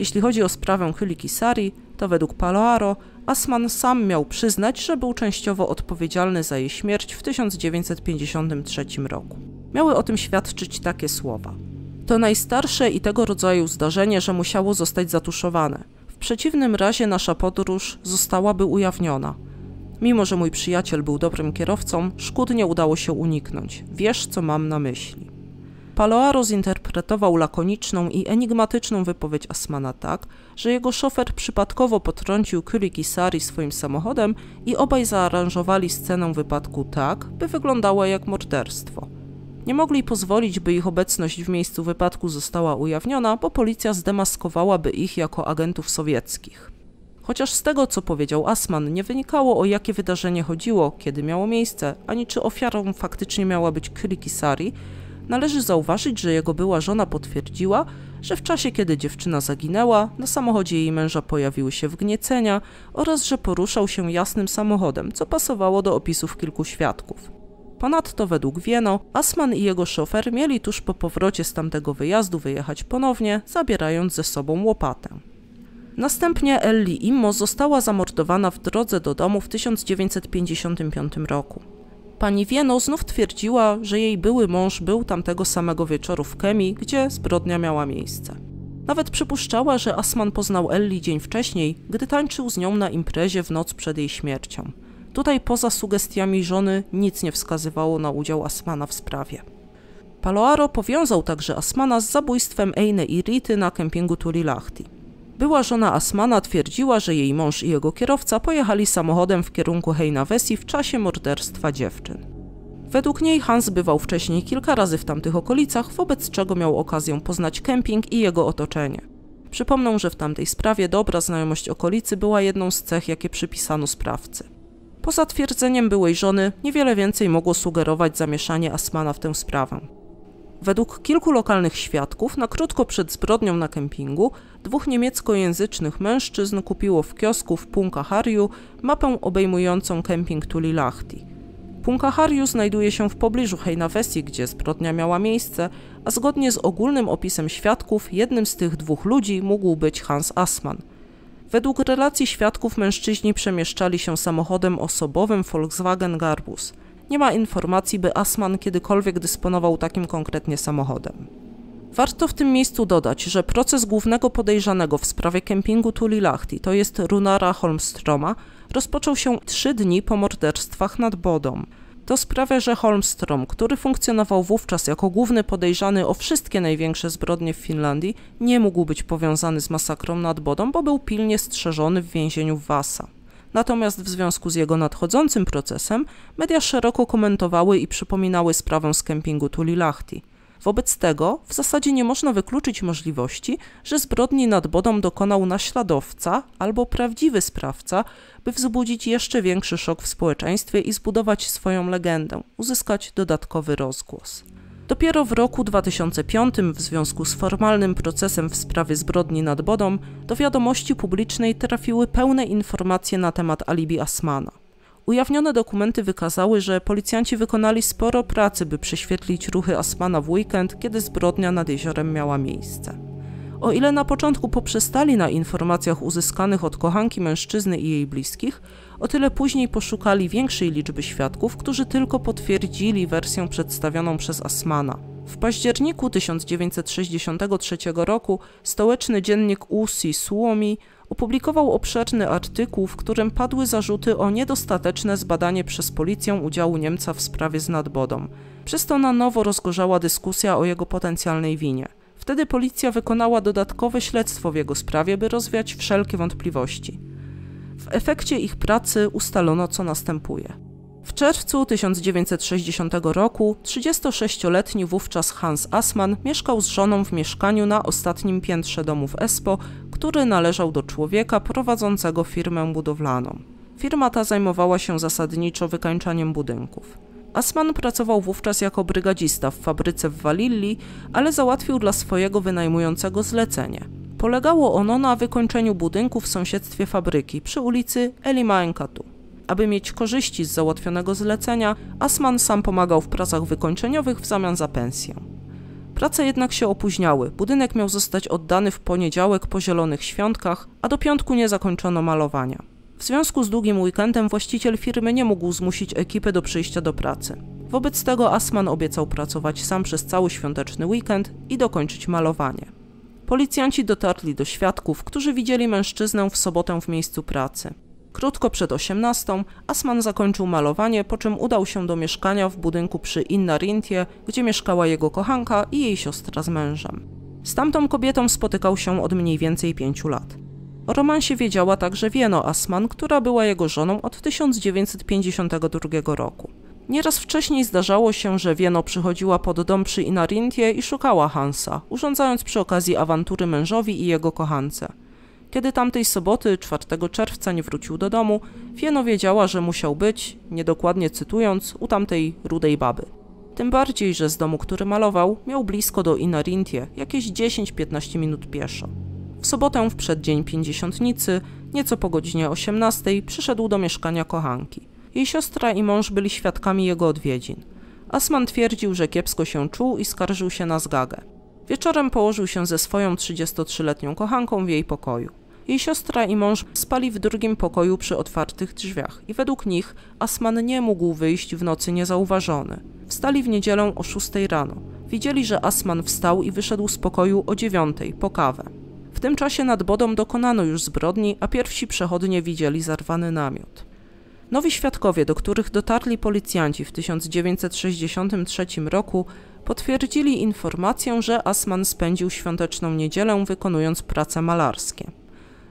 Jeśli chodzi o sprawę Hyliki Sari, to według Paloaro Asman sam miał przyznać, że był częściowo odpowiedzialny za jej śmierć w 1953 roku. Miały o tym świadczyć takie słowa. To najstarsze i tego rodzaju zdarzenie, że musiało zostać zatuszowane. W przeciwnym razie nasza podróż zostałaby ujawniona. Mimo, że mój przyjaciel był dobrym kierowcą, szkód nie udało się uniknąć. Wiesz, co mam na myśli. Paloaro zinterpretował lakoniczną i enigmatyczną wypowiedź Asmana tak, że jego szofer przypadkowo potrącił Sari swoim samochodem i obaj zaaranżowali scenę wypadku tak, by wyglądała jak morderstwo. Nie mogli pozwolić, by ich obecność w miejscu wypadku została ujawniona, bo policja zdemaskowałaby ich jako agentów sowieckich. Chociaż z tego, co powiedział Asman, nie wynikało o jakie wydarzenie chodziło, kiedy miało miejsce, ani czy ofiarą faktycznie miała być Sari, Należy zauważyć, że jego była żona potwierdziła, że w czasie kiedy dziewczyna zaginęła, na samochodzie jej męża pojawiły się wgniecenia oraz że poruszał się jasnym samochodem, co pasowało do opisów kilku świadków. Ponadto według Wieno, Asman i jego szofer mieli tuż po powrocie z tamtego wyjazdu wyjechać ponownie, zabierając ze sobą łopatę. Następnie Ellie Immo została zamordowana w drodze do domu w 1955 roku. Pani Wieno znów twierdziła, że jej były mąż był tamtego samego wieczoru w Kemi, gdzie zbrodnia miała miejsce. Nawet przypuszczała, że Asman poznał Ellie dzień wcześniej, gdy tańczył z nią na imprezie w noc przed jej śmiercią. Tutaj poza sugestiami żony nic nie wskazywało na udział Asmana w sprawie. Paloaro powiązał także Asmana z zabójstwem Eine i Rity na kempingu Turilahti. Była żona Asmana twierdziła, że jej mąż i jego kierowca pojechali samochodem w kierunku Hejnawesi w czasie morderstwa dziewczyn. Według niej Hans bywał wcześniej kilka razy w tamtych okolicach, wobec czego miał okazję poznać kemping i jego otoczenie. Przypomnę, że w tamtej sprawie dobra znajomość okolicy była jedną z cech, jakie przypisano sprawcy. Poza twierdzeniem byłej żony, niewiele więcej mogło sugerować zamieszanie Asmana w tę sprawę. Według kilku lokalnych świadków, na krótko przed zbrodnią na kempingu, dwóch niemieckojęzycznych mężczyzn kupiło w kiosku w Punkaharju mapę obejmującą kemping Tulilahti. Punkaharju znajduje się w pobliżu Hejnawesi, gdzie zbrodnia miała miejsce, a zgodnie z ogólnym opisem świadków, jednym z tych dwóch ludzi mógł być Hans Assmann. Według relacji świadków mężczyźni przemieszczali się samochodem osobowym Volkswagen Garbus – nie ma informacji, by Asman kiedykolwiek dysponował takim konkretnie samochodem. Warto w tym miejscu dodać, że proces głównego podejrzanego w sprawie kempingu Tulilahti, to jest Runara Holmstroma, rozpoczął się trzy dni po morderstwach nad Bodą. To sprawia, że Holmstrom, który funkcjonował wówczas jako główny podejrzany o wszystkie największe zbrodnie w Finlandii, nie mógł być powiązany z masakrą nad Bodą, bo był pilnie strzeżony w więzieniu Vasa. Natomiast w związku z jego nadchodzącym procesem media szeroko komentowały i przypominały sprawę z kempingu Tulilahti. Wobec tego w zasadzie nie można wykluczyć możliwości, że zbrodni nad Bodą dokonał naśladowca albo prawdziwy sprawca, by wzbudzić jeszcze większy szok w społeczeństwie i zbudować swoją legendę, uzyskać dodatkowy rozgłos. Dopiero w roku 2005 w związku z formalnym procesem w sprawie zbrodni nad Bodą do wiadomości publicznej trafiły pełne informacje na temat alibi Asmana. Ujawnione dokumenty wykazały, że policjanci wykonali sporo pracy, by prześwietlić ruchy Asmana w weekend, kiedy zbrodnia nad jeziorem miała miejsce. O ile na początku poprzestali na informacjach uzyskanych od kochanki mężczyzny i jej bliskich, o tyle później poszukali większej liczby świadków, którzy tylko potwierdzili wersję przedstawioną przez Asmana. W październiku 1963 roku stołeczny dziennik USI Suomi opublikował obszerny artykuł, w którym padły zarzuty o niedostateczne zbadanie przez policję udziału Niemca w sprawie z nadbodą. Przez to na nowo rozgorzała dyskusja o jego potencjalnej winie. Wtedy policja wykonała dodatkowe śledztwo w jego sprawie, by rozwiać wszelkie wątpliwości efekcie ich pracy ustalono, co następuje. W czerwcu 1960 roku 36-letni wówczas Hans Assmann mieszkał z żoną w mieszkaniu na ostatnim piętrze domu w Espo, który należał do człowieka prowadzącego firmę budowlaną. Firma ta zajmowała się zasadniczo wykańczaniem budynków. Asman pracował wówczas jako brygadzista w fabryce w Walilli, ale załatwił dla swojego wynajmującego zlecenie. Polegało ono na wykończeniu budynku w sąsiedztwie fabryki przy ulicy Elima Enkatu. Aby mieć korzyści z załatwionego zlecenia, Asman sam pomagał w pracach wykończeniowych w zamian za pensję. Prace jednak się opóźniały, budynek miał zostać oddany w poniedziałek po zielonych świątkach, a do piątku nie zakończono malowania. W związku z długim weekendem właściciel firmy nie mógł zmusić ekipy do przyjścia do pracy. Wobec tego Asman obiecał pracować sam przez cały świąteczny weekend i dokończyć malowanie. Policjanci dotarli do świadków, którzy widzieli mężczyznę w sobotę w miejscu pracy. Krótko przed 18 Asman zakończył malowanie, po czym udał się do mieszkania w budynku przy Inna Rintie, gdzie mieszkała jego kochanka i jej siostra z mężem. Z tamtą kobietą spotykał się od mniej więcej pięciu lat. O romansie wiedziała także Wieno Asman, która była jego żoną od 1952 roku. Nieraz wcześniej zdarzało się, że Wieno przychodziła pod dom przy Inarintie i szukała Hansa, urządzając przy okazji awantury mężowi i jego kochance. Kiedy tamtej soboty, 4 czerwca, nie wrócił do domu, Wieno wiedziała, że musiał być, niedokładnie cytując, u tamtej rudej baby. Tym bardziej, że z domu, który malował, miał blisko do Inarintie, jakieś 10-15 minut pieszo. W sobotę w przeddzień pięćdziesiątnicy, nieco po godzinie 18, przyszedł do mieszkania kochanki. Jej siostra i mąż byli świadkami jego odwiedzin. Asman twierdził, że kiepsko się czuł i skarżył się na zgagę. Wieczorem położył się ze swoją 33-letnią kochanką w jej pokoju. Jej siostra i mąż spali w drugim pokoju przy otwartych drzwiach i według nich Asman nie mógł wyjść w nocy niezauważony. Wstali w niedzielę o 6 rano. Widzieli, że Asman wstał i wyszedł z pokoju o 9 po kawę. W tym czasie nad Bodą dokonano już zbrodni, a pierwsi przechodnie widzieli zarwany namiot. Nowi świadkowie, do których dotarli policjanci w 1963 roku, potwierdzili informację, że Asman spędził świąteczną niedzielę wykonując prace malarskie.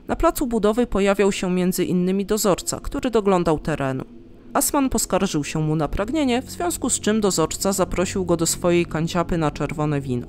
Na placu budowy pojawiał się m.in. dozorca, który doglądał terenu. Asman poskarżył się mu na pragnienie, w związku z czym dozorca zaprosił go do swojej kanciapy na czerwone wino.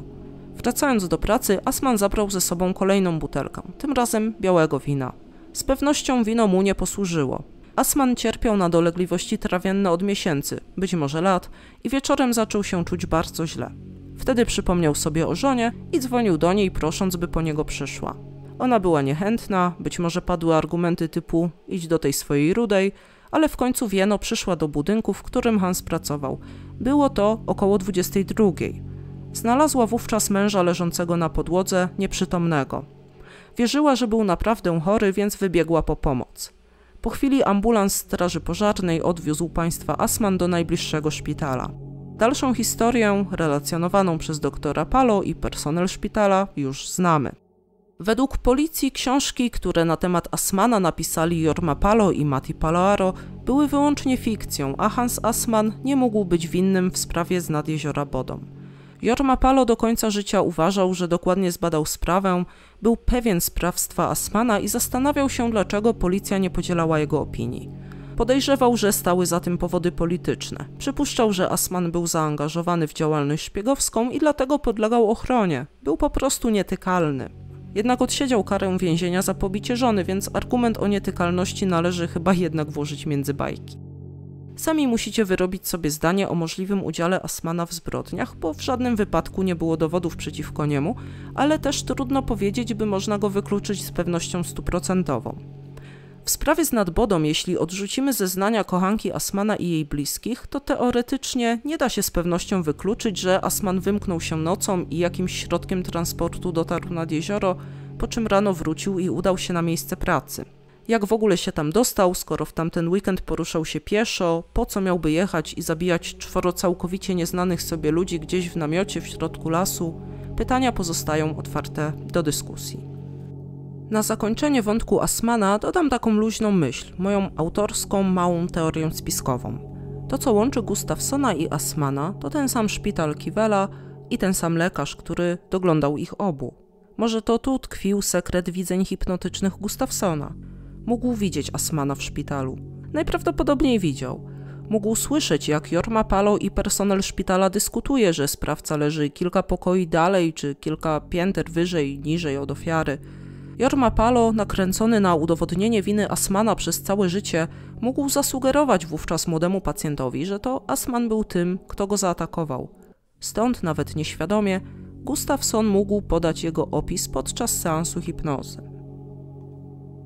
Wracając do pracy, Asman zabrał ze sobą kolejną butelkę, tym razem białego wina. Z pewnością wino mu nie posłużyło. Asman cierpiał na dolegliwości trawienne od miesięcy, być może lat, i wieczorem zaczął się czuć bardzo źle. Wtedy przypomniał sobie o żonie i dzwonił do niej, prosząc, by po niego przyszła. Ona była niechętna, być może padły argumenty typu idź do tej swojej rudej, ale w końcu Wieno przyszła do budynku, w którym Hans pracował. Było to około 22. Znalazła wówczas męża leżącego na podłodze, nieprzytomnego. Wierzyła, że był naprawdę chory, więc wybiegła po pomoc. Po chwili ambulans Straży Pożarnej odwiózł państwa Asman do najbliższego szpitala. Dalszą historię, relacjonowaną przez doktora Palo i personel szpitala, już znamy. Według policji książki, które na temat Asmana napisali Jorma Palo i Mati Paloaro, były wyłącznie fikcją, a Hans Asman nie mógł być winnym w sprawie z nad jeziora Bodom. Jorma Palo do końca życia uważał, że dokładnie zbadał sprawę, był pewien sprawstwa Asmana i zastanawiał się, dlaczego policja nie podzielała jego opinii. Podejrzewał, że stały za tym powody polityczne. Przypuszczał, że Asman był zaangażowany w działalność szpiegowską i dlatego podlegał ochronie. Był po prostu nietykalny. Jednak odsiedział karę więzienia za pobicie żony, więc argument o nietykalności należy chyba jednak włożyć między bajki. Sami musicie wyrobić sobie zdanie o możliwym udziale Asmana w zbrodniach, bo w żadnym wypadku nie było dowodów przeciwko niemu, ale też trudno powiedzieć, by można go wykluczyć z pewnością stuprocentową. W sprawie z nadbodą, jeśli odrzucimy zeznania kochanki Asmana i jej bliskich, to teoretycznie nie da się z pewnością wykluczyć, że Asman wymknął się nocą i jakimś środkiem transportu dotarł nad jezioro, po czym rano wrócił i udał się na miejsce pracy. Jak w ogóle się tam dostał, skoro w tamten weekend poruszał się pieszo? Po co miałby jechać i zabijać czworo całkowicie nieznanych sobie ludzi gdzieś w namiocie w środku lasu? Pytania pozostają otwarte do dyskusji. Na zakończenie wątku Asmana dodam taką luźną myśl, moją autorską małą teorię spiskową. To, co łączy Gustafsona i Asmana, to ten sam szpital Kivela i ten sam lekarz, który doglądał ich obu. Może to tu tkwił sekret widzeń hipnotycznych Gustafsona. Mógł widzieć Asmana w szpitalu. Najprawdopodobniej widział. Mógł słyszeć, jak Jorma Palo i personel szpitala dyskutuje, że sprawca leży kilka pokoi dalej czy kilka pięter wyżej, niżej od ofiary. Jorma Palo, nakręcony na udowodnienie winy Asmana przez całe życie, mógł zasugerować wówczas młodemu pacjentowi, że to Asman był tym, kto go zaatakował. Stąd nawet nieświadomie Gustafsson mógł podać jego opis podczas seansu hipnozy.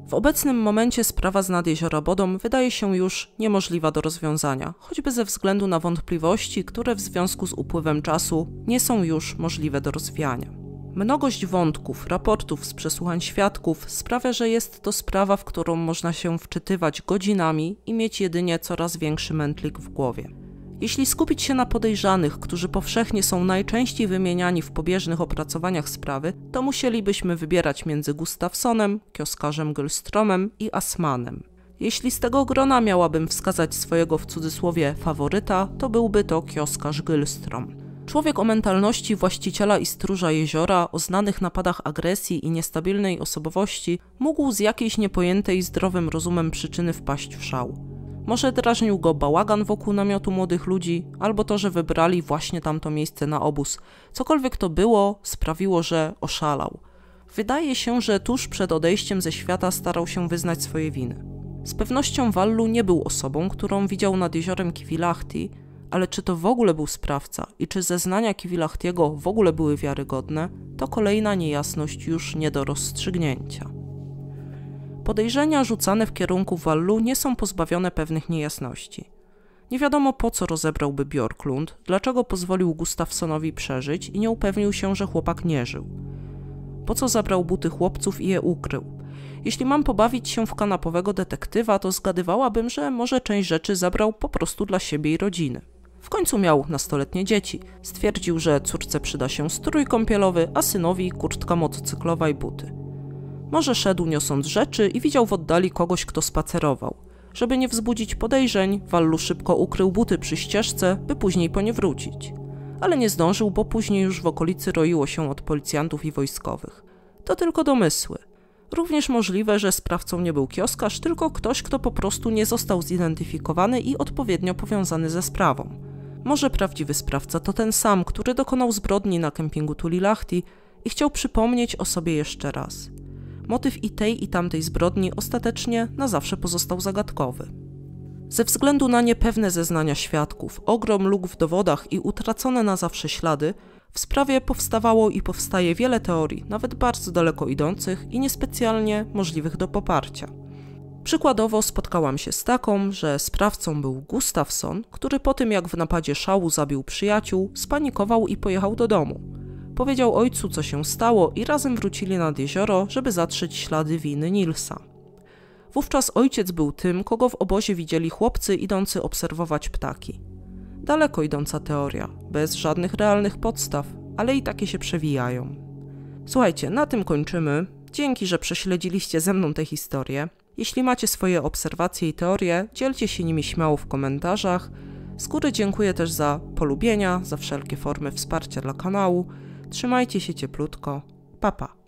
W obecnym momencie sprawa z nad Bodą wydaje się już niemożliwa do rozwiązania, choćby ze względu na wątpliwości, które w związku z upływem czasu nie są już możliwe do rozwijania. Mnogość wątków, raportów z przesłuchań świadków sprawia, że jest to sprawa, w którą można się wczytywać godzinami i mieć jedynie coraz większy mętlik w głowie. Jeśli skupić się na podejrzanych, którzy powszechnie są najczęściej wymieniani w pobieżnych opracowaniach sprawy, to musielibyśmy wybierać między Gustafsonem, kioskarzem Gylstromem i Asmanem. Jeśli z tego grona miałabym wskazać swojego w cudzysłowie faworyta, to byłby to kioskarz Gylstrom. Człowiek o mentalności właściciela i stróża jeziora, o znanych napadach agresji i niestabilnej osobowości, mógł z jakiejś niepojętej zdrowym rozumem przyczyny wpaść w szał. Może drażnił go bałagan wokół namiotu młodych ludzi, albo to, że wybrali właśnie tamto miejsce na obóz. Cokolwiek to było, sprawiło, że oszalał. Wydaje się, że tuż przed odejściem ze świata starał się wyznać swoje winy. Z pewnością Wallu nie był osobą, którą widział nad jeziorem Kiwilachti, ale czy to w ogóle był sprawca i czy zeznania Kiwilachtiego w ogóle były wiarygodne, to kolejna niejasność już nie do rozstrzygnięcia. Podejrzenia rzucane w kierunku Wallu nie są pozbawione pewnych niejasności. Nie wiadomo po co rozebrałby Bjorklund, dlaczego pozwolił Gustafsonowi przeżyć i nie upewnił się, że chłopak nie żył. Po co zabrał buty chłopców i je ukrył. Jeśli mam pobawić się w kanapowego detektywa, to zgadywałabym, że może część rzeczy zabrał po prostu dla siebie i rodziny. W końcu miał nastoletnie dzieci. Stwierdził, że córce przyda się strój kąpielowy, a synowi kurtka motocyklowa i buty. Może szedł niosąc rzeczy i widział w oddali kogoś, kto spacerował. Żeby nie wzbudzić podejrzeń, Wallu szybko ukrył buty przy ścieżce, by później po nie wrócić. Ale nie zdążył, bo później już w okolicy roiło się od policjantów i wojskowych. To tylko domysły. Również możliwe, że sprawcą nie był kioskarz, tylko ktoś, kto po prostu nie został zidentyfikowany i odpowiednio powiązany ze sprawą. Może prawdziwy sprawca to ten sam, który dokonał zbrodni na kempingu Tulilahti i chciał przypomnieć o sobie jeszcze raz motyw i tej i tamtej zbrodni ostatecznie na zawsze pozostał zagadkowy. Ze względu na niepewne zeznania świadków, ogrom luk w dowodach i utracone na zawsze ślady, w sprawie powstawało i powstaje wiele teorii, nawet bardzo daleko idących i niespecjalnie możliwych do poparcia. Przykładowo spotkałam się z taką, że sprawcą był Gustafson, który po tym jak w napadzie szału zabił przyjaciół, spanikował i pojechał do domu. Powiedział ojcu, co się stało i razem wrócili nad jezioro, żeby zatrzeć ślady winy Nilsa. Wówczas ojciec był tym, kogo w obozie widzieli chłopcy idący obserwować ptaki. Daleko idąca teoria, bez żadnych realnych podstaw, ale i takie się przewijają. Słuchajcie, na tym kończymy. Dzięki, że prześledziliście ze mną tę historię. Jeśli macie swoje obserwacje i teorie, dzielcie się nimi śmiało w komentarzach. Z góry dziękuję też za polubienia, za wszelkie formy wsparcia dla kanału. Trzymajcie się cieplutko. Papa. Pa.